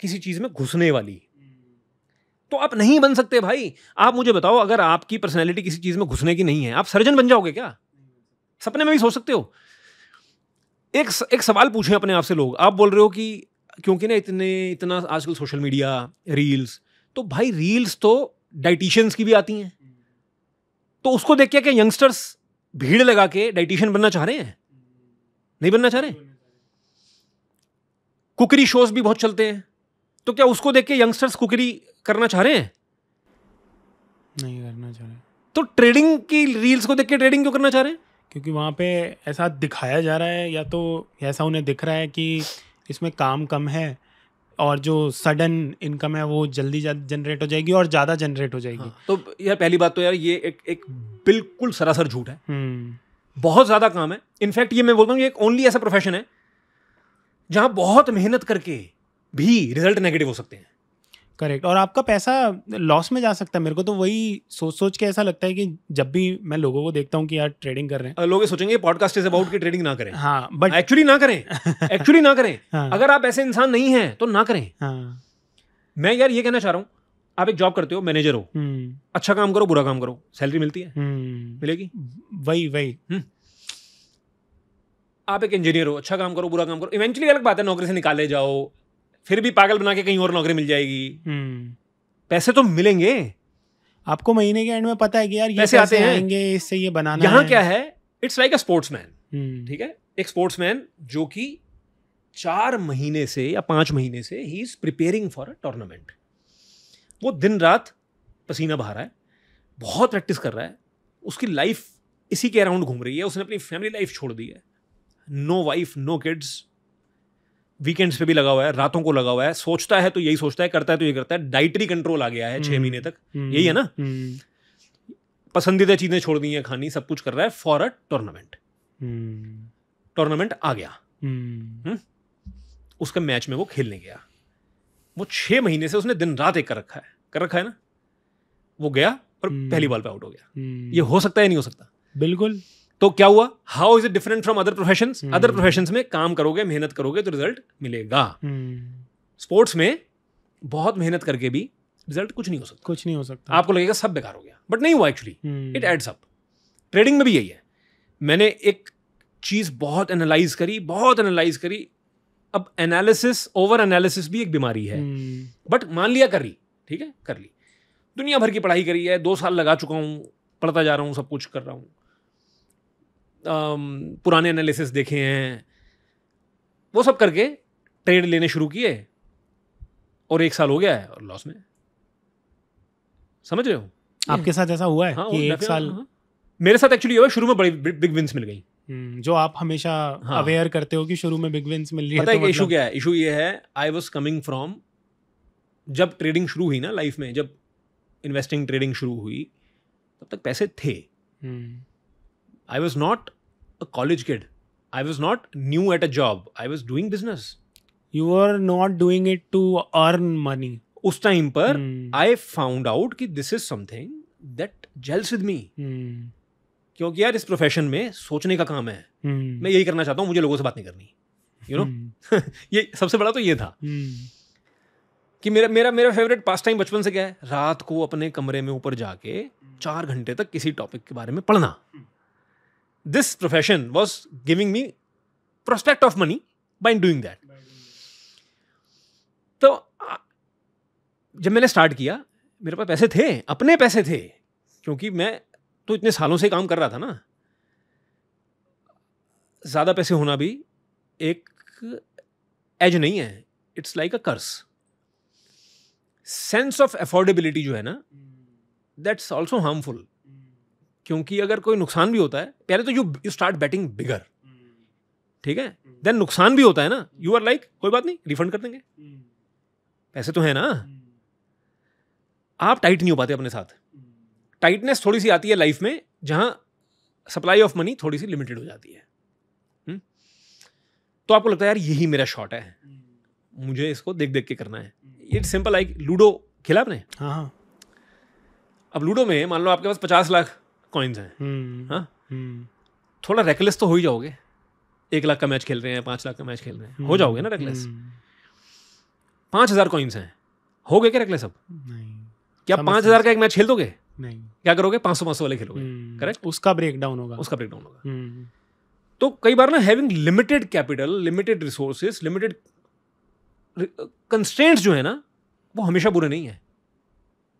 किसी चीज में घुसने वाली हम्म। तो आप नहीं बन सकते भाई आप मुझे बताओ अगर आपकी पर्सनैलिटी किसी चीज में घुसने की नहीं है आप सर्जन बन जाओगे क्या सपने में भी सोच सकते हो एक एक सवाल पूछें अपने आप से लोग आप बोल रहे हो कि क्योंकि ना इतने इतना आजकल सोशल मीडिया रील्स तो भाई रील्स तो डाइटिशियंस की भी आती हैं तो उसको देख के क्या यंगस्टर्स भीड़ लगा के डाइटिशियन बनना चाह रहे हैं नहीं बनना चाह रहे कुकरी शोज भी बहुत चलते हैं तो क्या उसको देख के यंगस्टर्स कुकरी करना चाह रहे हैं नहीं करना चाह रहे तो ट्रेडिंग की रील्स को देख के ट्रेडिंग क्यों करना चाह रहे हैं क्योंकि वहाँ पे ऐसा दिखाया जा रहा है या तो ऐसा उन्हें दिख रहा है कि इसमें काम कम है और जो सडन इनकम है वो जल्दी जनरेट हो जाएगी और ज़्यादा जनरेट हो जाएगी हाँ, तो यार पहली बात तो यार ये एक एक बिल्कुल सरासर झूठ है हम्म। बहुत ज़्यादा काम है इनफैक्ट ये मैं बोलता हूँ एक ओनली ऐसा प्रोफेशन है जहाँ बहुत मेहनत करके भी रिजल्ट नेगेटिव हो सकते हैं करेक्ट और आपका पैसा लॉस में जा सकता है मेरे को तो वही सोच सोच के ऐसा लगता है कि जब भी मैं लोगों को देखता हूँ कि यार ट्रेडिंग कर रहे हैं लोग सोचेंगे पॉडकास्ट इज अबाउट कि ट्रेडिंग ना करें हाँ बट एक्चुअली ना करें एक्चुअली *laughs* ना करें हाँ. अगर आप ऐसे इंसान नहीं हैं तो ना करें हाँ. मैं यार ये कहना चाह रहा हूँ आप एक जॉब करते हो मैनेजर हम्म। अच्छा हम्म। हम्म। हो अच्छा काम करो बुरा काम करो सैलरी मिलती है मिलेगी वही वही आप एक इंजीनियर हो अच्छा काम करो बुरा काम करो इवेंचुअली अलग बात है नौकरी से निकाले जाओ फिर भी पागल बना के कहीं और नौकरी मिल जाएगी हम्म। पैसे तो मिलेंगे आपको महीने के एंड में पता है कि यार ये पैसे, आते हैं इससे ये बनाना यहाँ क्या है it's like a sports man ठीक है एक स्पोर्ट्स मैन जो कि चार महीने से या पांच महीने से ही is preparing for a tournament वो दिन रात पसीना बहा रहा है बहुत प्रैक्टिस कर रहा है उसकी लाइफ इसी के अराउंड घूम रही है उसने अपनी फैमिली लाइफ छोड़ दी है no wife no kids weekends पे भी लगा हुआ है रातों को लगा हुआ है सोचता है तो यही सोचता है करता है तो ये करता है डाइटरी कंट्रोल आ गया है छह हम्म, महीने तक हम्म, यही है ना हम्म। पसंदीदा चीज़ें छोड़ दी हैं खानी सब कुछ कर रहा है फॉर अ टूर्नामेंट टूर्नामेंट आ गया उसके मैच में वो खेलने गया वो छह महीने से उसने दिन रात एक कर रखा है कर रखा है ना वो गया और पहली बॉल पे आउट हो गया ये हो सकता है नहीं हो सकता बिल्कुल तो क्या हुआ how is it different from other profession other profession में काम करोगे मेहनत करोगे तो रिजल्ट मिलेगा स्पोर्ट्स hmm. में बहुत मेहनत करके भी रिजल्ट कुछ नहीं हो सकता कुछ नहीं हो सकता आपको लगेगा सब बेकार हो गया बट नहीं हुआ actually it ends up trading में भी यही है मैंने एक चीज़ बहुत एनालाइज करी बहुत एनालाइज करी अब एनालिसिस ओवर एनालिसिस भी एक बीमारी है बट hmm. मान लिया कर ली ठीक है कर ली दुनिया भर की पढ़ाई करी है दो साल लगा चुका हूँ पढ़ता जा रहा हूँ सब कुछ कर रहा हूँ पुराने एनालिसिस देखे हैं वो सब करके ट्रेड लेने शुरू किए और एक साल हो गया है और लॉस में समझ रहे हो आपके साथ ऐसा हुआ है हाँ, कि एक साल हाँ, हाँ। मेरे साथ एक्चुअली हुआ शुरू में बड़ी बिग विंस मिल गई हम्म, जो आप हमेशा अवेयर हाँ। करते हो कि शुरू में बिग विंस मिल रही है इशू तो मतलब क्या है इशू ये है आई वॉज कमिंग फ्रॉम जब ट्रेडिंग शुरू हुई ना लाइफ में जब इन्वेस्टिंग ट्रेडिंग शुरू हुई तब तक पैसे थे hmm. I was not a college kid. I was not new at a job. I was doing business. You were not doing it to earn money. उस टाइम पर आई फाउंड आउट कि this is something that gels with me क्योंकि यार इस profession में सोचने का काम है hmm. मैं यही करना चाहता हूँ मुझे लोगों से बात नहीं करनी you you know know? hmm. *laughs* ये सबसे बड़ा तो ये था hmm. कि मेरा मेरा मेरा फेवरेट पास टाइम बचपन से क्या है रात को अपने कमरे में ऊपर जाके चार घंटे तक किसी टॉपिक के बारे में पढ़ना hmm. This profession was giving me prospect of money by doing that तो जब मैंने स्टार्ट किया मेरे पास पैसे थे अपने पैसे थे क्योंकि मैं तो इतने सालों से काम कर रहा था ना ज़्यादा पैसे होना भी एक एज नहीं है it's like a curse sense of affordability जो है ना दैट्स ऑल्सो हार्मफुल क्योंकि अगर कोई नुकसान भी होता है पहले तो you you start batting bigger ठीक है देन hmm. नुकसान भी होता है ना यू आर लाइक कोई बात नहीं रिफंड कर देंगे hmm. पैसे तो है ना hmm. आप टाइट नहीं हो पाते अपने साथ टाइटनेस थोड़ी सी आती है लाइफ में जहां सप्लाई ऑफ मनी थोड़ी सी लिमिटेड हो जाती है तो आपको लगता है यार यही मेरा शॉट है मुझे इसको देख देख के करना है इट सिंपल लाइक लूडो खेला आपने हाँ, हाँ. अब लूडो में मान लो आपके पास पचास लाख कॉइन्स हैं हम्म, हाँ? हम्म। थोड़ा रेकलेस तो हो ही जाओगे एक लाख का मैच खेल रहे हैं पांच लाख का मैच खेल रहे हैं हो जाओगे ना रेकलेस हम्म, पांच हज़ार कॉइन्स हैं हो गए क्या रेकलेस अब क्या पांच हज़ार का एक मैच खेल दोगे नहीं क्या करोगे पांच सौ पांच सौ वाले खेलोगे करेक्ट उसका ब्रेक डाउन होगा उसका ब्रेक डाउन होगा तो कई बार ना having limited capital limited resources limited constraints जो है ना वो हमेशा बुरे नहीं है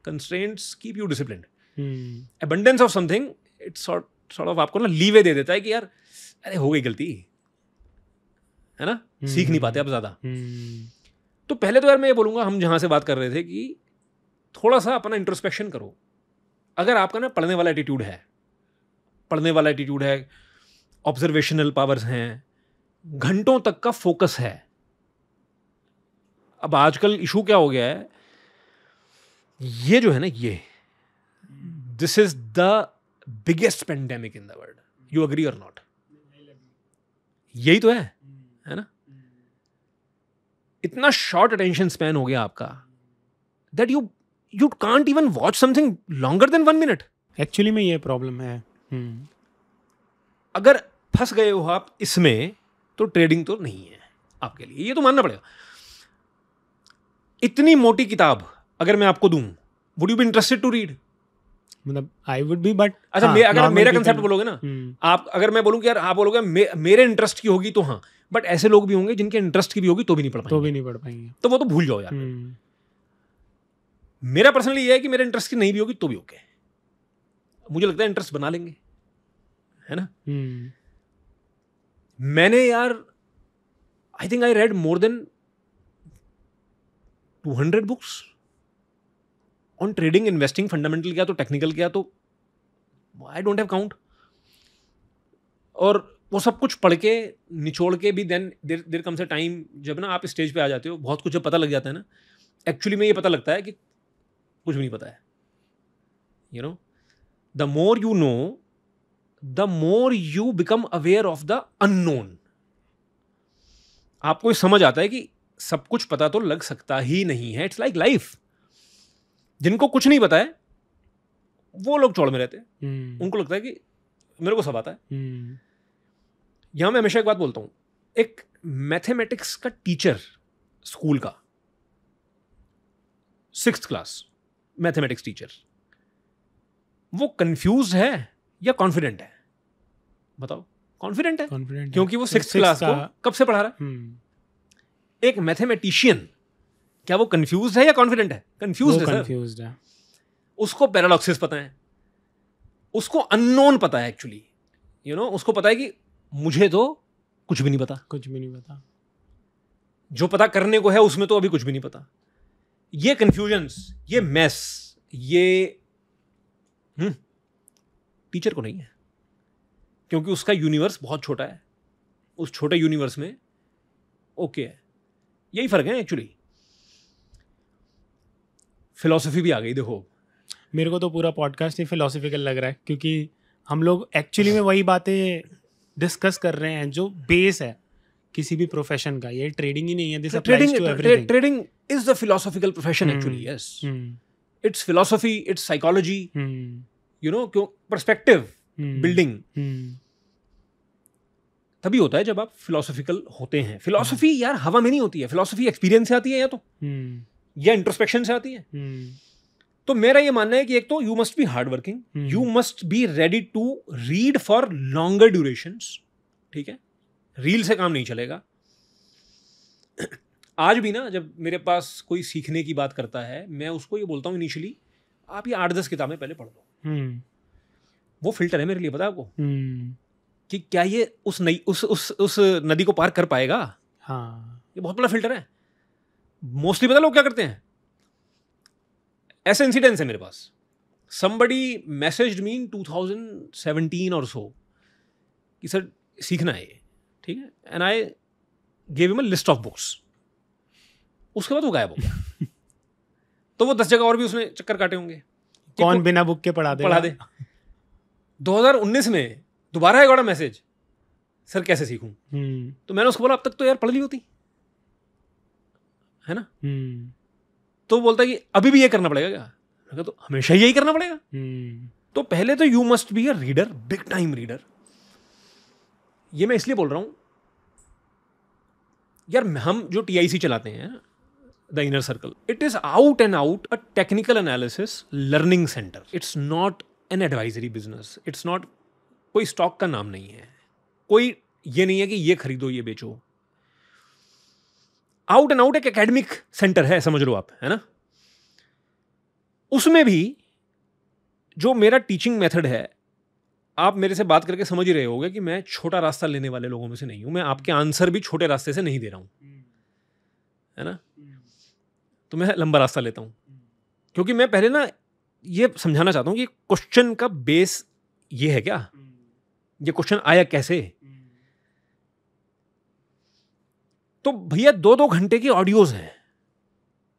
constraints keep you discipline abundance of something it's sort of आपको ना लीवे दे देता है कि यार अरे हो गई गलती है ना hmm. सीख नहीं पाते आप ज़्यादा hmm. तो पहले तो यार मैं ये बोलूंगा हम जहां से बात कर रहे थे कि थोड़ा सा अपना इंट्रोस्पेक्शन करो अगर आपका ना पढ़ने वाला एटीट्यूड है पढ़ने वाला एटीट्यूड है ऑब्जर्वेशनल पावर्स हैं घंटों तक का फोकस है अब आजकल इशू क्या हो गया है ये जो है ना ये this is the biggest pandemic in the world you agree और नॉट यही तो है है ना इतना शॉर्ट अटेंशन स्पैन हो गया आपका that you you can't even watch something longer than one minute actually में ये प्रॉब्लम है hmm. अगर फंस गए हो आप इसमें तो ट्रेडिंग तो नहीं है आपके लिए ये तो मानना पड़ेगा इतनी मोटी किताब अगर मैं आपको दूं would you be interested to read मतलब आई वुड बी बट अच्छा हाँ, मे, अगर मेरा कंसेप्ट बोलोगे ना हम्म। आप अगर मैं बोलूँ कि यार आप हाँ, बोलोगे मे, मेरे इंटरेस्ट की होगी तो हाँ बट ऐसे लोग भी होंगे जिनके इंटरेस्ट की भी होगी तो भी नहीं पढ़ पाएंगे तो भी नहीं पढ़ पाएंगे तो वो तो भूल जाओ यार हम्म। मेरा पर्सनली ये है कि मेरे इंटरेस्ट की नहीं भी होगी तो भी ओके मुझे लगता है इंटरेस्ट बना लेंगे है ना हम्म। मैंने यार I think I read more than two hundred books on trading investing fundamental क्या तो टेक्निकल क्या तो आई डोंट हैव काउंट और वो सब कुछ पढ़ के निचोड़ के भी देन देर देर कम से टाइम जब ना आप स्टेज पे आ जाते हो बहुत कुछ जब पता लग जाता है ना एक्चुअली में ये पता लगता है कि कुछ भी नहीं पता है you know the more you know the more you become aware of the unknown आपको समझ आता है कि सब कुछ पता तो लग सकता ही नहीं है इट्स लाइक लाइफ जिनको कुछ नहीं पता है वो लोग चौड़ में रहते हैं हम्म। उनको लगता है कि मेरे को सब आता है हम्म। यहां मैं हमेशा एक बात बोलता हूं एक मैथमेटिक्स का टीचर स्कूल का सिक्स क्लास मैथमेटिक्स टीचर वो कंफ्यूज है या कॉन्फिडेंट है बताओ कॉन्फिडेंट है कॉन्फिडेंट क्योंकि वो सिक्स क्लास को कब से पढ़ा रहा है हम्म। एक मैथमेटिशियन क्या वो कंफ्यूज है या कॉन्फिडेंट है कंफ्यूज है कंफ्यूज है उसको पैराडॉक्सिस पता है उसको अननोन पता है एक्चुअली यू नो उसको पता है कि मुझे तो कुछ भी नहीं पता कुछ भी नहीं पता जो पता करने को है उसमें तो अभी कुछ भी नहीं पता ये कन्फ्यूजन्स ये मैस ये टीचर हम्म, को नहीं है क्योंकि उसका यूनिवर्स बहुत छोटा है उस छोटे यूनिवर्स में ओके है यही फ़र्क है एक्चुअली फिलोसफी भी आ गई देखो मेरे को तो पूरा पॉडकास्ट ही फिलोसफिकल लग रहा है क्योंकि हम लोग एक्चुअली में वही बातें डिस्कस कर रहे हैं जो बेस है किसी भी प्रोफेशन का ये ट्रेडिंग ही नहीं है this trading trading is the philosophical profession actually yes it's philosophy it's psychology you know क्यों परस्पेक्टिव बिल्डिंग hmm. hmm. तभी होता है जब आप फिलोसॉफिकल होते हैं फिलोसफी hmm. यार हवा में नहीं होती है फिलोसफी एक्सपीरियंस से आती है या तो hmm. या इंट्रोस्पेक्शन से आती है हम्म। तो मेरा ये मानना है कि एक तो you must be hard working you must be ready to read for longer duration ठीक है रील से काम नहीं चलेगा आज भी ना जब मेरे पास कोई सीखने की बात करता है मैं उसको ये बोलता हूँ इनिशियली आप ये आठ दस किताबें पहले पढ़ लो हम्म। वो फिल्टर है मेरे लिए पता आपको हम्म। कि क्या ये उस नई उस उस उस नदी को पार कर पाएगा हाँ ये बहुत बड़ा फिल्टर है मोस्टली पता लोग क्या करते हैं ऐसे इंसिडेंस है मेरे पास somebody message mean two thousand seventeen और सो कि सर सीखना है ये ठीक है and I gave him a list of books उसके बाद वो गायब हो गया *laughs* तो वो दस जगह और भी उसने चक्कर काटे होंगे कौन बिना बुक के पढ़ा दे पढ़ा दे 2019 में दोबारा आएगा मैसेज सर कैसे सीखूं हम्म। तो मैंने उसको बोला अब तक तो यार पढ़ ली होती है ना हम्म। तो बोलता है कि अभी भी ये करना पड़ेगा क्या तो हमेशा यही करना पड़ेगा हम्म। तो पहले तो you must be a reader big time reader ये मैं इसलिए बोल रहा हूं यार हम जो टी चलाते हैं the inner circle it is out and out a technical analysis learning centre it's not an advisory business it's not कोई स्टॉक का नाम नहीं है कोई ये नहीं है कि ये खरीदो ये बेचो आउट एंड आउट एक एकेडमिक सेंटर है समझ लो आप है ना उसमें भी जो मेरा टीचिंग मेथड है आप मेरे से बात करके समझ ही रहे होगे कि मैं छोटा रास्ता लेने वाले लोगों में से नहीं हूं मैं आपके आंसर भी छोटे रास्ते से नहीं दे रहा हूं है ना तो मैं लंबा रास्ता लेता हूं क्योंकि मैं पहले ना ये समझाना चाहता हूं कि क्वेश्चन का बेस ये है क्या ये क्वेश्चन आया कैसे तो भैया दो दो घंटे की ऑडियोज हैं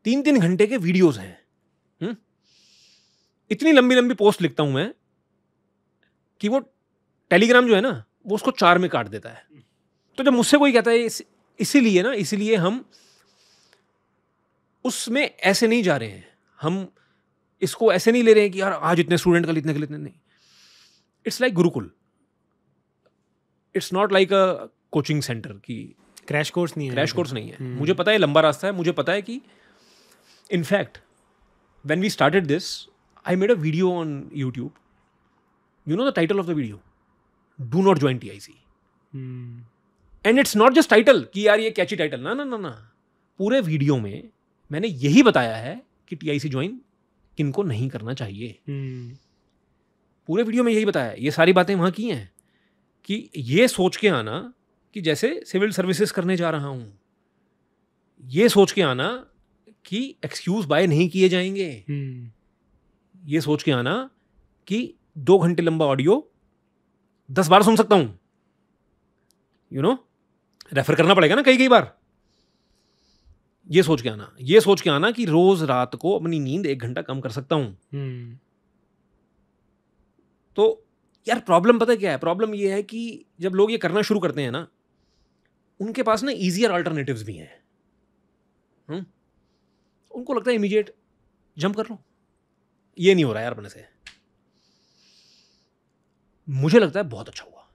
तीन तीन घंटे के वीडियोज हैं हम्म? इतनी लंबी लंबी पोस्ट लिखता हूं मैं कि वो टेलीग्राम जो है ना वो उसको चार में काट देता है तो जब मुझसे कोई कहता है इस, इसीलिए ना इसीलिए हम उसमें ऐसे नहीं जा रहे हैं हम इसको ऐसे नहीं ले रहे हैं कि यार आज इतने स्टूडेंट कल इतने कल इतने नहीं it's like gurukul it's not like a coaching centre कि क्रैश कोर्स नहीं है क्रैश कोर्स तो। नहीं है हम्म। मुझे पता है लंबा रास्ता है मुझे पता है कि in fact when we started this I made a video on YouTube you know the title of the video do not join T I C and it's not just title कि यार ये कैची टाइटल ना ना ना ना पूरे वीडियो में मैंने यही बताया है कि टी आई सी ज्वाइन किनको नहीं करना चाहिए hmm. पूरे वीडियो में यही बताया ये सारी बातें वहाँ की हैं कि ये सोच के आना कि जैसे सिविल सर्विसेज करने जा रहा हूँ ये सोच के आना कि एक्सक्यूज बाय नहीं किए जाएंगे हम्म। ये सोच के आना कि दो घंटे लंबा ऑडियो दस बार सुन सकता हूं यू नो रेफर करना पड़ेगा ना कई कई बार ये सोच के आना ये सोच के आना कि रोज रात को अपनी नींद एक घंटा कम कर सकता हूं हम्म। तो यार प्रॉब्लम पता क्या है प्रॉब्लम ये है कि जब लोग ये करना शुरू करते हैं ना उनके पास ना ईजियर आल्टरनेटिव भी हैं हम्म? उनको लगता है इमीडिएट जंप कर लो ये नहीं हो रहा यार अपने से मुझे लगता है बहुत अच्छा हुआ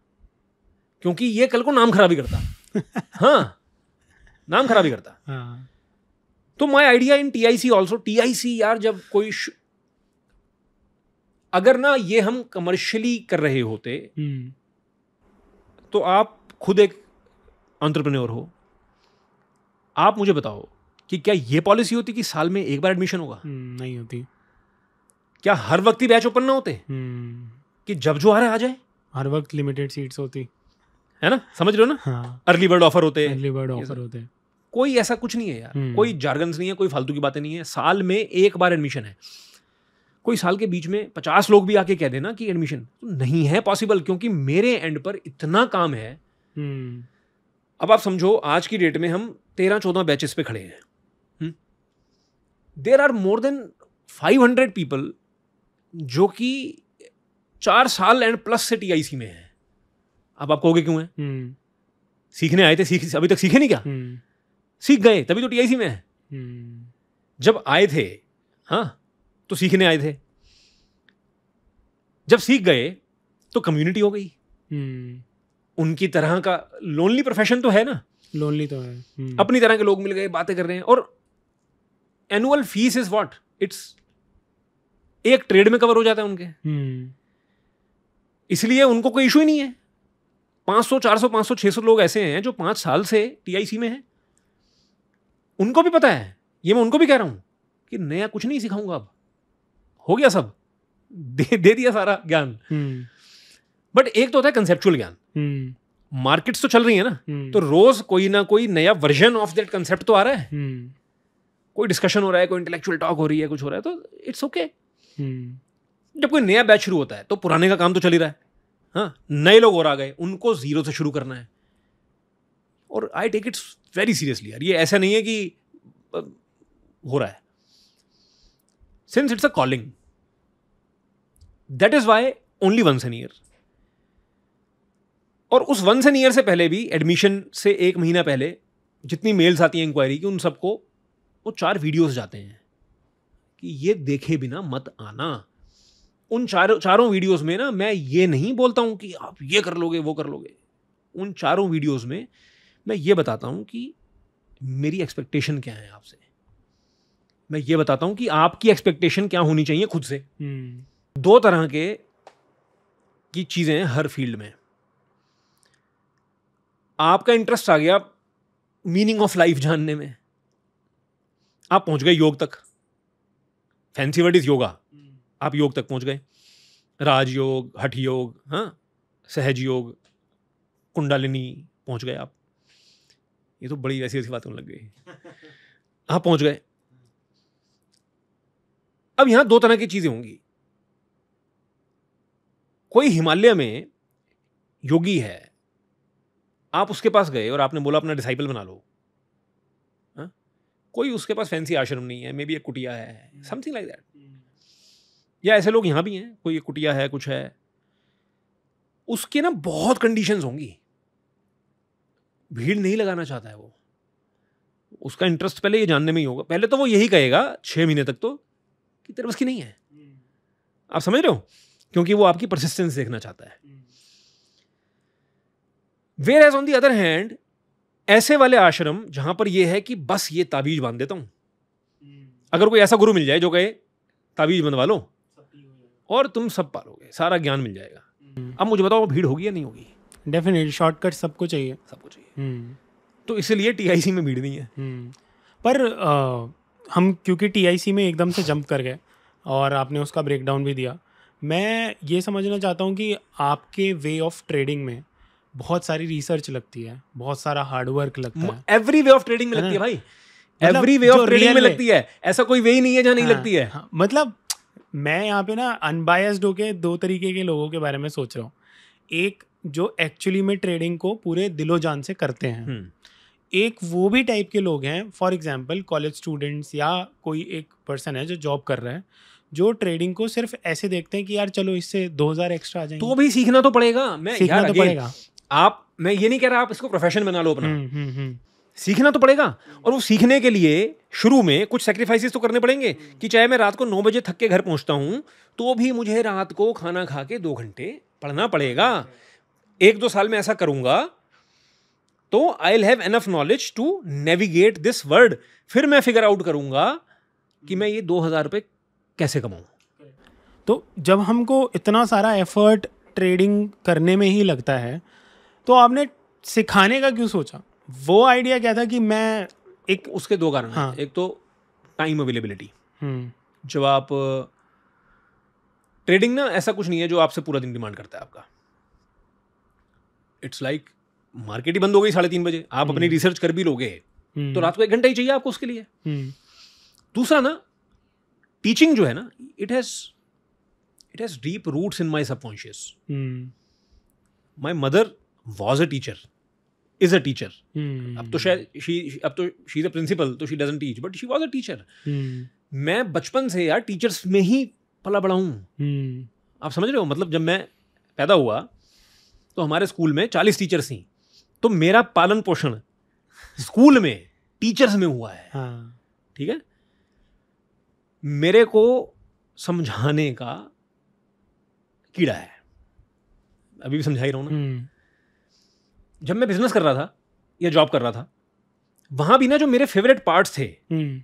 क्योंकि ये कल को नाम खराबी करता *laughs* हाँ नाम खराबी करता हाँ। तो my idea in TIC also TIC also T I C यार जब कोई अगर ना ये हम कमर्शियली कर रहे होते हम्म। तो आप खुद एक अंतरप्रन्योर हो आप मुझे बताओ कि क्या ये पॉलिसी होती कि साल में एक बार एडमिशन होगा हम्म, नहीं होती क्या हर वक्त ही बैच ओपन ना होते हम्म। कि जब जो आ रहे आ जाए हर वक्त लिमिटेड सीट्स होती है ना समझ रहे हो ना हाँ। अर्ली बर्ड ऑफर होते अर्ली बर्ड ऑफर होते कोई ऐसा कुछ नहीं है यार हम्म। कोई जार्गन्स नहीं है कोई फालतू की बातें नहीं है साल में एक बार एडमिशन है कोई साल के बीच में पचास लोग भी आके कह देना कि एडमिशन तो नहीं है पॉसिबल क्योंकि मेरे एंड पर इतना काम है अब आप समझो आज की डेट में हम तेरह चौदह बैचेस पे खड़े हैं there are more than five hundred people जो कि चार साल एंड प्लस से टीआईसी में है अब आप कहोगे क्यों है हम्म। सीखने आए थे सीख अभी तक सीखे नहीं क्या हम्म। सीख गए तभी तो टीआईसी में है हम्म। जब आए थे हाँ तो सीखने आए थे जब सीख गए तो कम्युनिटी हो गई उनकी तरह का लोनली प्रोफेशन तो है ना लोनली तो है हम्म। अपनी तरह के लोग मिल गए बातें कर रहे हैं और annual fees is what it's एक ट्रेड में कवर हो जाता है उनके हम्म। इसलिए उनको कोई इशू ही नहीं है 500, 400, 500, 600 लोग ऐसे हैं जो पांच साल से टीआईसी में हैं उनको भी पता है ये मैं उनको भी कह रहा हूं कि नया कुछ नहीं सिखाऊंगा अब हो गया सब दे, दे दिया सारा ज्ञान बट हम्म। एक तो होता है कंसेप्चुअल ज्ञान हम्म। मार्केट्स तो चल रही है ना हम्म। तो रोज कोई ना कोई नया वर्जन ऑफ दैट कंसेप्ट तो आ रहा है हम्म। कोई डिस्कशन हो रहा है कोई इंटेलेक्चुअल टॉक हो रही है कुछ हो रहा है तो इट्स ओके जब कोई नया बैच शुरू होता है तो पुराने का काम तो चल ही रहा है हाँ नए लोग और आ गए उनको जीरो से शुरू करना है और I take it's very seriously यार ये ऐसा नहीं है कि हो रहा है since it's a calling that is why only once a year और उस वन सन ईयर से पहले भी एडमिशन से एक महीना पहले जितनी मेल्स आती हैं इंक्वायरी की उन सबको वो चार वीडियोस जाते हैं कि ये देखे बिना मत आना उन चारों चारों वीडियोस में ना मैं ये नहीं बोलता हूँ कि आप ये कर लोगे वो कर लोगे उन चारों वीडियोस में मैं ये बताता हूँ कि मेरी एक्सपेक्टेशन क्या है आपसे मैं ये बताता हूँ कि आपकी एक्सपेक्टेशन क्या होनी चाहिए खुद से हम्म। दो तरह के की चीज़ें हैं हर फील्ड में आपका इंटरेस्ट आ गया मीनिंग ऑफ लाइफ जानने में आप पहुंच गए योग तक फैंसी वर्ड इज योगा आप योग तक पहुंच गए राजयोग हठ योग हाँ सहज योग कुंडालिनी पहुंच गए आप ये तो बड़ी ऐसी बात बातों लग गई *laughs* आप पहुंच गए अब यहां दो तरह की चीजें होंगी कोई हिमालय में योगी है आप उसके पास गए और आपने बोला अपना डिसाइपल बना लो हाँ? कोई उसके पास फैंसी आश्रम नहीं है मे बी एक कुटिया है समथिंग लाइक दैट या ऐसे लोग यहाँ भी हैं कोई एक कुटिया है कुछ है उसके ना बहुत कंडीशंस होंगी भीड़ नहीं लगाना चाहता है वो उसका इंटरेस्ट पहले ये जानने में ही होगा पहले तो वो यही कहेगा छः महीने तक तो कि तेरे बस की नहीं है आप समझ रहे हो क्योंकि वो आपकी परसिस्टेंस देखना चाहता है whereas on the other hand ऐसे वाले आश्रम जहां पर यह है कि बस ये ताबीज बांध देता हूँ हम्म। अगर कोई ऐसा गुरु मिल जाए जो कहे ताबीज बनवा लो और तुम सब पालोगे सारा ज्ञान मिल जाएगा हम्म। अब मुझे बताओ भीड़ होगी या नहीं होगी डेफिनेटली शॉर्टकट सबको चाहिए सबको चाहिए हम्म। तो इसलिए टीआईसी में भीड़ नहीं है पर आ, हम क्योंकि टीआईसी में एकदम से जंप कर गए और आपने उसका ब्रेकडाउन भी दिया मैं ये समझना चाहता हूँ कि आपके वे ऑफ ट्रेडिंग में बहुत सारी रिसर्च लगती है बहुत सारा हार्डवर्क लगता है एवरी वे ऑफ ट्रेडिंग में लगती है हाँ। भाई एवरी वे ऑफ ट्रेडिंग में लगती है ऐसा कोई वे ही नहीं है जहाँ नहीं हाँ, लगती है हाँ, मतलब मैं यहाँ पे ना अनबायस्ड होके दो तरीके के लोगों के बारे में सोच रहा हूँ एक जो एक्चुअली में ट्रेडिंग को पूरे दिलो जान से करते हैं हम्म। एक वो भी टाइप के लोग हैं फॉर एग्जाम्पल कॉलेज स्टूडेंट्स या कोई एक पर्सन है जो जॉब कर रहा है जो ट्रेडिंग को सिर्फ ऐसे देखते हैं कि यार चलो इससे दो हजार एक्स्ट्रा आ जाएंगे तो भी सीखना तो पड़ेगा मैं सीखना यार तो पड़ेगा आप मैं ये नहीं कह रहा आप इसको प्रोफेशन बना लो अपना हम्म, हम्म, हम्म। सीखना तो पड़ेगा और वो सीखने के लिए शुरू में कुछ सेक्रीफाइसिस तो करने पड़ेंगे कि चाहे मैं रात को नौ बजे थक के घर पहुंचता हूँ तो भी मुझे रात को खाना खा के दो घंटे पढ़ना पड़ेगा एक दो साल में ऐसा करूंगा तो I have enough knowledge to navigate this world फिर मैं फिगर आउट करूंगा कि मैं ये दो हज़ार रुपये कैसे कमाऊँ तो जब हमको इतना सारा एफर्ट ट्रेडिंग करने में ही लगता है तो आपने सिखाने का क्यों सोचा वो आइडिया क्या था कि मैं एक उसके दो कारण हाँ एक तो टाइम हम्म। अवेलेबिलिटी जब आप ट्रेडिंग ना ऐसा कुछ नहीं है जो आपसे पूरा दिन डिमांड करता है आपका इट्स लाइक मार्केट ही बंद हो गई साढ़े तीन बजे आप अपनी रिसर्च हम्म। कर भी लोगे हम्म। तो रात को एक घंटा ही चाहिए आपको उसके लिए दूसरा ना टीचिंग जो है ना it has it has deep roots in my subconscious my mother was a teacher is a teacher अब तो शायद शी अब तो शी इज अ प्रिंसिपल तो she doesn't teach but she was a teacher मैं बचपन से यार टीचर्स में ही पला बड़ा हूँ hmm. आप समझ रहे हो मतलब जब मैं पैदा हुआ तो हमारे स्कूल में चालीस टीचर्स थी तो मेरा पालन पोषण स्कूल में टीचर्स में हुआ है हाँ। ठीक है मेरे को समझाने का कीड़ा है अभी भी समझा ही रहा हूँ ना hmm. जब मैं बिजनेस कर रहा था या जॉब कर रहा था वहां भी ना जो मेरे फेवरेट पार्ट्स थे हम्म।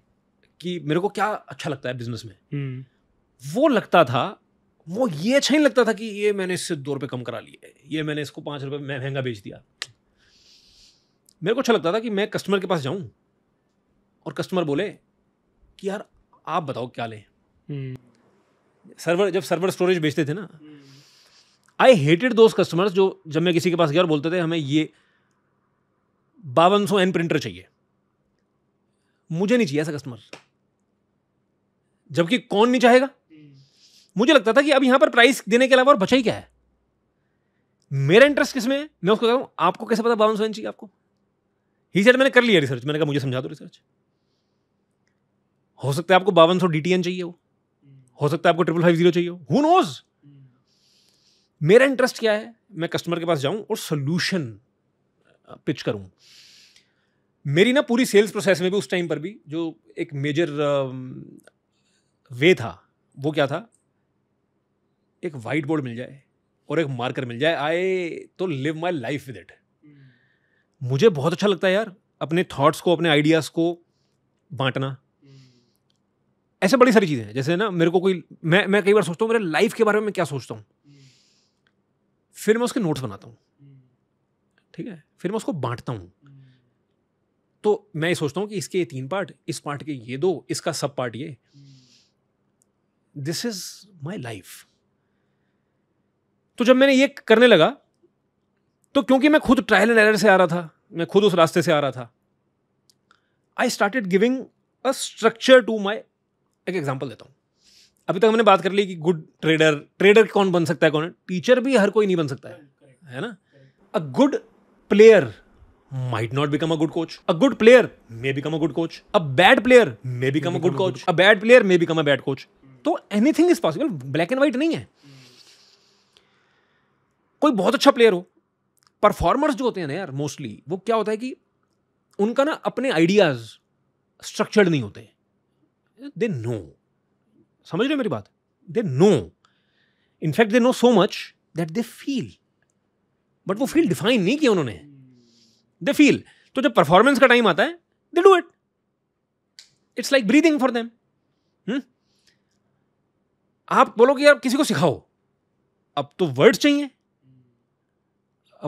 कि मेरे को क्या अच्छा लगता है बिजनेस में हम्म। वो लगता था वो ये अच्छा नहीं लगता था कि ये मैंने इससे दो रुपये कम करा लिए ये मैंने इसको पाँच रुपये मैं महंगा बेच दिया मेरे को अच्छा लगता था कि मैं कस्टमर के पास जाऊँ और कस्टमर बोले कि यार आप बताओ क्या लें सर्वर हम्म। जब सर्वर स्टोरेज बेचते थे ना आई हेटेड दोज कस्टमर्स जो जब मैं किसी के पास गया और बोलते थे हमें ये बावन सौ एन प्रिंटर चाहिए मुझे नहीं चाहिए ऐसा कस्टमर जबकि कौन नहीं चाहेगा मुझे लगता था कि अब यहां पर प्राइस देने के अलावा और बचा ही क्या है मेरा इंटरेस्ट किसमें है मैं उसको कह रहा हूं आपको कैसे पता बावन सौ एन चाहिए आपको ही सर मैंने कर लिया रिसर्च मैंने कहा मुझे समझा दो रिसर्च हो सकता है आपको बावन सौ डी टी एन चाहिए हो हो सकता है आपको ट्रिपल फाइव जीरो चाहिए हु नोज़ मेरा इंटरेस्ट क्या है मैं कस्टमर के पास जाऊं और सोल्यूशन पिच करूं मेरी ना पूरी सेल्स प्रोसेस में भी उस टाइम पर भी जो एक मेजर वे था वो क्या था एक वाइट बोर्ड मिल जाए और एक मार्कर मिल जाए आई तो live my life with it मुझे बहुत अच्छा लगता है यार अपने थॉट्स को अपने आइडियाज़ को बांटना hmm. ऐसे बड़ी सारी चीज़ें हैं जैसे ना मेरे को कोई मैं मैं कई बार सोचता हूँ मेरे लाइफ के बारे में मैं क्या सोचता हूँ फिर मैं उसके नोट्स बनाता हूँ ठीक है फिर मैं उसको बांटता हूँ तो मैं ये सोचता हूँ कि इसके ये तीन पार्ट इस पार्ट के ये दो इसका सब पार्ट ये दिस इज माई लाइफ तो जब मैंने ये करने लगा तो क्योंकि मैं खुद ट्रायल एंड एरर से आ रहा था मैं खुद उस रास्ते से आ रहा था I started giving a structure to my एक एग्जाम्पल देता हूँ अभी तक हमने बात कर ली कि गुड ट्रेडर ट्रेडर कौन बन सकता है कौन टीचर भी हर कोई नहीं बन सकता है है ना a good player might not become a good coach a good player may become a good coach a bad player may become a good coach a bad player may become a bad coach तो anything is possible black and white नहीं है कोई बहुत अच्छा player हो performers जो होते हैं ना यार मोस्टली वो क्या होता है कि उनका ना अपने आइडियाज स्ट्रक्चर्ड नहीं होते दे नो समझ रहे मेरी बात they know in fact they know so much that they feel but वो फील डिफाइन नहीं किया उन्होंने दे फील तो जब परफॉर्मेंस का टाइम आता है they do it it's like breathing for them आप बोलो कि यार किसी को सिखाओ अब तो वर्ड चाहिए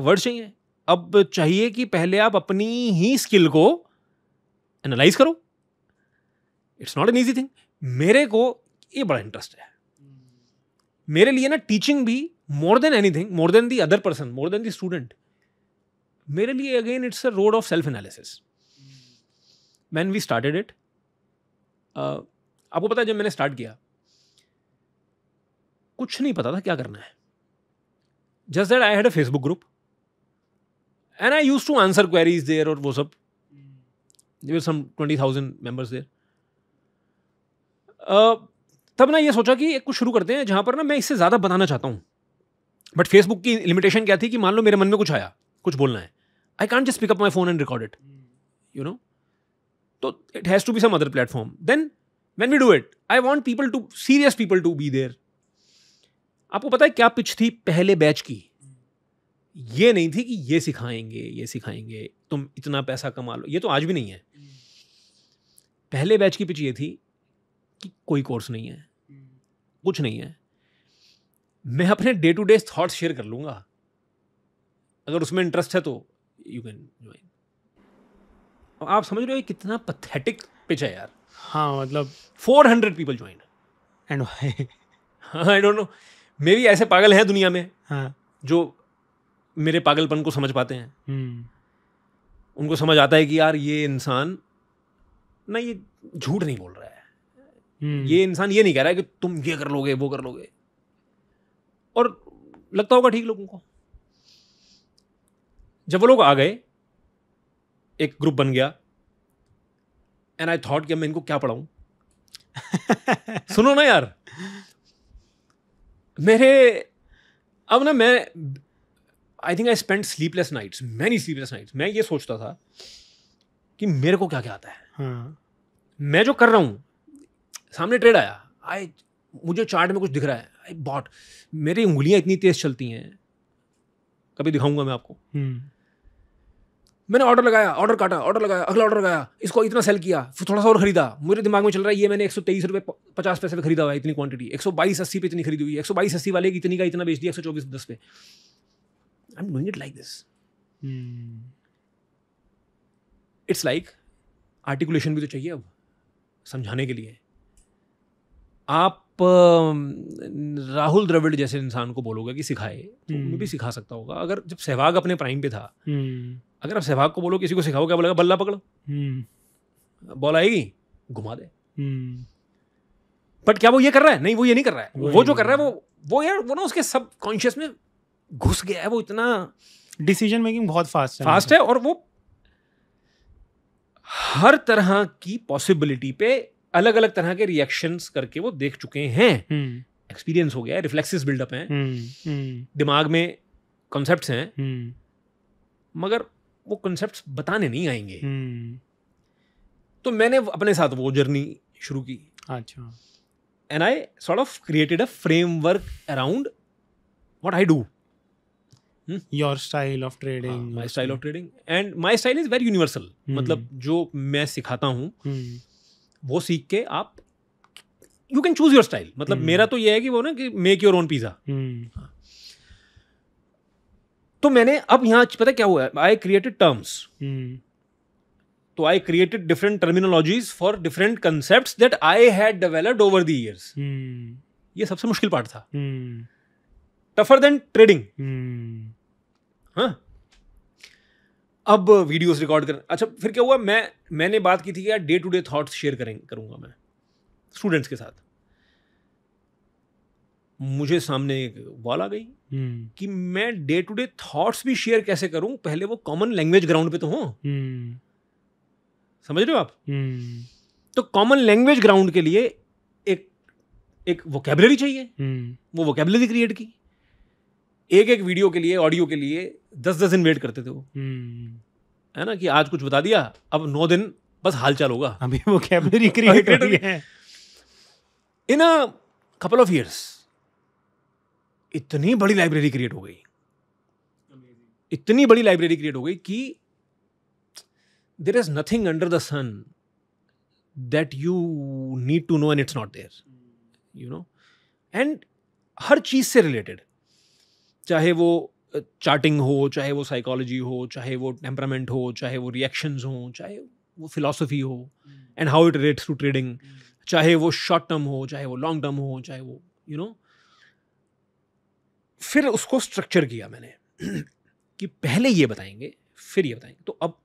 वर्ड्स चाहिए अब चाहिए कि पहले आप अपनी ही स्किल को एनालाइज करो it's not an easy thing मेरे को ये बड़ा इंटरेस्ट है मेरे लिए ना टीचिंग भी more than anything more than the other person more than the student मेरे लिए again it's a road of self analysis man we started it आपको पता है जब मैंने स्टार्ट किया कुछ नहीं पता था क्या करना है just that I had a Facebook group and I use to answer queries there और वो सब some twenty thousand members there तब ना ये सोचा कि एक कुछ शुरू करते हैं जहाँ पर ना मैं इससे ज़्यादा बताना चाहता हूँ बट फेसबुक की लिमिटेशन क्या थी कि मान लो मेरे मन में कुछ आया कुछ बोलना है I can't just pick up my phone and record it you know तो it has to be some other platform than when we do it I want people to serious people to be there आपको पता है क्या pitch थी पहले batch की ये नहीं थी कि ये सिखाएंगे ये सिखाएंगे तुम इतना पैसा कमा लो ये तो आज भी नहीं है पहले बैच की पिच ये थी कि कोई कोर्स नहीं है हम्म। कुछ नहीं है मैं अपने day to day thoughts share कर लूँगा अगर उसमें इंटरेस्ट है तो यू कैन ज्वाइन आप समझ रहे हो कितना पथेटिक पिच है यार हाँ मतलब four hundred people join and I don't know मे भी ऐसे पागल हैं दुनिया में हाँ जो मेरे पागलपन को समझ पाते हैं hmm. उनको समझ आता है कि यार ये इंसान ना ये झूठ नहीं बोल रहा है हम्म। ये इंसान ये नहीं कह रहा है कि तुम ये कर लोगे वो कर लोगे और लगता होगा ठीक लोगों को जब वो लोग आ गए एक ग्रुप बन गया एंड आई थॉट कि मैं इनको क्या पढ़ाऊं *laughs* सुनो ना यार मेरे अब ना मैं I think I spend sleepless nights many sleepless nights मैं ये सोचता था कि मेरे को क्या क्या आता है हाँ. मैं जो कर रहा हूं सामने ट्रेड आया आई मुझे चार्ट में कुछ दिख रहा है आई बॉट मेरी उंगलियां इतनी तेज चलती हैं कभी दिखाऊंगा मैं आपको हम्म। मैंने ऑर्डर लगाया ऑर्डर काटा ऑर्डर लगाया अगला ऑर्डर लगाया इसको इतना सेल किया फिर थोड़ा सा और खरीदा मेरे दिमाग में चल रहा है ये मैंने एक सौ तेईस रुपये पचास पैसे पे खरीदा हुआ इतनी क्वांटिटी एक सौ बाईस अस्सी पे इतनी खरीदी हुई एक सौ बाईस अस्सी वाले की इतनी का इतना बेच दिया एक सौ चौबीस दस पे I am doing it like this it's like articulation भी तो चाहिए अब समझाने के लिए आप राहुल द्रविड़ जैसे इंसान को बोलोगे कि सिखाए तो मैं हम्म। भी सिखा सकता होगा अगर जब सहवाग अपने प्राइम पे था हम्म। अगर आप सहवाग को बोलो किसी को सिखाओ क्या बोलेगा बल्ला पकड़ो हम्म। बॉल आएगी घुमा दे बट क्या वो ये कर रहा है नहीं वो ये नहीं कर रहा है वो, वो जो कर रहा है वो वो यार वो ना उसके सब कॉन्शियस में घुस गया है वो इतना डिसीजन मेकिंग बहुत फास्ट है फास्ट है और वो हर तरह की पॉसिबिलिटी पे अलग अलग तरह के रिएक्शंस करके वो देख चुके हैं एक्सपीरियंस हम्म। हो गया है रिफ्लेक्सेस बिल्डअप हैं हम्म, हम्म। दिमाग में कॉन्सेप्ट हैं मगर वो कॉन्सेप्ट बताने नहीं आएंगे तो मैंने अपने साथ वो जर्नी शुरू की अच्छा and I sort of created a framework around what I do your style of trading my style of trading and my style is very universal मतलब जो मैं सिखाता हूँ hmm. वो सीख के आप you can choose your style मतलब hmm. मेरा तो ये है कि वो ना कि मेक योर ओन पिज्जा तो मैंने अब यहां पता क्या हुआ है आई क्रिएटेड टर्म्स तो I created different terminologies for different concept that I had developed over the years ये सबसे मुश्किल पार्ट था टफर देन ट्रेडिंग हाँ अब वीडियोस रिकॉर्ड कर अच्छा फिर क्या हुआ मैं मैंने बात की थी यार day to day thoughts share करें करूँगा मैं स्टूडेंट्स के साथ मुझे सामने एक वॉल आ गई हम्म। कि मैं डे टू डे थॉट्स भी शेयर कैसे करूं पहले वो कॉमन लैंग्वेज ग्राउंड पे तो हो हम्म। समझ रहे हो आप हम्म। तो कॉमन लैंग्वेज ग्राउंड के लिए एक एक वोकेबलरी चाहिए वो वोकेबलरी क्रिएट की एक एक वीडियो के लिए ऑडियो के लिए दस दस दिन वेट करते थे वो हम्म। है ना कि आज कुछ बता दिया अब नौ दिन बस हालचाल होगा अभी वो कैबलरी क्रिएट *laughs* हो है in a couple of years इतनी बड़ी लाइब्रेरी क्रिएट हो गई इतनी बड़ी लाइब्रेरी क्रिएट हो गई कि there is nothing under the sun that you need to know and it's not there you know and हर चीज से रिलेटेड चाहे वो चार्टिंग हो चाहे वो साइकोलॉजी हो चाहे वो टेम्परामेंट हो चाहे वो रिएक्शंस hmm. hmm. हो चाहे वो फिलासफी हो and how it rates to trading चाहे वो शॉर्ट टर्म हो चाहे वो लॉन्ग टर्म हो चाहे वो यू नो फिर उसको स्ट्रक्चर किया मैंने *clears throat* कि पहले ये बताएंगे फिर ये बताएंगे तो अब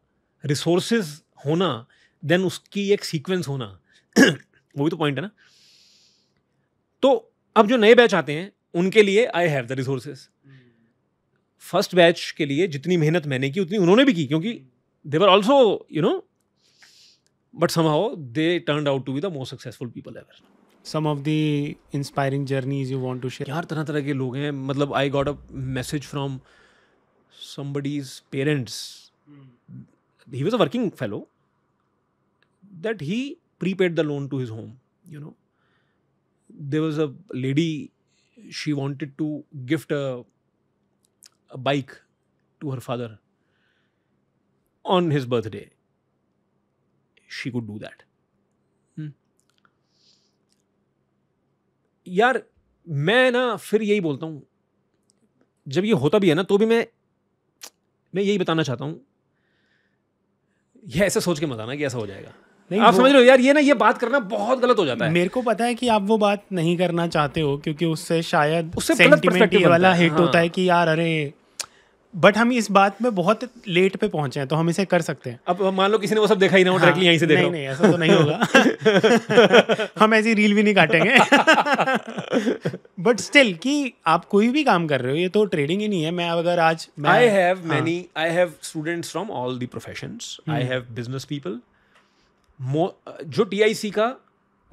रिसोर्सेज होना देन उसकी एक सीक्वेंस होना *clears throat* वो भी तो पॉइंट है ना तो अब जो नए बैच आते हैं उनके लिए I have the resources first batch के लिए जितनी मेहनत मैंने की उतनी उन्होंने भी की क्योंकि they were also you know but somehow they turn out to be the most successful people ever some of the inspiring journeys you want to share यार तरह तरह के लोग हैं मतलब I got a message from somebody's parents he was a working fellow that he prepaid the loan to his home you know they was a lady she wanted to gift a a bike to her father on his birthday, she could do that. Hmm. यार मैं ना फिर यही बोलता हूं जब ये होता भी है ना तो भी मैं मैं यही बताना चाहता हूं ये ऐसे सोच के मत आना कि ऐसा हो जाएगा नहीं आप समझ रहे हो यार ये ना ये बात करना बहुत गलत हो जाता है मेरे को पता है कि आप वो बात नहीं करना चाहते हो क्योंकि उससे शायद उससे वाला हिट हाँ। होता है कि यार अरे बट हम इस बात में बहुत लेट पे पहुंचे हैं तो हम इसे कर सकते हैं अब मान लो किसी ने वो सब देखा ही ना हो डायरेक्टली यहीं से देखा नहीं नहीं ऐसा तो नहीं होगा *laughs* हम ऐसी रील भी नहीं काटेंगे *laughs* बट स्टिल कि आप कोई भी काम कर रहे हो ये तो ट्रेडिंग ही नहीं है मैं अगर आज I have many I have students from all the professions I have business people जो टी का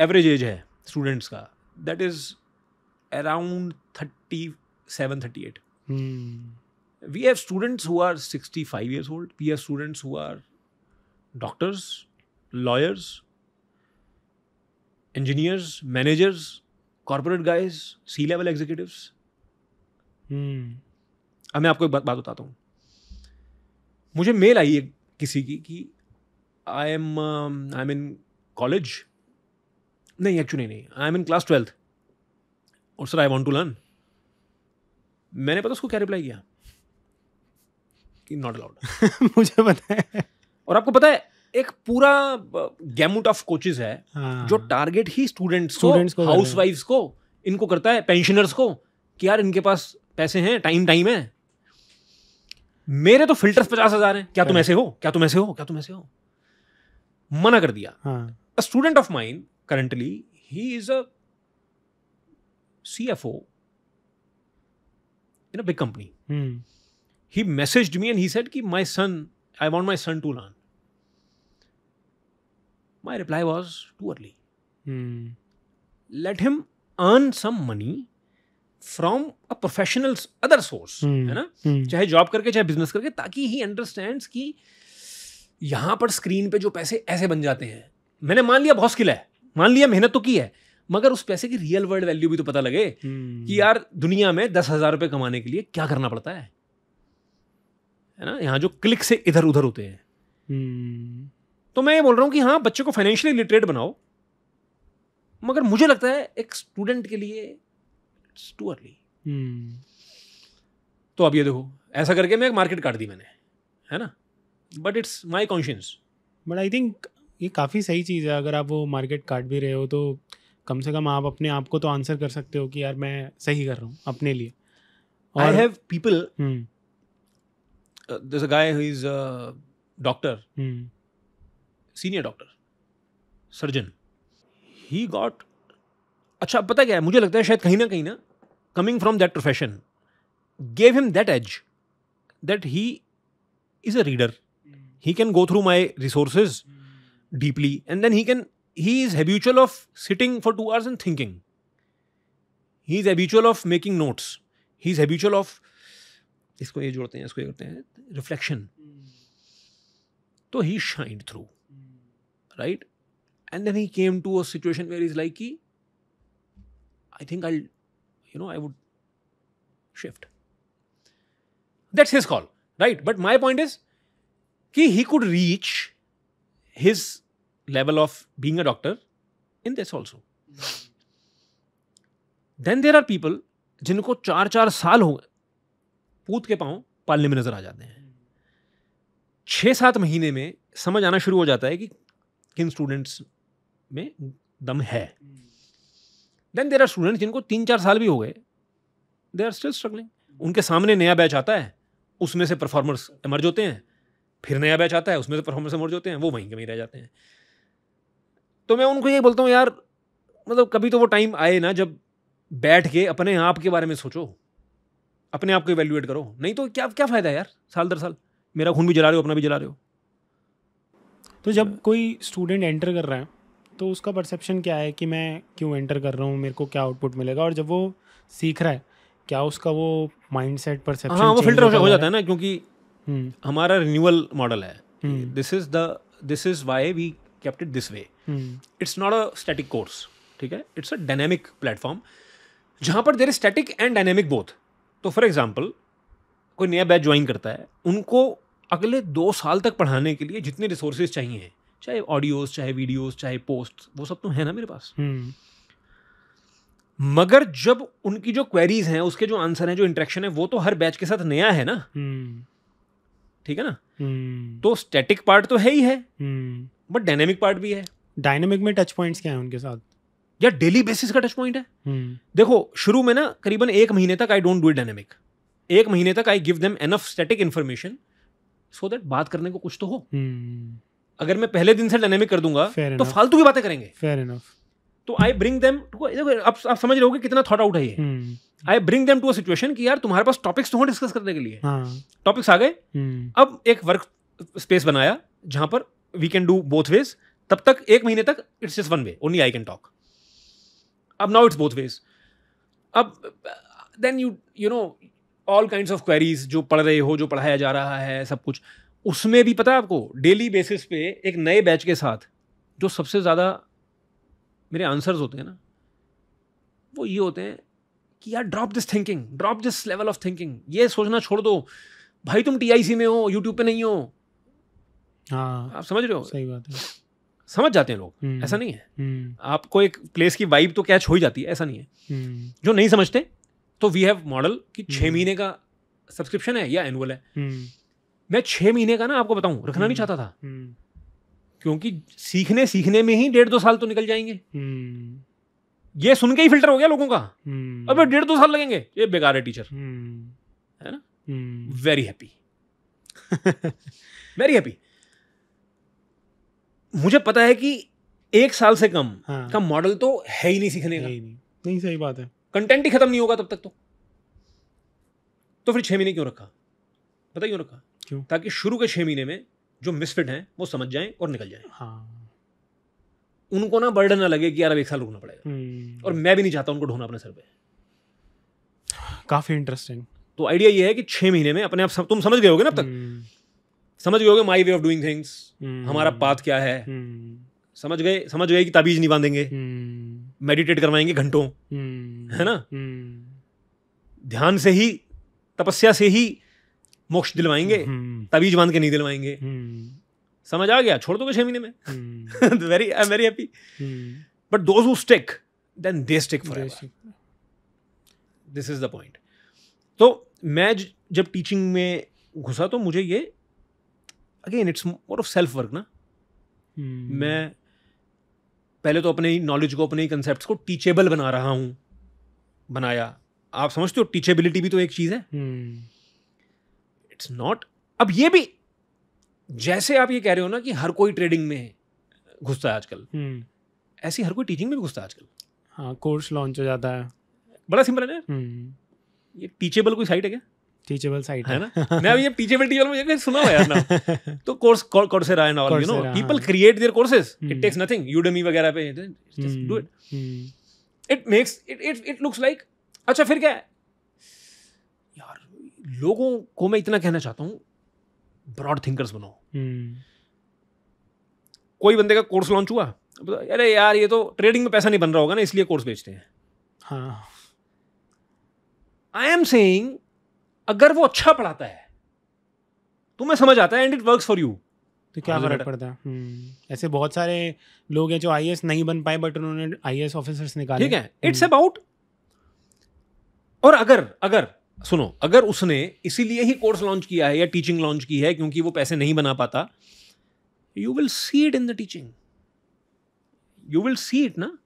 एवरेज एज है स्टूडेंट्स का that is around thirty seven thirty eight we have students who are sixty five years old we have students who are doctors lawyers engineers managers corporate guys C level executive अब मैं आपको एक बात बात बताता हूँ मुझे मेल आई है किसी की कि I am I am in college नहीं एक्चुअली नहीं I am in class twelfth और sir I want to learn मैंने पता उसको क्या रिप्लाई किया नॉट अलाउड *laughs* मुझे पता है और आपको पता है एक पूरा गैमुट ऑफ कोचेज है हाँ। जो टारगेट ही स्टूडेंट्स स्टूडेंट को हाउस वाइफ को इनको करता है पेंशनर्स को कि यार इनके पास पैसे हैं टाइम टाइम है मेरे तो फिल्टर्स पचास हजार हैं क्या तुम हाँ। ऐसे हो क्या तुम ऐसे हो क्या तुम ऐसे हो मना कर दिया student of mind currently he is a C F O in a big company he message me and he said कि my son I want my son to learn my reply was too early let him earn some money from a professional other source है ना hmm. चाहे job करके चाहे business करके ताकि ही understand कि यहां पर स्क्रीन पे जो पैसे ऐसे बन जाते हैं मैंने मान लिया बहुत स्किल है मान लिया मेहनत तो की है मगर उस पैसे की रियल वर्ल्ड वैल्यू भी तो पता लगे hmm. कि यार दुनिया में दस हजार रुपये कमाने के लिए क्या करना पड़ता है है ना यहाँ जो क्लिक से इधर उधर होते हैं हम्म। तो मैं ये बोल रहा हूँ कि हाँ बच्चे को फाइनेंशियली लिटरेट बनाओ मगर मुझे लगता है एक स्टूडेंट के लिए टू अर्ली हम्म। तो अब ये देखो ऐसा करके मैं एक मार्केट काट दी मैंने है ना but it's my conscious but I think ये काफ़ी सही चीज़ है अगर आप वो मार्केट काट भी रहे हो तो कम से कम आप अपने आप को तो आंसर कर सकते हो कि यार मैं सही कर रहा हूँ अपने लिए I have people Uh, there's a guy who's a doctor, hmm. senior doctor, surgeon. He got अच्छा पता क्या है मुझे लगता है शायद कहीं ना कहीं ना coming from that profession gave him that edge that he is a reader he can go through my resources deeply and then he can he is habitual of sitting for two hours and thinking. He is habitual of making notes. He is habitual of इसको ये जोड़ते हैं इसको ये करते हैं reflection hmm. तो he shined through right and then he came to a situation where is like की I think I you know I would shift that's his call right but my point is कि he could reach his level of being a doctor in this also then there are people जिनको चार चार साल हो गए पूत के पाँव पालने में नज़र आ जाते हैं छः सात महीने में समझ आना शुरू हो जाता है कि किन स्टूडेंट्स में दम है देन देर आर स्टूडेंट्स जिनको तीन चार साल भी हो गए दे आर स्टिल स्ट्रगलिंग उनके सामने नया बैच आता है उसमें से परफॉर्मर्स एमर्ज होते हैं फिर नया बैच आता है उसमें से परफॉर्मर्स एमर्ज होते हैं वो वहीं के वहीं रह जाते हैं तो मैं उनको ये बोलता हूँ यार मतलब कभी तो वो टाइम आए ना जब बैठ के अपने आप के बारे में सोचो अपने आप को इवेल्युएट करो नहीं तो क्या क्या फ़ायदा है यार साल दर साल मेरा खून भी जला रहे हो अपना भी जला रहे हो तो जब कोई स्टूडेंट एंटर कर रहा है तो उसका परसेप्शन क्या है कि मैं क्यों एंटर कर रहा हूँ मेरे को क्या आउटपुट मिलेगा और जब वो सीख रहा है क्या उसका वो माइंड सेट परसेप्शन हाँ वो फिल्टर हो, जाता है ना क्योंकि हम्म। हमारा रिन्यूअल मॉडल है this is the this is why we kept it this way it's not a static course ठीक है इट्स अ डायनेमिक प्लेटफॉर्म जहाँ पर there is static and dynamic both तो फॉर एग्जाम्पल कोई नया बैच ज्वाइन करता है उनको अगले दो साल तक पढ़ाने के लिए जितने रिसोर्सेज चाहिए चाहे ऑडियोज चाहे वीडियोज चाहे पोस्ट वो सब तो है ना मेरे पास हम्म। मगर जब उनकी जो क्वेरीज हैं उसके जो आंसर हैं जो इंटरेक्शन है वो तो हर बैच के साथ नया है ना हम्म। ठीक है ना हम्म। तो स्टैटिक पार्ट तो है ही है बट डायनेमिक पार्ट भी है डायनेमिक में टच पॉइंट्स क्या है उनके साथ या डेली बेसिस का टच पॉइंट है हम्म। देखो शुरू में ना करीबन एक महीने तक I don't do it dynamic एक महीने तक I give them enough static information so that बात करने को कुछ तो हो हम्म। अगर मैं पहले दिन से डायनेमिक कर दूंगा तो फालतू की बातें करेंगे Fair तो आई ब्रिंग देम आप आप समझ रहे हो कितना थॉट आउट है ये I bring them to a situation कि यार तुम्हारे पास टॉपिक्स तो हो डिस्कस करने के लिए टॉपिक्स हाँ। आ गए हम्म। अब एक वर्क स्पेस बनाया जहां पर we can do both ways तब तक एक महीने तक it's just one way only I can talk अब नाउ इट्स बोथ वेज अब then you you know all kind of queries जो पढ़ रहे हो जो पढ़ाया जा रहा है सब कुछ उसमें भी पता है आपको डेली बेसिस पे एक नए बैच के साथ जो सबसे ज़्यादा मेरे आंसर्स होते हैं ना वो ये होते हैं कि यार drop this thinking drop this level of thinking ये सोचना छोड़ दो भाई तुम टीआईसी में हो यूट्यूब पे नहीं हो हाँ आप समझ रहे हो सही बात है समझ जाते हैं लोग हम्म। ऐसा नहीं है हम्म। आपको एक प्लेस की वाइब तो कैच हो ही जाती है ऐसा नहीं है हम्म। जो नहीं समझते तो वी हैव मॉडल कि छः महीने का सब्सक्रिप्शन है या एनुअल है मैं छः महीने का ना आपको बताऊँ रखना नहीं चाहता था क्योंकि सीखने सीखने में ही डेढ़ दो साल तो निकल जाएंगे ये सुन के ही फिल्टर हो गया लोगों का अब डेढ़ दो साल लगेंगे ये बेकार है टीचर है ना वेरी हैप्पी वेरी हैप्पी मुझे पता है कि एक साल से कम हाँ। का मॉडल तो है ही नहीं सीखने का नहीं नहीं सही बात है कंटेंट ही खत्म नहीं होगा तब तक तो तो फिर छह महीने क्यों रखा पता क्यों रखा क्यों ताकि शुरू के छह महीने में जो मिसफिट हैं वो समझ जाएं और निकल जाएं हाँ उनको ना बर्डन ना लगे कि यार अब एक साल रुकना पड़ेगा हम्म। और मैं भी नहीं चाहता उनको ढोना अपने सर पे काफ़ी इंटरेस्टिंग तो आइडिया ये है कि छह महीने में अपने आप तुम समझ गए होगे ना अब तक हम्म। समझ गए होगे my way of doing things हमारा पाथ हम्म, क्या है हम्म, समझ गए समझ गए कि तबीज नहीं बांधेंगे मेडिटेट हम्म, करवाएंगे घंटों है ना ध्यान से ही तपस्या से ही मोक्ष दिलवाएंगे तबीज बांध के नहीं दिलवाएंगे समझ आ गया छोड़ दो छह महीने में very I am very happy but those who stick then they stick for this is the point तो मैं जब टीचिंग में घुसा तो मुझे ये again it's more of self work ना मैं पहले तो अपने ही नॉलेज को अपने ही कंसेप्ट को टीचेबल बना रहा हूँ बनाया आप समझते हो टीचेबिलिटी भी तो एक चीज़ है इट्स hmm. नॉट अब ये भी जैसे आप ये कह रहे हो ना कि हर कोई ट्रेडिंग में घुसता है आजकल hmm. ऐसी हर कोई टीचिंग में भी घुसता है आजकल हाँ कोर्स लॉन्च हो जाता है बड़ा सिंपल है ना hmm. ये टीचेबल कोई साइट है क्या टीचेबल साइट है ना मैं ये टीचेबल टीचेबल मुझे कहीं सुना हुआ यार ना *laughs* तो course Coursera and all you know people create their courses it takes nothing Udemy वगैरह पे just do it it makes it it it looks like अच्छा फिर क्या है यार लोगों को मैं इतना कहना चाहता हूँ ब्रॉड थिंकर्स बनो कोई बंदे का कोर्स लॉन्च हुआ तो, अरे यार ये तो ट्रेडिंग में पैसा नहीं बन रहा होगा ना इसलिए कोर्स बेचते हैं हाँ आई एम सेइंग अगर वो अच्छा पढ़ाता है तुम्हें समझ आता है and it work for you तो क्या फर्क पड़ता है हम्म, ऐसे बहुत सारे लोग हैं जो आई नहीं बन पाए बट उन्होंने आई ऑफिसर्स निकाले ठीक है इट्स हम्म। अबाउट और अगर अगर सुनो अगर उसने इसीलिए ही कोर्स लॉन्च किया है या टीचिंग लॉन्च की है क्योंकि वो पैसे नहीं बना पाता you will see it in the teaching you will see it ना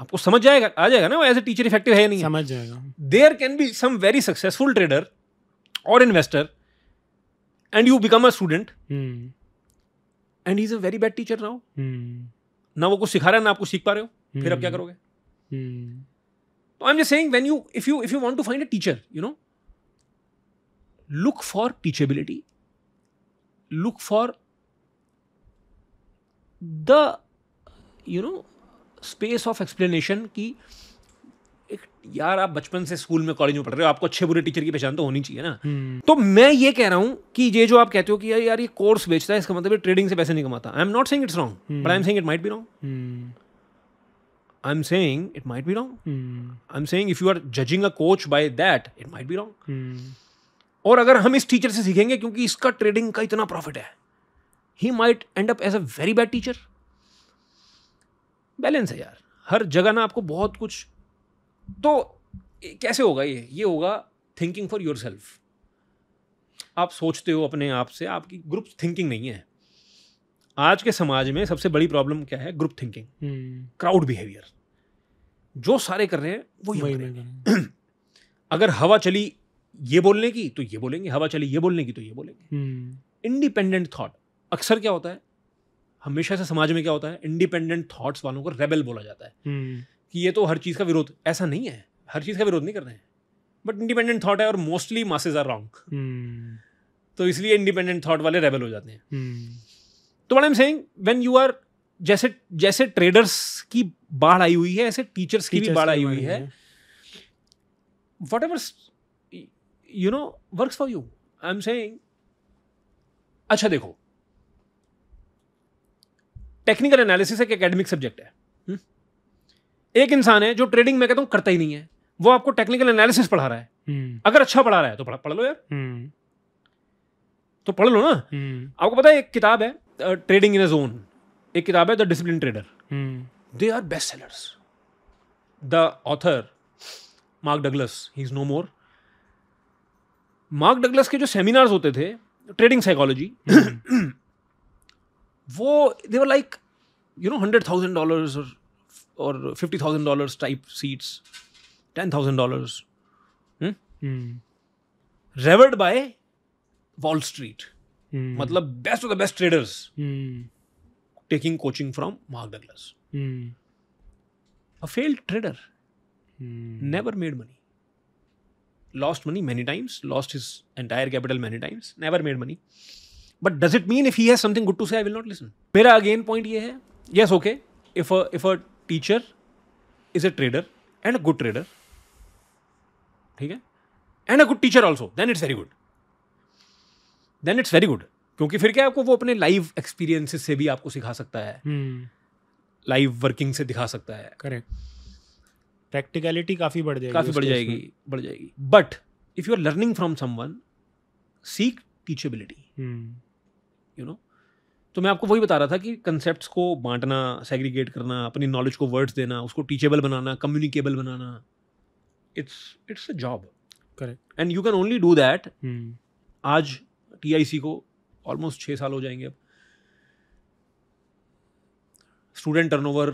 आपको समझ जाएगा आ जाएगा ना एज ए टीचर इफेक्टिव है नहीं समझ जाएगा there can be some very successful trader और investor and you become a student and is a very bad teacher now ना वो कुछ सिखा रहा है ना आपको सीख पा रहे हो hmm. फिर आप क्या हम्म। करोगे हम्म। तो I am saying when you if you if you want to find a teacher you know look for teachability look for the you know space of explanation कि एक यार आप बचपन से स्कूल में कॉलेज में पढ़ रहे हो आपको अच्छे बुरे टीचर की पहचान तो होनी चाहिए ना हम्म। तो मैं ये कह रहा हूँ कि ये जो आप कहते हो कि यार यार ये कोर्स बेचता है इसका मतलब ये ट्रेडिंग से पैसे नहीं कमाता I am not saying it's wrong but I am saying it might be wrong I am saying it might be wrong I am saying if you are judging a coach by that it might be wrong और अगर हम इस teacher से सीखेंगे क्योंकि इसका trading का इतना प्रॉफिट है he might end up as a very bad teacher balance है यार हर जगह ना आपको बहुत कुछ तो कैसे होगा ये ये होगा थिंकिंग फॉर योर सेल्फ आप सोचते हो अपने आप से आपकी ग्रुप थिंकिंग नहीं है आज के समाज में सबसे बड़ी प्रॉब्लम क्या है ग्रुप थिंकिंग क्राउड बिहेवियर जो सारे कर रहे हैं वो ही *clears throat* अगर हवा चली ये बोलने की तो ये बोलेंगे हवा चली ये बोलने की तो ये बोलेंगे इंडिपेंडेंट हम्म। थॉट अक्सर क्या होता है हमेशा से समाज में क्या होता है इंडिपेंडेंट थॉट्स वालों को रेबल बोला जाता है हम्म। कि ये तो हर चीज़ का विरोध ऐसा नहीं है हर चीज़ का विरोध नहीं कर रहे हैं बट इंडिपेंडेंट थॉट है और मोस्टली मासेज आर रॉन्ग तो इसलिए इंडिपेंडेंट थॉट वाले रेबल हो जाते हैं हम्म। तो I am saying when you are जैसे जैसे ट्रेडर्स की बाढ़ आई हुई है ऐसे टीचर्स की भी बाढ़ आई हुई है whatever you know work for you I am saying अच्छा देखो टेक्निकल एनालिसिस एक एकेडमिक सब्जेक्ट है हम्म। एक इंसान है जो ट्रेडिंग में कहता हूँ करता ही नहीं है वो आपको टेक्निकल एनालिसिस पढ़ा रहा है हम्म। अगर अच्छा पढ़ा रहा है तो पढ़ लो यार हम्म। तो पढ़ लो ना आपको पता है एक किताब है ट्रेडिंग इन अ जोन एक किताब है the discipline trader they are best sellers the author Mark Douglas he is no more Mark Douglas के जो सेमिनार्स होते थे ट्रेडिंग साइकोलॉजी वो they were like you know hundred thousand dollars और और fifty thousand dollars type seats ten thousand dollars revered by Wall Street मतलब best of the best traders taking coaching from Mark Douglas a failed trader never made money lost money many times, lost his entire capital many times, never made money. But does it mean if he has something good to say I will not listen मेरा again point ये है yes okay if if a teacher is a trader and a good trader ठीक है and a good teacher also then it's very good then it's very good क्योंकि फिर क्या आपको वो अपने लाइव एक्सपीरियंसिस से भी आपको सिखा सकता है लाइव hmm. वर्किंग से दिखा सकता है करेक्ट प्रैक्टिकलिटी काफ़ी बढ़ जाएगी काफ़ी बढ़ जाएगी बढ़ जाएगी but if you are learning from someone seek teachability you know तो मैं आपको वही बता रहा था कि कंसेप्ट को बांटना सेग्रीगेट करना अपनी नॉलेज को वर्ड्स देना उसको टीचेबल बनाना कम्युनिकेबल बनाना it's it's a job correct and you can only do that आज टी को ऑलमोस्ट छः साल हो जाएंगे अब स्टूडेंट टर्नओवर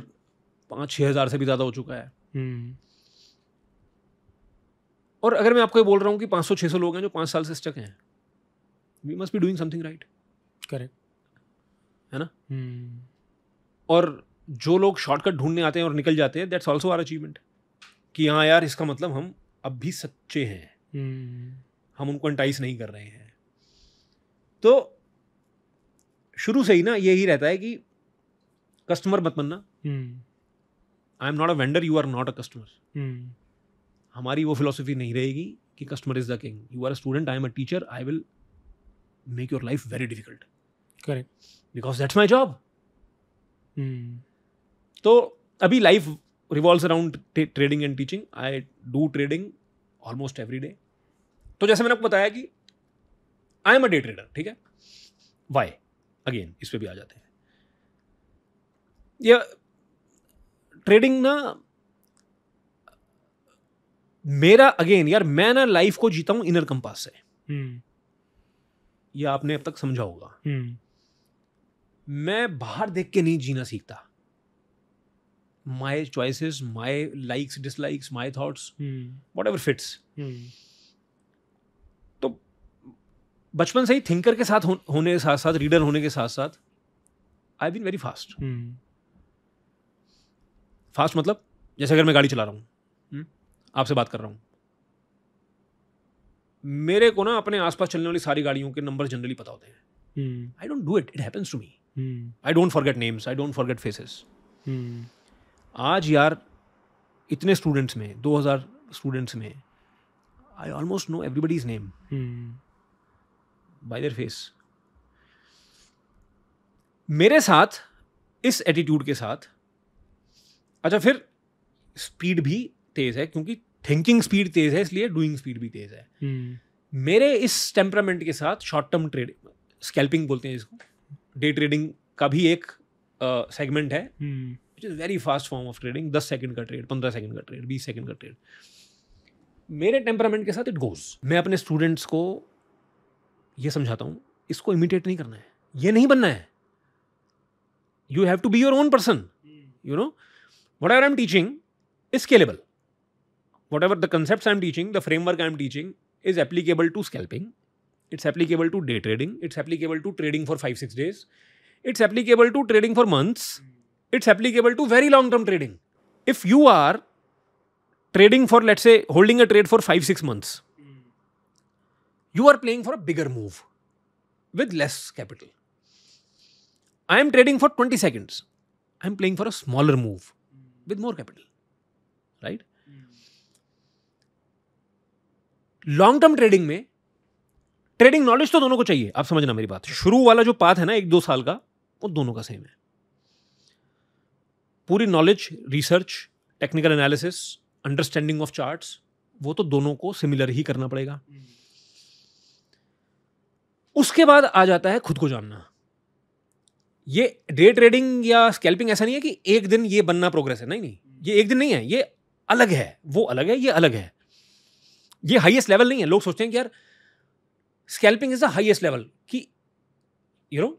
पाँच छः हज़ार से भी ज़्यादा हो चुका है hmm. और अगर मैं आपको ये बोल रहा हूँ कि पाँच सौ छः सौ लोग हैं जो पाँच साल से स्टक हैं we must be doing something right correct है ना hmm. और जो लोग शॉर्टकट ढूंढने आते हैं और निकल जाते हैं दैट्स ऑल्सो आर अचीवमेंट कि हाँ यार इसका मतलब हम अब भी सच्चे हैं hmm. हम उनको एंटाइस नहीं कर रहे हैं तो शुरू से ही ना यही रहता है कि कस्टमर मत बनना I am not a vendor you are not a customer हमारी वो फिलोसफी नहीं रहेगी कि customer is the king you are a student I am a teacher I will make your life very difficult correct because that's my job तो अभी life revolve around trading and teaching I do trading almost every day तो जैसे मैंने आपको बताया कि I am a day trader ठीक है वाई अगेन इस पर भी आ जाते हैं यह ट्रेडिंग ना मेरा अगेन यार मैं ना लाइफ को जीता हूं इनर कंपास से hmm. ये आपने अब तक समझा होगा hmm. मैं बाहर देख के नहीं जीना सीखता my choices my likes dislikes my thoughts whatever fits तो बचपन से ही थिंकर के साथ हो, होने के साथ साथ रीडर होने के साथ साथ I been very fast fast मतलब जैसे अगर मैं गाड़ी चला रहा हूँ hmm? आपसे बात कर रहा हूँ मेरे को ना अपने आसपास चलने वाली सारी गाड़ियों के नंबर जनरली पता होते हैं I don't do it it happens to me I don't forget names I don't forget faces आज यार इतने स्टूडेंट्स में 2000 स्टूडेंट्स में I almost know everybody's name by their face मेरे साथ इस एटीट्यूड के साथ अच्छा फिर स्पीड भी तेज है क्योंकि थिंकिंग स्पीड तेज है इसलिए डूइंग स्पीड भी तेज है hmm. मेरे इस टेम्परामेंट के साथ शॉर्ट टर्म ट्रेड स्कैल्पिंग बोलते हैं इसको डे ट्रेडिंग का भी एक सेगमेंट है which is very fast form of trading दस सेकंड का ट्रेड पंद्रह सेकंड का ट्रेड बीस सेकंड का ट्रेड मेरे टेम्परामेंट के साथ इट गोज मैं अपने स्टूडेंट्स को ये समझाता हूँ इसको इमिटेट नहीं करना है ये नहीं बनना है you have to be your own person you know whatever I am teaching is scalable whatever the concept I am teaching the framework I am teaching is applicable to scalping It's applicable to day trading. It's applicable to trading for five, six days. It's applicable to trading for months. It's applicable to very long term trading. If you are trading for, let's say, holding a trade for five, six months, you are playing for a bigger move with less capital. I am trading for 20 seconds. I am playing for a smaller move with more capital. Right? Long term trading में trading knowledge तो दोनों को चाहिए आप समझना मेरी बात शुरू वाला जो पाथ है ना एक दो साल का वो दोनों का सेम है पूरी knowledge research technical analysis understanding of charts वो तो दोनों को सिमिलर ही करना पड़ेगा उसके बाद आ जाता है खुद को जानना ये डे ट्रेडिंग या स्कैल्पिंग ऐसा नहीं है कि एक दिन ये बनना प्रोग्रेस है नहीं नहीं ये एक दिन नहीं है ये अलग है वो अलग है ये अलग है ये हाईएस्ट लेवल नहीं है लोग सोचते हैं कि यार scalping is the highest level कि यू नो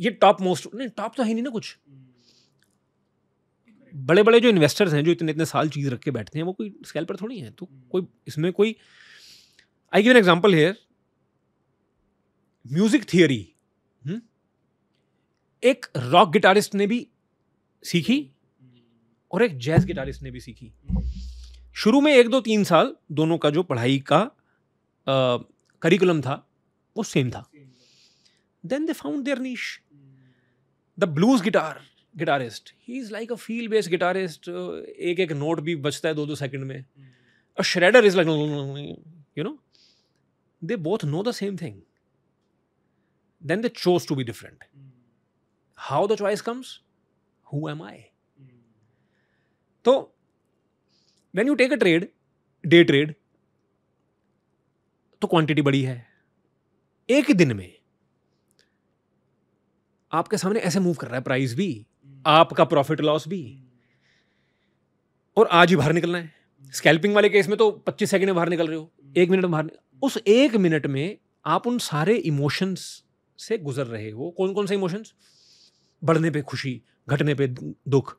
ये टॉप मोस्ट नहीं टॉप तो है नहीं ना कुछ बड़े बड़े जो इन्वेस्टर्स हैं जो इतने इतने साल चीज़ रख के बैठते हैं वो कोई स्केल पर थोड़ी है तो hmm. कोई इसमें कोई I give an example here music theory एक रॉक गिटारिस्ट ने भी सीखी hmm. और एक जैज गिटारिस्ट ने भी सीखी hmm. शुरू में एक दो तीन साल दोनों का जो पढ़ाई का करिकुलम था वो सेम था then they found their niche the blues guitar guitarist he is like a feel base guitarist एक एक नोट भी बचता है दो दो सेकंड में a shredder is like you know they both know the same thing then they chose to be different how the choice comes who am I तो when you take a trade day trade तो quantity बड़ी है एक दिन में आपके सामने ऐसे मूव कर रहा है प्राइस भी हम्म। आपका प्रॉफिट लॉस भी और आज ही बाहर निकलना है स्कैल्पिंग वाले केस में तो 25 सेकंड में बाहर निकल रहे हो हम्म। एक मिनट में बाहर उस एक मिनट में आप उन सारे इमोशंस से गुजर रहे हो कौन कौन से इमोशंस बढ़ने पे खुशी घटने पे दुख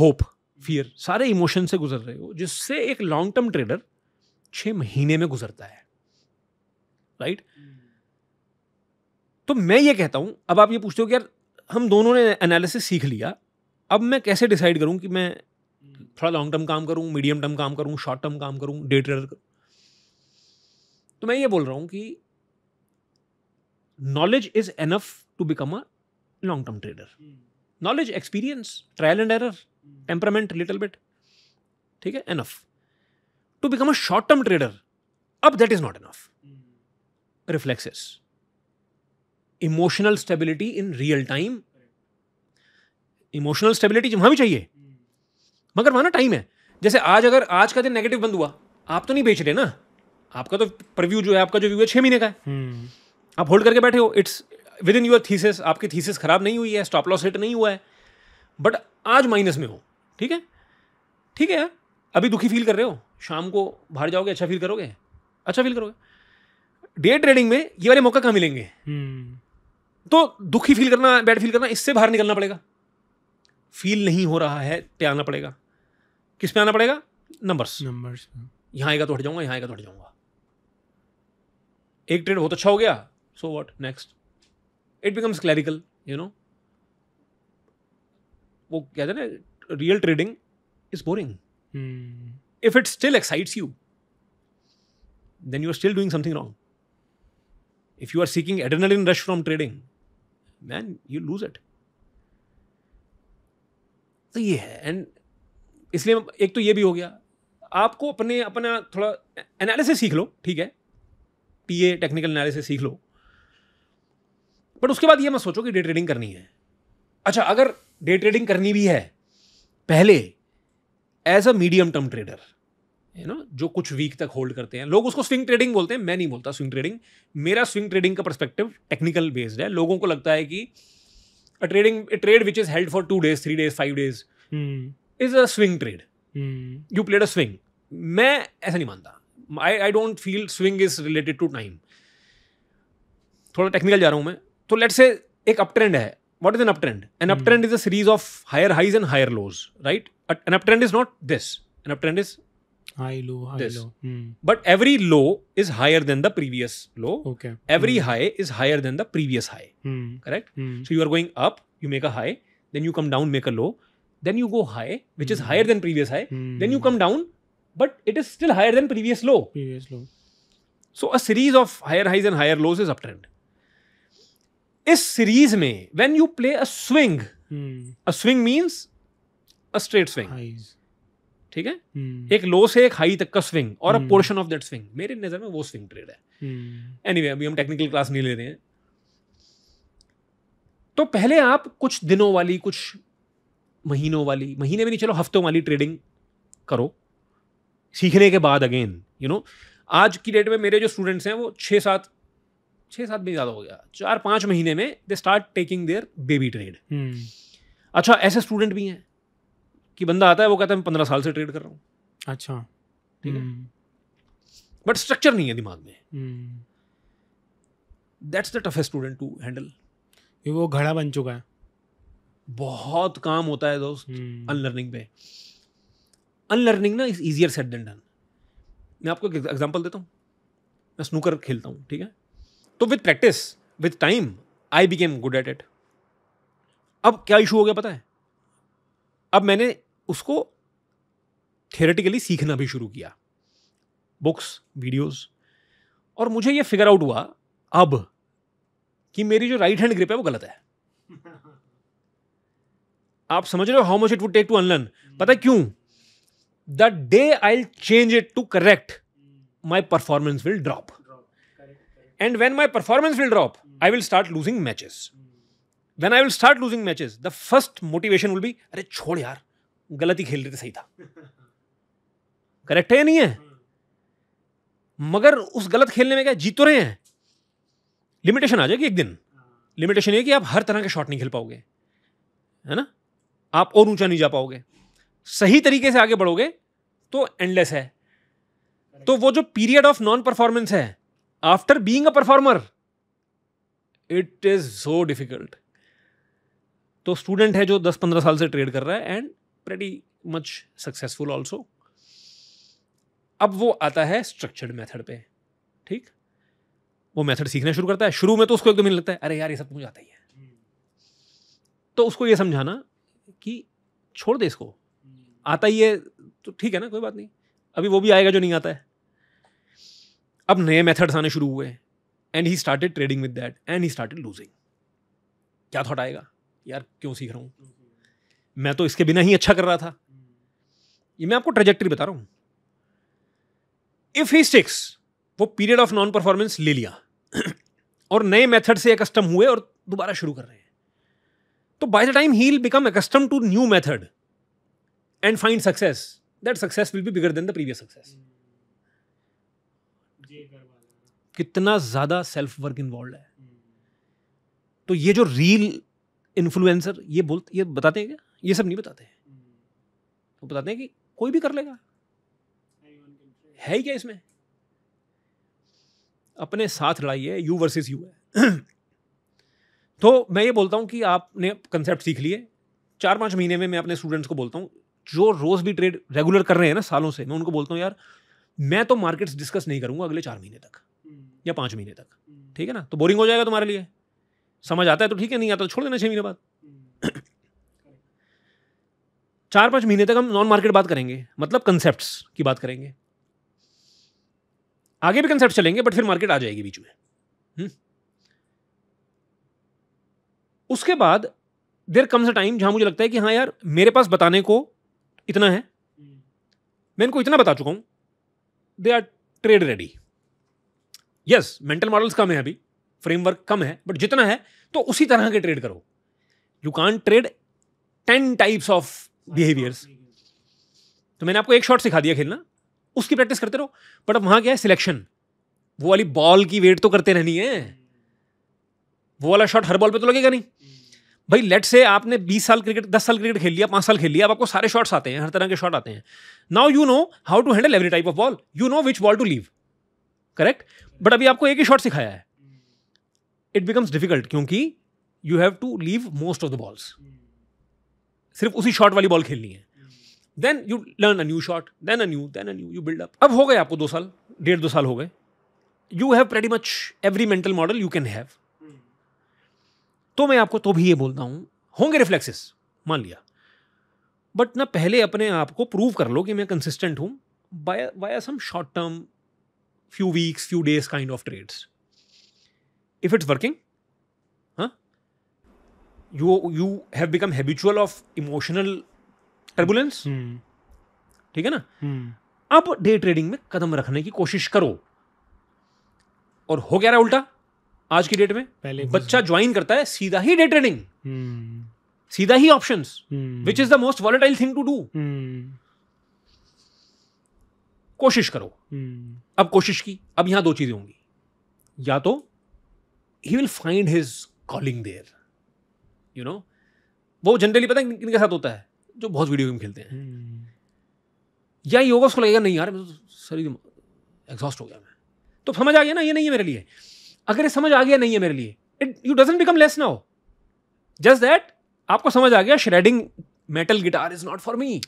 होप हम्म। फियर सारे इमोशन से गुजर रहे हो जिससे एक लॉन्ग टर्म ट्रेडर छह महीने में गुजरता है राइट हम्म। तो मैं ये कहता हूं अब आप ये पूछते हो कि यार हम दोनों ने एनालिसिस सीख लिया अब मैं कैसे डिसाइड करूं कि मैं हम्म। थोड़ा लॉन्ग टर्म काम करूं मीडियम टर्म काम करूं शॉर्ट टर्म काम करूं डे ट्रेडर करूं तो मैं ये बोल रहा हूं कि knowledge is enough to become a long term trader knowledge experience trial and error temperament little bit ठीक है enough to become a short term trader अब that is not enough reflexes emotional stability in real time emotional stability वहां भी चाहिए hmm. मगर वहां ना time है जैसे आज अगर आज का दिन नेगेटिव बंद हुआ आप तो नहीं बेच रहे ना आपका तो प्रव्यू जो है आपका जो व्यू है छह महीने का है hmm. आप होल्ड करके बैठे हो it's within your thesis आपकी थीसिस खराब नहीं हुई है स्टॉप लॉस हिट नहीं हुआ है बट आज माइनस में हो ठीक है ठीक है यार अभी दुखी फील कर रहे हो शाम को बाहर जाओगे अच्छा फील करोगे अच्छा फील करोगे डे ट्रेडिंग में ये वाले मौका कहाँ मिलेंगे हम्म। तो दुखी फील करना बैड फील करना इससे बाहर निकलना पड़ेगा फील नहीं हो रहा है पे आना पड़ेगा किस पे आना पड़ेगा नंबर्स नंबर्स यहाँ आएगा तो हट जाऊँगा यहाँ आएगा तो हट जाऊँगा एक ट्रेड बहुत अच्छा हो गया so what next it becomes clerical you know वो कहते हैं ना real trading is boring if it still excites you then you are still doing something wrong you are seeking seeking in rush from trading man, you lose it तो ये है and इसलिए एक तो ये भी हो गया आपको अपने अपना थोड़ा एनालिसिस सीख लो ठीक है पीए ए टेक्निकल एनालिसिस सीख लो बट उसके बाद ये मत सोचो कि डे ट्रेडिंग करनी है अच्छा अगर डे ट्रेडिंग करनी भी है पहले as a medium term trader you know जो कुछ वीक तक होल्ड करते हैं लोग उसको स्विंग ट्रेडिंग बोलते हैं मैं नहीं बोलता स्विंग ट्रेडिंग मेरा स्विंग ट्रेडिंग का परस्पेक्टिव टेक्निकल बेस्ड है लोगों को लगता है कि a trading trade which is held for two days three days five days is a swing trade you played a swing मैं ऐसा नहीं मानता I I don't feel swing is related to time थोड़ा टेक्निकल जा रहा हूँ मैं तो लेट से एक अप ट्रेंड है what is an up trend an uptrend is a series of higher highs and higher lows right an uptrend is not this. An uptrend is high low high this. low. Hmm. But every low is higher than the previous low. Okay. Every hmm. high is higher than the previous high. Hmm. Correct. Hmm. So you are going up, you make a high, then you come down, make a low, then you go high, which is hmm. higher than previous high. Hmm. Then you come down, but it is still higher than previous low. Previous low. So a series of higher highs and higher lows is uptrend. इस series में when you play a swing a swing means straight swing ठीक है hmm. एक लो से एक high तक का swing और a portion of that swing मेरे नजर में वो स्विंग ट्रेड है एनी hmm. anyway, अभी हम टेक्निकल क्लास नहीं ले रहे हैं तो पहले आप कुछ दिनों वाली कुछ महीनों वाली महीने में नहीं चलो हफ्तों वाली ट्रेडिंग करो सीखने के बाद अगेन यू नो आज की डेट में मेरे जो स्टूडेंट्स हैं वो छः सात छः सात भी ज़्यादा हो गया चार पाँच महीने में they start taking their baby trade अच्छा ऐसे स्टूडेंट भी हैं कि बंदा आता है वो कहता है मैं पंद्रह साल से ट्रेड कर रहा हूँ अच्छा ठीक है बट हम्म। स्ट्रक्चर नहीं है दिमाग में that's the toughest student to handle वो घड़ा बन चुका है बहुत काम होता है दोस्त अनलर्निंग हम्म। पे अनलर्निंग ना is easier said than done मैं आपको एक एग्जाम्पल देता हूँ मैं स्नूकर खेलता हूँ ठीक है तो with practice with time I became good at it अब क्या इशू हो गया पता है अब मैंने उसको थेरेटिकली सीखना भी शुरू किया बुक्स वीडियोस और मुझे ये फिगर आउट हुआ अब कि मेरी जो राइट हैंड ग्रिप है वो गलत है *laughs* आप समझ रहे हो how much it would take to unlearn पता है क्यों the day I change it to correct my performance will drop and when my performance will drop I will start losing matches when I will start losing matches the first motivation will be अरे छोड़ यार गलत ही खेल रहे थे सही था correct है या नहीं है मगर उस गलत खेलने में क्या जीत तो रहे हैं लिमिटेशन आ जाएगी एक दिन लिमिटेशन ये कि आप हर तरह के शॉट नहीं खेल पाओगे है ना आप और ऊंचा नहीं जा पाओगे सही तरीके से आगे बढ़ोगे तो एंडलेस है तो वो जो पीरियड ऑफ नॉन परफॉर्मेंस है after being a performer it is so difficult तो स्टूडेंट है जो 10-15 साल से ट्रेड कर रहा है and pretty much successful also अब वो आता है स्ट्रक्चर्ड मेथड पे ठीक वो मेथड सीखना शुरू करता है शुरू में तो उसको एकदम ही लगता है अरे यार ये सब मुझे आता ही है तो उसको ये समझाना कि छोड़ दे इसको आता ही है तो ठीक है ना कोई बात नहीं अभी वो भी आएगा जो नहीं आता है अब नए मेथड्स आने शुरू हुए and he started trading with that and he started losing क्या थॉट आएगा यार क्यों सीख रहा हूँ मैं तो इसके बिना ही अच्छा कर रहा था ये मैं आपको ट्रेजेक्टरी बता रहा हूं इफ ही स्टिक्स वो पीरियड ऑफ नॉन परफॉर्मेंस ले लिया और नए मेथड से अकस्टम हुए और दोबारा शुरू कर रहे हैं तो by the time he become accustom to new method and find success that success will be bigger than the previous success कितना ज्यादा सेल्फ वर्क इन्वॉल्व है तो ये जो रील इन्फ्लुएंसर ये बोलते ये बताते हैं क्या ये सब नहीं बताते हैं वो बताते हैं कि कोई भी कर लेगा है ही क्या इसमें अपने साथ लड़ाई है यू वर्सेस यू है *clears throat* तो मैं ये बोलता हूँ कि आपने कंसेप्ट सीख लिए चार पाँच महीने में मैं अपने स्टूडेंट्स को बोलता हूँ जो रोज़ भी ट्रेड रेगुलर कर रहे हैं ना सालों से मैं उनको बोलता हूँ यार मैं तो मार्केट्स डिस्कस नहीं करूँगा अगले चार महीने तक या पाँच महीने तक हम्म। ठीक है ना तो बोरिंग हो जाएगा तुम्हारे लिए समझ आता है तो ठीक है नहीं आता तो छोड़ देना छः महीने बाद चार पांच महीने तक हम नॉन मार्केट बात करेंगे मतलब कंसेप्ट की बात करेंगे आगे भी कंसेप्ट चलेंगे बट फिर मार्केट आ जाएगी बीच में हम्म। उसके बाद देर कम्स अ टाइम जहां मुझे लगता है कि हाँ यार मेरे पास बताने को इतना है मैं इनको इतना बता चुका हूं they are trade ready yes mental models कम है अभी फ्रेमवर्क कम है बट जितना है तो उसी तरह के ट्रेड करो you can trade ten types of behaviours तो मैंने आपको एक शॉट सिखा दिया खेलना उसकी प्रैक्टिस करते रहो बट अब वहां क्या है सिलेक्शन वो वाली बॉल की वेट तो करते रहनी है वो वाला शॉट हर बॉल पे तो लगेगा नहीं भाई लेट से आपने 20 साल क्रिकेट 10 साल क्रिकेट खेल लिया 5 साल खेल लिया अब आपको सारे शॉट्स आते हैं हर तरह के शॉट आते हैं now you know how to handle every type of ball you know which ball to leave correct but अभी आपको एक ही शॉट सिखाया है इट बिकम्स डिफिकल्ट क्योंकि you have to leave most of the balls सिर्फ उसी शॉट वाली बॉल खेलनी है then you learn a new shot then a new then a new you build up अब हो गए आपको दो साल डेढ़ दो साल हो गए you have pretty much every mental model you can have तो मैं आपको तो भी ये बोलता हूँ होंगे रिफ्लेक्सेस मान लिया बट ना पहले अपने आप को प्रूव कर लो कि मैं कंसिस्टेंट हूँ by by some short term few weeks few days kind of trades if it's working you you have become habitual of emotional turbulence ठीक है ना hmm. अब डे ट्रेडिंग में कदम रखने की कोशिश करो और हो क्या रहा उल्टा आज की डेट में पहले बच्चा ज्वाइन करता है सीधा ही डे ट्रेडिंग hmm. सीधा ही option which is the most volatile thing to do कोशिश करो hmm. अब कोशिश की अब यहां दो चीजें होंगी या तो he will find his calling there you know वो जनरली पता है इनके साथ होता है जो बहुत वीडियो गेम खेलते हैं हम्म। या योगा उसको लगेगा नहीं यार मैं तो शरीर एग्जॉस्ट हो गया मैं तो समझ आ गया ना ये नहीं है मेरे लिए अगर ये समझ आ गया नहीं है मेरे लिए it you doesn't become less now just that आपको समझ आ गया shredding metal guitar is not for me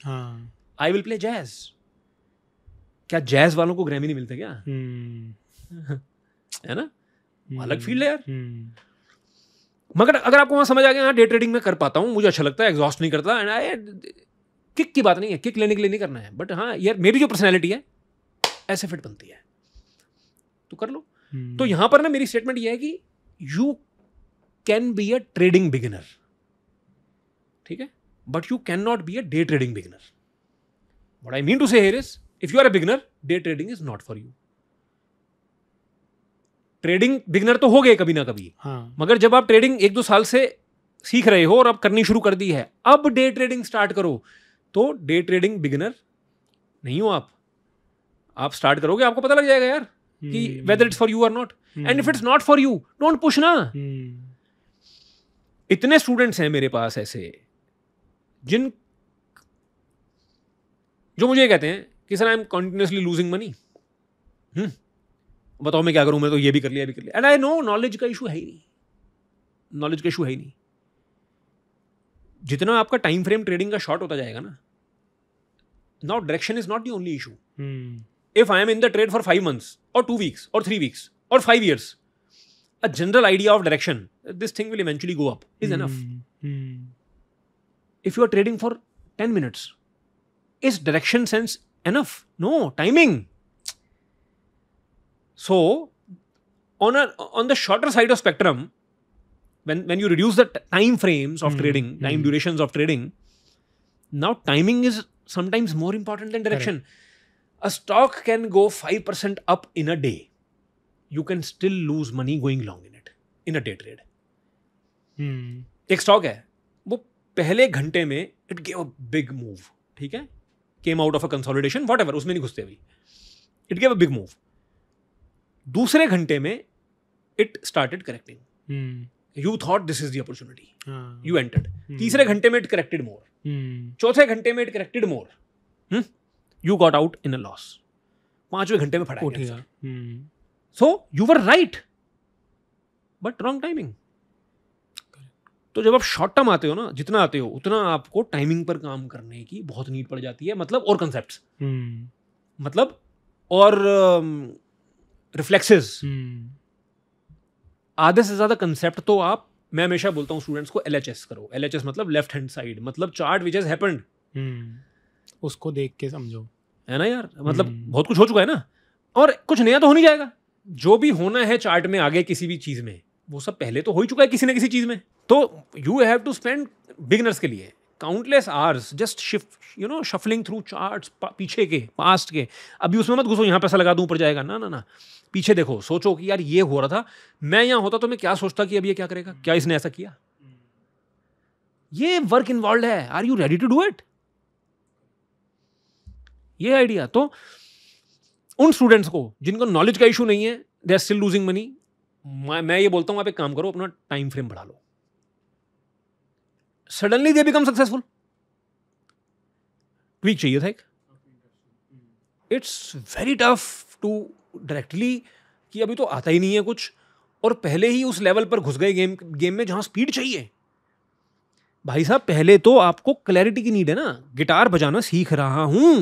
I will play jazz क्या जैज वालों को ग्रैमी नहीं मिलते क्या हम्म। *laughs* है ना हम्म। अलग फील्ड है यार मगर अगर आपको वहां समझ आ गया हाँ डे ट्रेडिंग में कर पाता हूँ मुझे अच्छा लगता है एग्जॉस्ट नहीं करता एंड आई किक की बात नहीं है किक लेने के लिए नहीं करना है बट हाँ यार मेरी जो पर्सनैलिटी है ऐसे फिट बनती है तो कर लो hmm. तो हम्म। यहां पर ना मेरी स्टेटमेंट ये है कि you can be a trading beginner ठीक है but you can not be a day trading beginner what I mean to say here is if you are a beginner day trading is not for you trading beginner तो हो गए कभी ना कभी हाँ. मगर जब आप ट्रेडिंग एक दो साल से सीख रहे हो और आप करनी शुरू कर दी है अब डे ट्रेडिंग स्टार्ट करो तो डे ट्रेडिंग बिगनर नहीं हो आप आप स्टार्ट करोगे आपको पता लग जाएगा यार कि whether it's for you are not and if it's not for you don't push ना हम्म। इतने स्टूडेंट्स हैं मेरे पास ऐसे जिन जो मुझे कहते हैं कि sir I am continuously losing money बताओ मैं क्या करूँ मैं तो ये भी कर लिया भी कर लिया एंड आई नो नॉलेज का इशू है ही नहीं नॉलेज का इशू है ही नहीं जितना आपका टाइम फ्रेम ट्रेडिंग का शॉर्ट होता जाएगा ना not direction is not the only issue if I am in the trade for five months और टू वीक्स और थ्री वीक्स और five years a general idea of direction this thing will eventually go up is enough if you are trading for ten minutes is direction sense enough no timing So, on a on the shorter side of spectrum, when when you reduce the t- time frames of mm. trading, time mm. durations of trading, now timing is sometimes more important than direction. Correct. A stock can go five percent up in a day. You can still lose money going long in it in a day trade. Hmm. एक stock है वो पहले घंटे में it gave a big move ठीक है came out of a consolidation whatever उसमें नहीं घुसते अभी it gave a big move दूसरे घंटे में it started correcting you thought this is the opportunity you entered तीसरे घंटे में इट करेक्टेड मोर चौथे घंटे में it corrected more you got out in a loss पांचवें घंटे में फटा गया सो you were right but wrong timing तो जब आप शॉर्ट टर्म आते हो ना जितना आते हो उतना आपको टाइमिंग पर काम करने की बहुत नीड पड़ जाती है मतलब और कंसेप्ट hmm. मतलब और um, रिफ्लेक्सेस hmm. आधे से ज़्यादा कंसेप्ट तो आप मैं हमेशा बोलता हूँ स्टूडेंट्स को एल एच एस करो एल एच एस मतलब लेफ्ट हैंड साइड मतलब चार्ट विच एज है उसको देख के समझो है ना यार मतलब hmm. बहुत कुछ हो चुका है ना और कुछ नया तो हो नहीं जाएगा जो भी होना है चार्ट में आगे किसी भी चीज़ में वो सब पहले तो हो ही चुका है किसी ना किसी चीज़ में तो you have to spend beginners के लिए countless hours just shift you know shuffling through chart पीछे के पास्ट के अभी उसमें मत घुसो यहाँ पैसा लगा दूँ ऊपर जाएगा ना ना ना पीछे देखो सोचो कि यार ये हो रहा था मैं यहाँ होता तो मैं क्या सोचता कि अब ये क्या करेगा क्या इसने ऐसा किया ये वर्क इन्वॉल्व है are you ready to do it ये आइडिया तो उन स्टूडेंट्स को जिनको नॉलेज का इशू नहीं है they are still losing money मैं ये बोलता हूँ आप एक काम करो अपना टाइम फ्रेम बढ़ा लो suddenly they become successful tweak चाहिए था एक it's very tough to directly कि अभी तो आता ही नहीं है कुछ और पहले ही उस लेवल पर घुस गए गेम गेम में जहां स्पीड चाहिए भाई साहब पहले तो आपको क्लैरिटी की नीड है ना गिटार बजाना सीख रहा हूं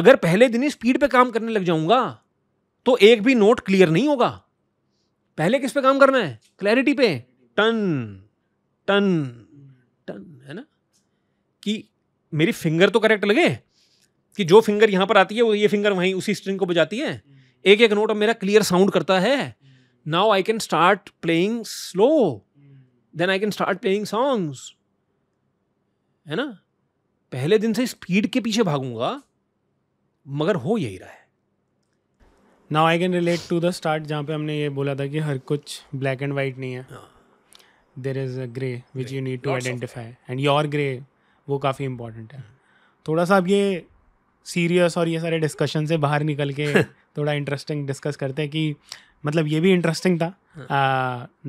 अगर पहले दिन ही स्पीड पे काम करने लग जाऊंगा तो एक भी नोट क्लियर नहीं होगा पहले किस पे काम करना है क्लैरिटी पे टन टन टन है ना कि मेरी फिंगर तो करेक्ट लगे कि जो फिंगर यहाँ पर आती है वो ये फिंगर वहीं उसी स्ट्रिंग को बजाती है एक एक नोट अब मेरा क्लियर साउंड करता है now I can start playing slow then I can start playing songs है ना पहले दिन से स्पीड के पीछे भागूंगा मगर हो यही रहा है now I can relate to the start जहाँ पे हमने ये बोला था कि हर कुछ ब्लैक एंड वाइट नहीं है हाँ. There is a grey which you need to identify and your grey वो काफ़ी इम्पॉर्टेंट है थोड़ा सा अब ये सीरियस और ये सारे डिस्कशन से बाहर निकल के *laughs* थोड़ा इंटरेस्टिंग डिस्कस करते हैं कि मतलब ये भी इंटरेस्टिंग था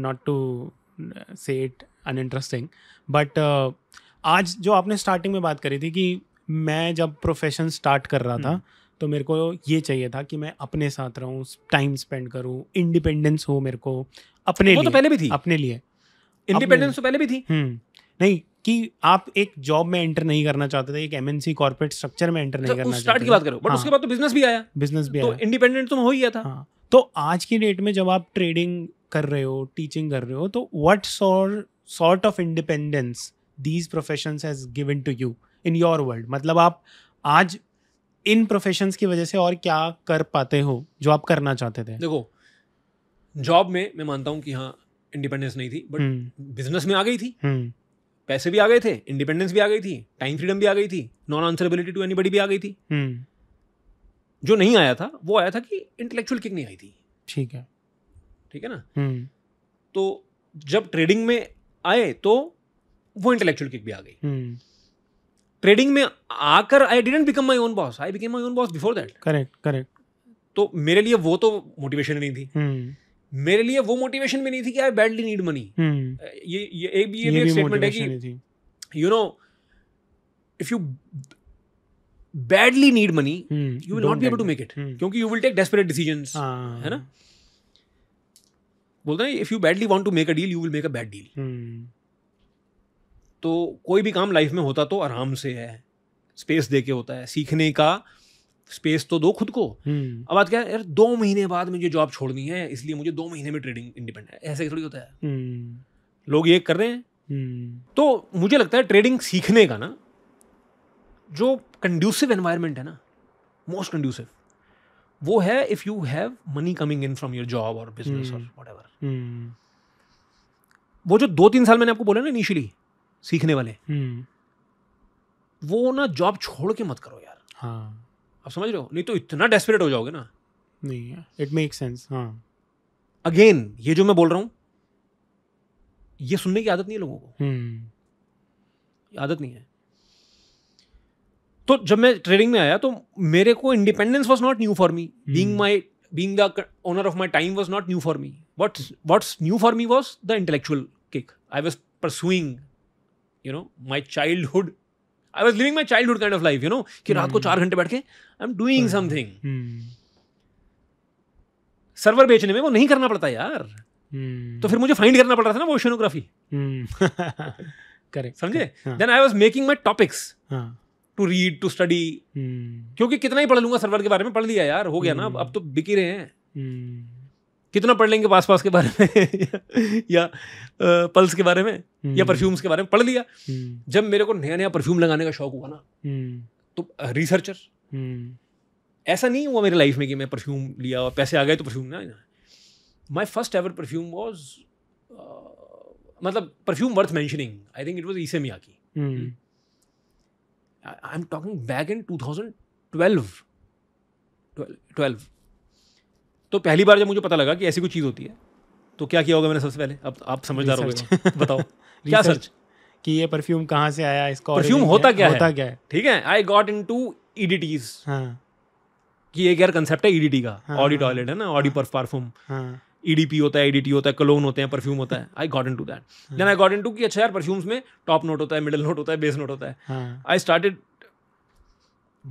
not to say it uninteresting but आज जो आपने स्टार्टिंग में बात करी थी कि मैं जब प्रोफेशन स्टार्ट कर रहा था हम्म। तो मेरे को ये चाहिए था कि मैं अपने साथ रहूँ टाइम स्पेंड करूँ इंडिपेंडेंस हो मेरे को अपने वो तो लिए, तो पहले भी थी अपने लिए इंडिपेंडेंस तो पहले भी थी हम्म, नहीं कि आप एक जॉब में एंटर नहीं करना चाहते थे एक एमएनसी कॉर्पोरेट स्ट्रक्चर में एंटर नहीं तो करना स्टार्ट की बात करो बट हाँ। उसके बाद तो बिजनेस भी आया बिजनेस भी तो आया इंडिपेंडेंट तो हो ही गया था हाँ, तो आज की डेट में जब आप ट्रेडिंग कर रहे हो टीचिंग कर रहे हो तो what sort of independence these profession has given to you in your world मतलब आप आज इन प्रोफेशंस की वजह से और क्या कर पाते हो जो आप करना चाहते थे देखो जॉब में मैं मानता हूँ कि हाँ इंडिपेंडेंस नहीं थी बट बिजनेस हम्म। में आ गई थी हम्म। पैसे भी आ गए थे इंडिपेंडेंस भी आ गई थी टाइम फ्रीडम भी आ गई थी नॉन आंसरेबिलिटी टू एनी भी आ गई थी हम्म। जो नहीं आया था वो आया था कि इंटेलेक्चुअल किक नहीं आई थी ठीक है ठीक है ना तो जब ट्रेडिंग में आए तो वो इंटेलेक्चुअल किक भी आ गई ट्रेडिंग में आकर I didn't become my own boss I become my own boss before that correct correct तो मेरे लिए वो तो मोटिवेशन नहीं थी मेरे लिए वो मोटिवेशन भी नहीं थी कि आई बैडली नीड मनी ये ये एक भी ये, ये भी स्टेटमेंट है कि you know if you badly need money you will not be able to make it क्योंकि you will take desperate decision है ना बोलते हैं if you badly want to make a deal you will make a bad deal तो कोई भी काम life में होता तो आराम से है स्पेस दे के होता है सीखने का स्पेस तो दो खुद को हम्म। अब बात क्या है यार दो महीने बाद मुझे जॉब छोड़नी है इसलिए मुझे दो महीने में ट्रेडिंग इंडिपेंडेंट ऐसे थोड़ी होता है हम्म। लोग ये कर रहे हैं हम्म। तो मुझे लगता है ट्रेडिंग सीखने का ना जो कंड्यूसिव एनवायरनमेंट है ना मोस्ट कंड्यूसिव वो है if you have money coming in from your job और बिजनेस और वट एवर वो जो दो तीन साल मैंने आपको बोला ना इनिशियली सीखने वाले hmm. वो ना जॉब छोड़ के मत करो यार हाँ अब समझ रहे हो नहीं तो इतना डेस्परेट हो जाओगे ना नहीं इट मेक सेंस हाँ अगेन ये जो मैं बोल रहा हूँ ये सुनने की आदत नहीं है लोगों को hmm. आदत नहीं है तो जब मैं ट्रेडिंग में आया तो मेरे को independence was not new for me being my being the owner of my time was not new for me what what's new for me was the intellectual kick I was pursuing you know my childhood I was living my childhood kind of life you know कि रात को hmm. चार घंटे बैठ के I am doing something server बेचने में वो नहीं करना पड़ता यार hmm. तो फिर मुझे फाइंड करना पड़ रहा था ना वो शोनोग्राफी करेक्ट hmm. *laughs* समझे then I was making my topics to read to study क्योंकि कितना ही पढ़ लूंगा सर्वर के बारे में पढ़ लिया यार हो गया ना अब तो बिकी रहे हैं कितना पढ़ लेंगे पास पास के बारे में *laughs* या पल्स के बारे में या हम्म। परफ्यूम्स के बारे में पढ़ लिया हम्म। जब मेरे को नया नया परफ्यूम लगाने का शौक हुआ ना हम्म। तो रिसर्चर ऐसा नहीं हुआ मेरे लाइफ में कि मैं परफ्यूम लिया और पैसे आ गए तो परफ्यूम ना my first ever perfume was मतलब perfume worth mentioning I think it was Issey की I am talking back in two thousand twelve twelve तो पहली बार जब मुझे पता लगा कि ऐसी कोई चीज़ होती है तो क्या किया होगा मैंने सबसे पहले अब आप समझदार हो गए बताओ *laughs* क्या सर्च कि ये परफ्यूम कहाँ से आया इसका परफ्यूम होता क्या होता क्या है ठीक है आई गॉट इन टू ईडीटीज कि एक यार कंसेप्ट है ईडीटी e का ऑडी हाँ, टॉयलेट हाँ। है ना ऑडी परफ्यूम ईडीपी होता है ईडीटी e होता है कलोन होते हैं परफ्यूम होता है I got in into that then I got in into कि अच्छा यार परफ्यूम्स में टॉप नोट होता है मिडिल नोट होता है बेस नोट होता है आई हाँ। स्टार्टेड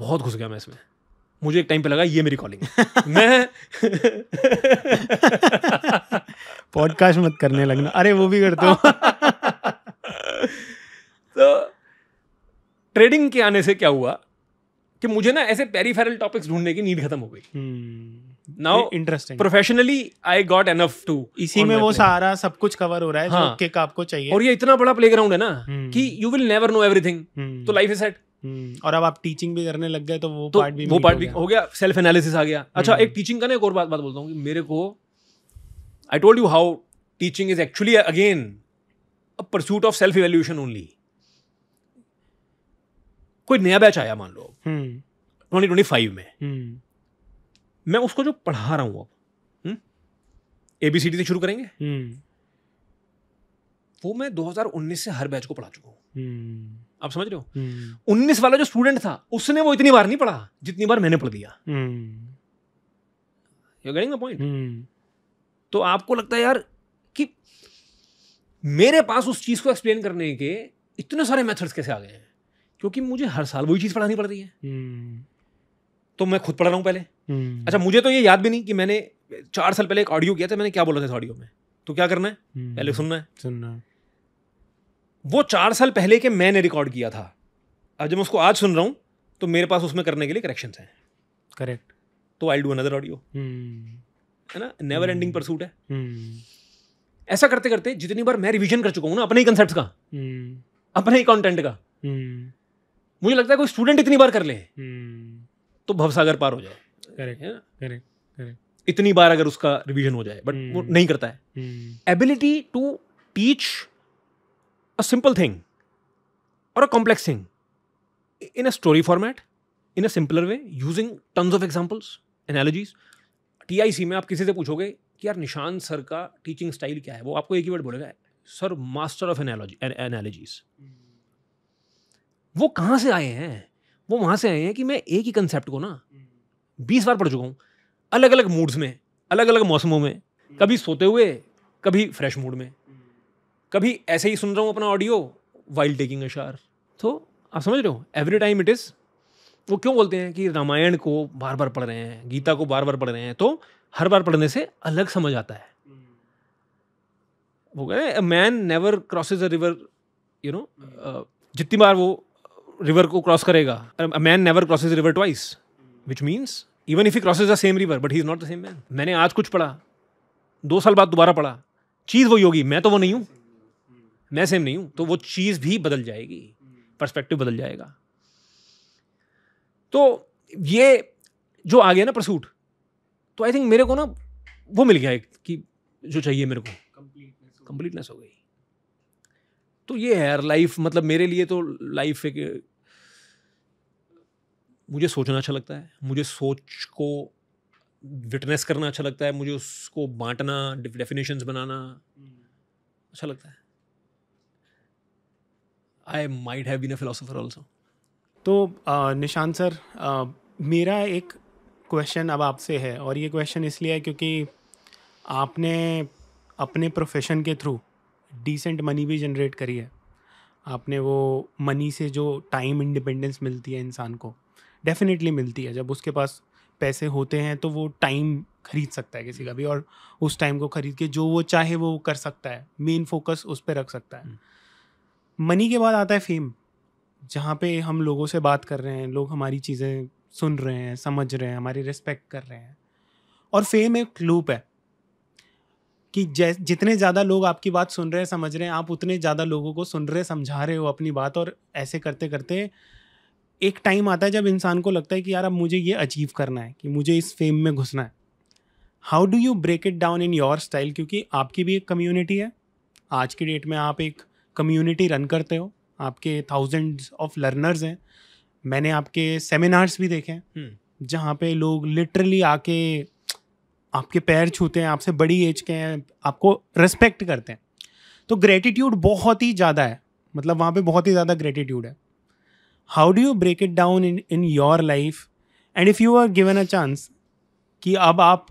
बहुत घुस गया मैं इसमें मुझे एक टाइम पे लगा ये मेरी कॉलिंग *laughs* मैं पॉडकास्ट मत करने लगना अरे वो भी करते हो *laughs* तो ट्रेडिंग के आने से क्या हुआ कि मुझे ना ऐसे पेरीफेरल टॉपिक्स ढूंढने की नीड खत्म हो गई now interesting professionally I got enough to इसी में वो सारा सब कुछ कवर हो रहा है हाँ. जो आपको चाहिए और ये इतना बड़ा प्ले है ना hmm. कि you will never know everything तो लाइफ इज सेट हम्म। और अब आप टीचिंग भी करने लग गए तो वो तो पार्ट भी वो पार्ट भी हो गया सेल्फ एनालिसिस आ गया अच्छा हम्म। एक टीचिंग का ना एक और बात बात बोलता हूँ मेरे को I told you how teaching is actually again a pursuit of self evolution only कोई नया बैच आया मान लो ट्वेंटी ट्वेंटी फाइव में हम्म। मैं उसको जो पढ़ा रहा हूँ अब ए बी सी डी से शुरू करेंगे वो मैं 2019 से हर बैच को पढ़ा चुका हूँ आप समझ रहे हो हम्म। उन्नीस वाला जो स्टूडेंट था उसने वो इतनी बार नहीं पढ़ा जितनी बार मैंने पढ़ दिया पॉइंट हम्म। हम्म। तो आपको लगता है यार कि मेरे पास उस चीज़ को एक्सप्लेन करने के इतने सारे मेथड्स कैसे आ गए हैं क्योंकि मुझे हर साल वही चीज़ पढ़ानी पड़ रही है तो मैं खुद पढ़ रहा हूं पहले अच्छा मुझे तो ये याद भी नहीं कि मैंने चार साल पहले एक ऑडियो किया था मैंने क्या बोला था ऑडियो में तो क्या करना है पहले सुनना है सुनना है वो चार साल पहले के मैंने रिकॉर्ड किया था अब जब मैं उसको आज सुन रहा हूँ तो मेरे पास उसमें करने के लिए करेक्शन हैं करेक्ट तो आई डू अनदर ऑडियो है ना नेवर एंडिंग परसूट है हम्म। ऐसा करते करते जितनी बार मैं रिवीजन कर चुका हूँ ना अपने ही कंसेप्ट का हम्म। अपने ही कंटेंट का हम्म। मुझे लगता है कोई स्टूडेंट इतनी बार कर ले तो भवसागर पार हो जाए करेक्ट है ना करेक्ट करेक्ट इतनी बार अगर उसका रिवीजन हो जाए बट वो नहीं करता है एबिलिटी टू टीच थिंग और a complex thing in a story format in a simpler way using way, of examples of T I C में आप किसी से पूछोगे कि यार निशान सर का टीचिंग स्टाइल क्या है वो आपको एक ही वर्ड बोलेगा sir master of analogy analogies वो कहाँ से आए हैं वो वहाँ से आए हैं कि मैं एक ही कंसेप्ट को ना बीस बार पढ़ चुका हूँ अलग अलग मूड्स में अलग अलग मौसमों में कभी सोते हुए कभी फ्रेश मूड में कभी ऐसे ही सुन रहा हूँ अपना ऑडियो वाइल्ड टेकिंग अ शार तो आप समझ रहे हो एवरी टाइम इट इज़ वो क्यों बोलते हैं कि रामायण को बार बार पढ़ रहे हैं गीता को बार बार पढ़ रहे हैं तो हर बार पढ़ने से अलग समझ आता है वो कह रहे man never crosses a river you know जितनी बार वो रिवर को क्रॉस करेगा a man never crosses river twice which means even if he crosses the same river but he is not the same man मैंने आज कुछ पढ़ा दो साल बाद दोबारा पढ़ा चीज़ वही होगी मैं तो वो नहीं हूँ मैं सेम नहीं हूं तो वो चीज़ भी बदल जाएगी पर्सपेक्टिव बदल जाएगा तो ये जो आ गया ना प्रसूट तो आई थिंक मेरे को ना वो मिल गया एक कि जो चाहिए मेरे को कंप्लीटनेस हो गई तो ये है यार लाइफ मतलब मेरे लिए तो लाइफ एक मुझे सोचना अच्छा लगता है मुझे सोच को विटनेस करना अच्छा लगता है मुझे उसको बांटना डेफिनेशंस बनाना हम्म। अच्छा लगता है I might have been a philosopher also तो निशान सर मेरा एक क्वेश्चन अब आपसे है और ये क्वेश्चन इसलिए है क्योंकि आपने अपने प्रोफेशन के थ्रू डिसेंट मनी भी जनरेट करी है आपने वो मनी से जो टाइम इंडिपेंडेंस मिलती है इंसान को डेफिनेटली मिलती है जब उसके पास पैसे होते हैं तो वो टाइम खरीद सकता है किसी का भी और उस टाइम को खरीद के जो वो चाहे वो कर सकता है मेन फोकस उस पर रख सकता है हम्म। मनी के बाद आता है फेम जहाँ पे हम लोगों से बात कर रहे हैं लोग हमारी चीज़ें सुन रहे हैं समझ रहे हैं हमारी रिस्पेक्ट कर रहे हैं और फेम एक लूप है कि जै जितने ज़्यादा लोग आपकी बात सुन रहे हैं समझ रहे हैं आप उतने ज़्यादा लोगों को सुन रहे समझा रहे हो अपनी बात और ऐसे करते करते एक टाइम आता है जब इंसान को लगता है कि यार अब मुझे ये अचीव करना है कि मुझे इस फेम में घुसना है how do you break it down in your style क्योंकि आपकी भी एक कम्युनिटी है आज की डेट में आप एक कम्युनिटी रन करते हो आपके थाउजेंड्स ऑफ लर्नर्स हैं मैंने आपके सेमिनार्स भी देखे हैं हम्म। जहाँ पे लोग लिटरली आके आपके पैर छूते हैं आपसे बड़ी एज के हैं आपको रेस्पेक्ट करते हैं तो ग्रेटिट्यूड बहुत ही ज़्यादा है मतलब वहाँ पे बहुत ही ज़्यादा ग्रेटिट्यूड है how do you break it down in in your life and if you are given a chance कि अब आप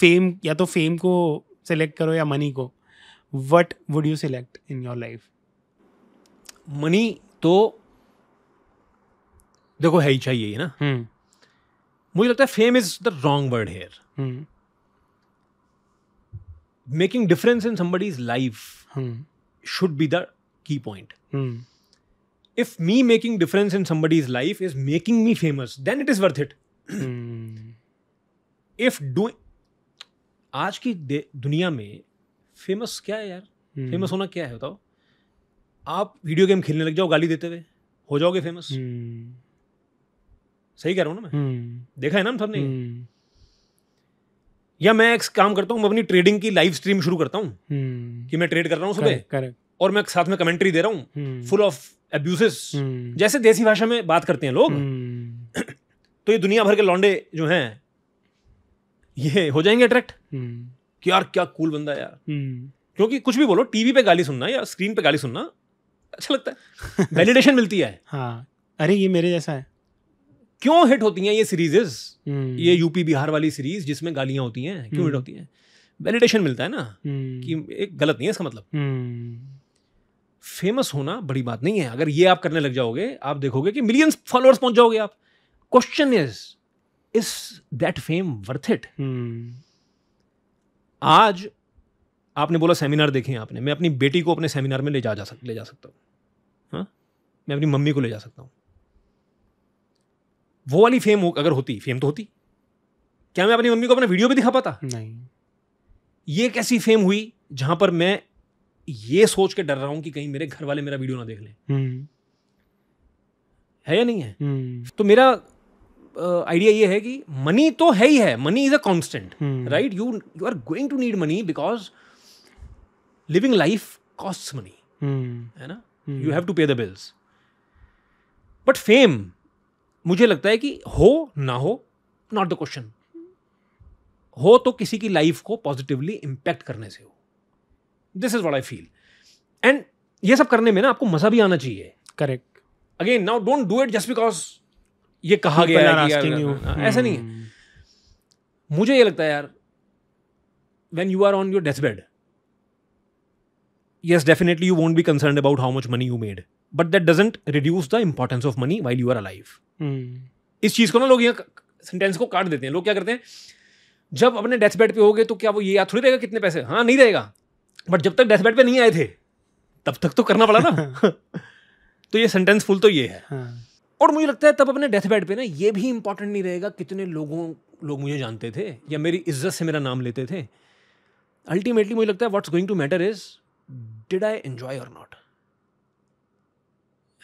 फेम या तो फेम को सेलेक्ट करो या मनी को what would you select in your life money तो देखो है ही चाहिए ना हम्म। मुझे लगता है fame is the wrong word here making difference in somebody's life should be the key point if me making difference in somebody's life is making me famous then it is worth it if do आज की दुनिया में famous क्या है यार हम्म। Famous होना क्या है बताओ आप वीडियो गेम खेलने लग जाओ गाली देते हुए हो जाओगे फेमस हम्म। सही कह रहा हूँ ना मैं हम्म। देखा है ना सबने या मैं एक काम करता हूँ मैं अपनी ट्रेडिंग की लाइव स्ट्रीम शुरू करता हूँ कि मैं ट्रेड कर रहा हूँ सुबह और मैं साथ में कमेंट्री दे रहा हूँ फुल ऑफ एब्यूसेस जैसे देसी भाषा में बात करते हैं लोग *clears throat* तो ये दुनिया भर के लॉन्डे जो हैं ये हो जाएंगे अट्रैक्ट कि यार क्या कूल बंदा यार हम्म। क्योंकि कुछ भी बोलो टीवी पे गाली सुनना या स्क्रीन पे गाली सुनना अच्छा लगता है वैलिडेशन *laughs* मिलती है हाँ अरे ये मेरे जैसा है क्यों हिट होती हैं ये सीरीजेस हम्म। ये यूपी बिहार वाली सीरीज जिसमें गालियां होती हैं क्यों हिट हम्म। होती हैं वैलिडेशन मिलता है ना कि एक गलत नहीं है इसका मतलब फेमस होना बड़ी बात नहीं है अगर ये आप करने लग जाओगे आप देखोगे कि मिलियंस फॉलोअर्स पहुंच जाओगे आप question is is that fame worth it आज आपने बोला सेमिनार देखे आपने मैं अपनी बेटी को अपने सेमिनार में ले जा जा सक ले जा सकता हूँ हाँ? मैं अपनी मम्मी को ले जा सकता हूँ वो वाली फेम अगर होती फेम तो होती क्या मैं अपनी मम्मी को अपना वीडियो भी दिखा पाता नहीं ये कैसी फेम हुई जहां पर मैं ये सोच के डर रहा हूं कि कहीं मेरे घर वाले मेरा वीडियो ना देख लें हम्म। है या नहीं है हम्म। तो मेरा आइडिया ये है कि मनी तो है ही है money is a constant right you you are going to need money because living life cost money है ना you have to pay the bills but fame मुझे लगता है कि हो ना हो नॉट द क्वेश्चन हो तो किसी की लाइफ को पॉजिटिवली इंपैक्ट करने से हो this is what I feel and ये सब करने में ना आपको मजा भी आना चाहिए correct again now don't do it just because ये कहा गया है ऐसा हम्म। नहीं है मुझे ये लगता है यार when you are on your death bed yes definitely you won't be concern about how much money you made but that doesn't reduce the importance of money while you are alive हम्म। इस चीज को ना लोग sentence को काट देते हैं लोग क्या करते हैं जब अपने डेथ बेड पे गए तो क्या वो ये याद थोड़ी रहेगा कितने पैसे हाँ नहीं रहेगा बट जब तक डेथ बेड पे नहीं आए थे तब तक तो करना पड़ा ना *laughs* तो ये सेंटेंस फुल तो ये है हाँ. और मुझे लगता है तब अपने डेथ बेड पे ना ये भी इंपॉर्टेंट नहीं रहेगा कितने लोगों लोग मुझे जानते थे या मेरी इज्जत से मेरा नाम लेते थे अल्टीमेटली मुझे लगता है what's going to matter is did I enjoy और नॉट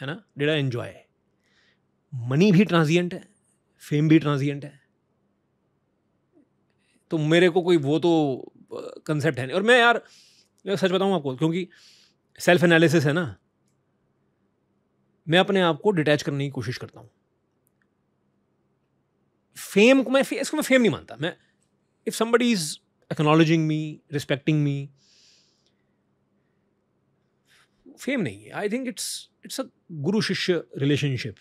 है ना डिड आई एन्जॉय मनी भी ट्रांजिएंट है फेम भी ट्रांजिएंट है तो मेरे को कोई वो तो कंसेप्ट uh, है नहीं और मैं यार सच बताऊँ आपको क्योंकि सेल्फ एनालिसिस है ना मैं अपने आप को डिटैच करने की कोशिश करता हूँ फेम को मैं इसको मैं फेम नहीं मानता मैं if somebody is acknowledging me respecting me fame नहीं है I think it's it's a guru shishya relationship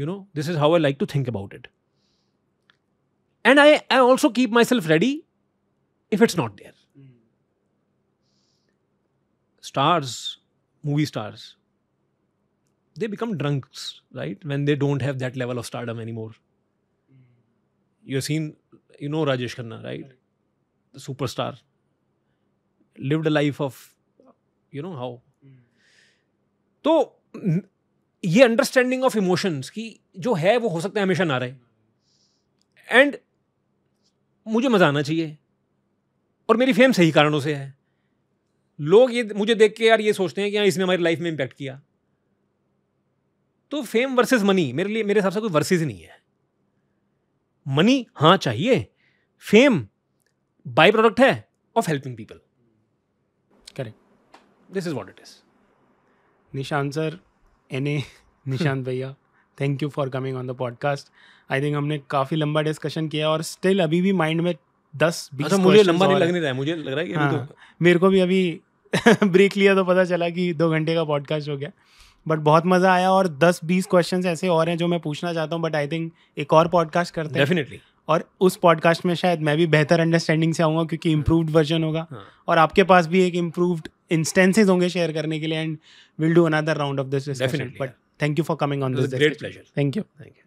you know this is how I like to think about it and I I also keep myself ready if it's not there stars movie stars they become drunks, right? When they don't have that level of stardom anymore. You have seen, you know, Rajesh Khanna, right? The superstar. Lived a life of, you know, how. तो ये understanding of emotions की जो है वो हो सकता है हमेशा ना रहे एंड मुझे मज़ा आना चाहिए और मेरी फेम सही कारणों से है लोग ये मुझे देख के यार ये सोचते हैं कि यार इसने हमारी लाइफ में इम्पैक्ट किया तो फेम वर्सेस मनी मेरे लिए मेरे हिसाब से कोई वर्सेस नहीं है मनी हाँ चाहिए फेम बाय प्रोडक्ट है of helping people correct this is what it is Nishan sir N A Nishant *laughs* भैया thank you for coming on the podcast I think हमने काफ़ी लंबा डिस्कशन किया और स्टिल अभी भी माइंड में दस बीस अच्छा, मुझे लंबा नहीं लग नहीं रहा है मुझे लग रहा है कि हाँ, तो... मेरे को भी अभी ब्रेक *laughs* लिया तो पता चला कि दो घंटे का पॉडकास्ट हो गया बट बहुत मजा आया और दस बीस क्वेश्चन ऐसे और हैं जो मैं पूछना चाहता हूँ बट आई थिंक एक और पॉडकास्ट करते हैं डेफिनेटली और उस पॉडकास्ट में शायद मैं भी बेहतर अंडरस्टैंडिंग से आऊँगा क्योंकि इम्प्रूव्ड वर्जन होगा हाँ। और आपके पास भी एक इम्प्रूव्ड इंस्टेंसेज होंगे शेयर करने के लिए and will do another round of this but thank you for coming on this great pleasure thank you thank you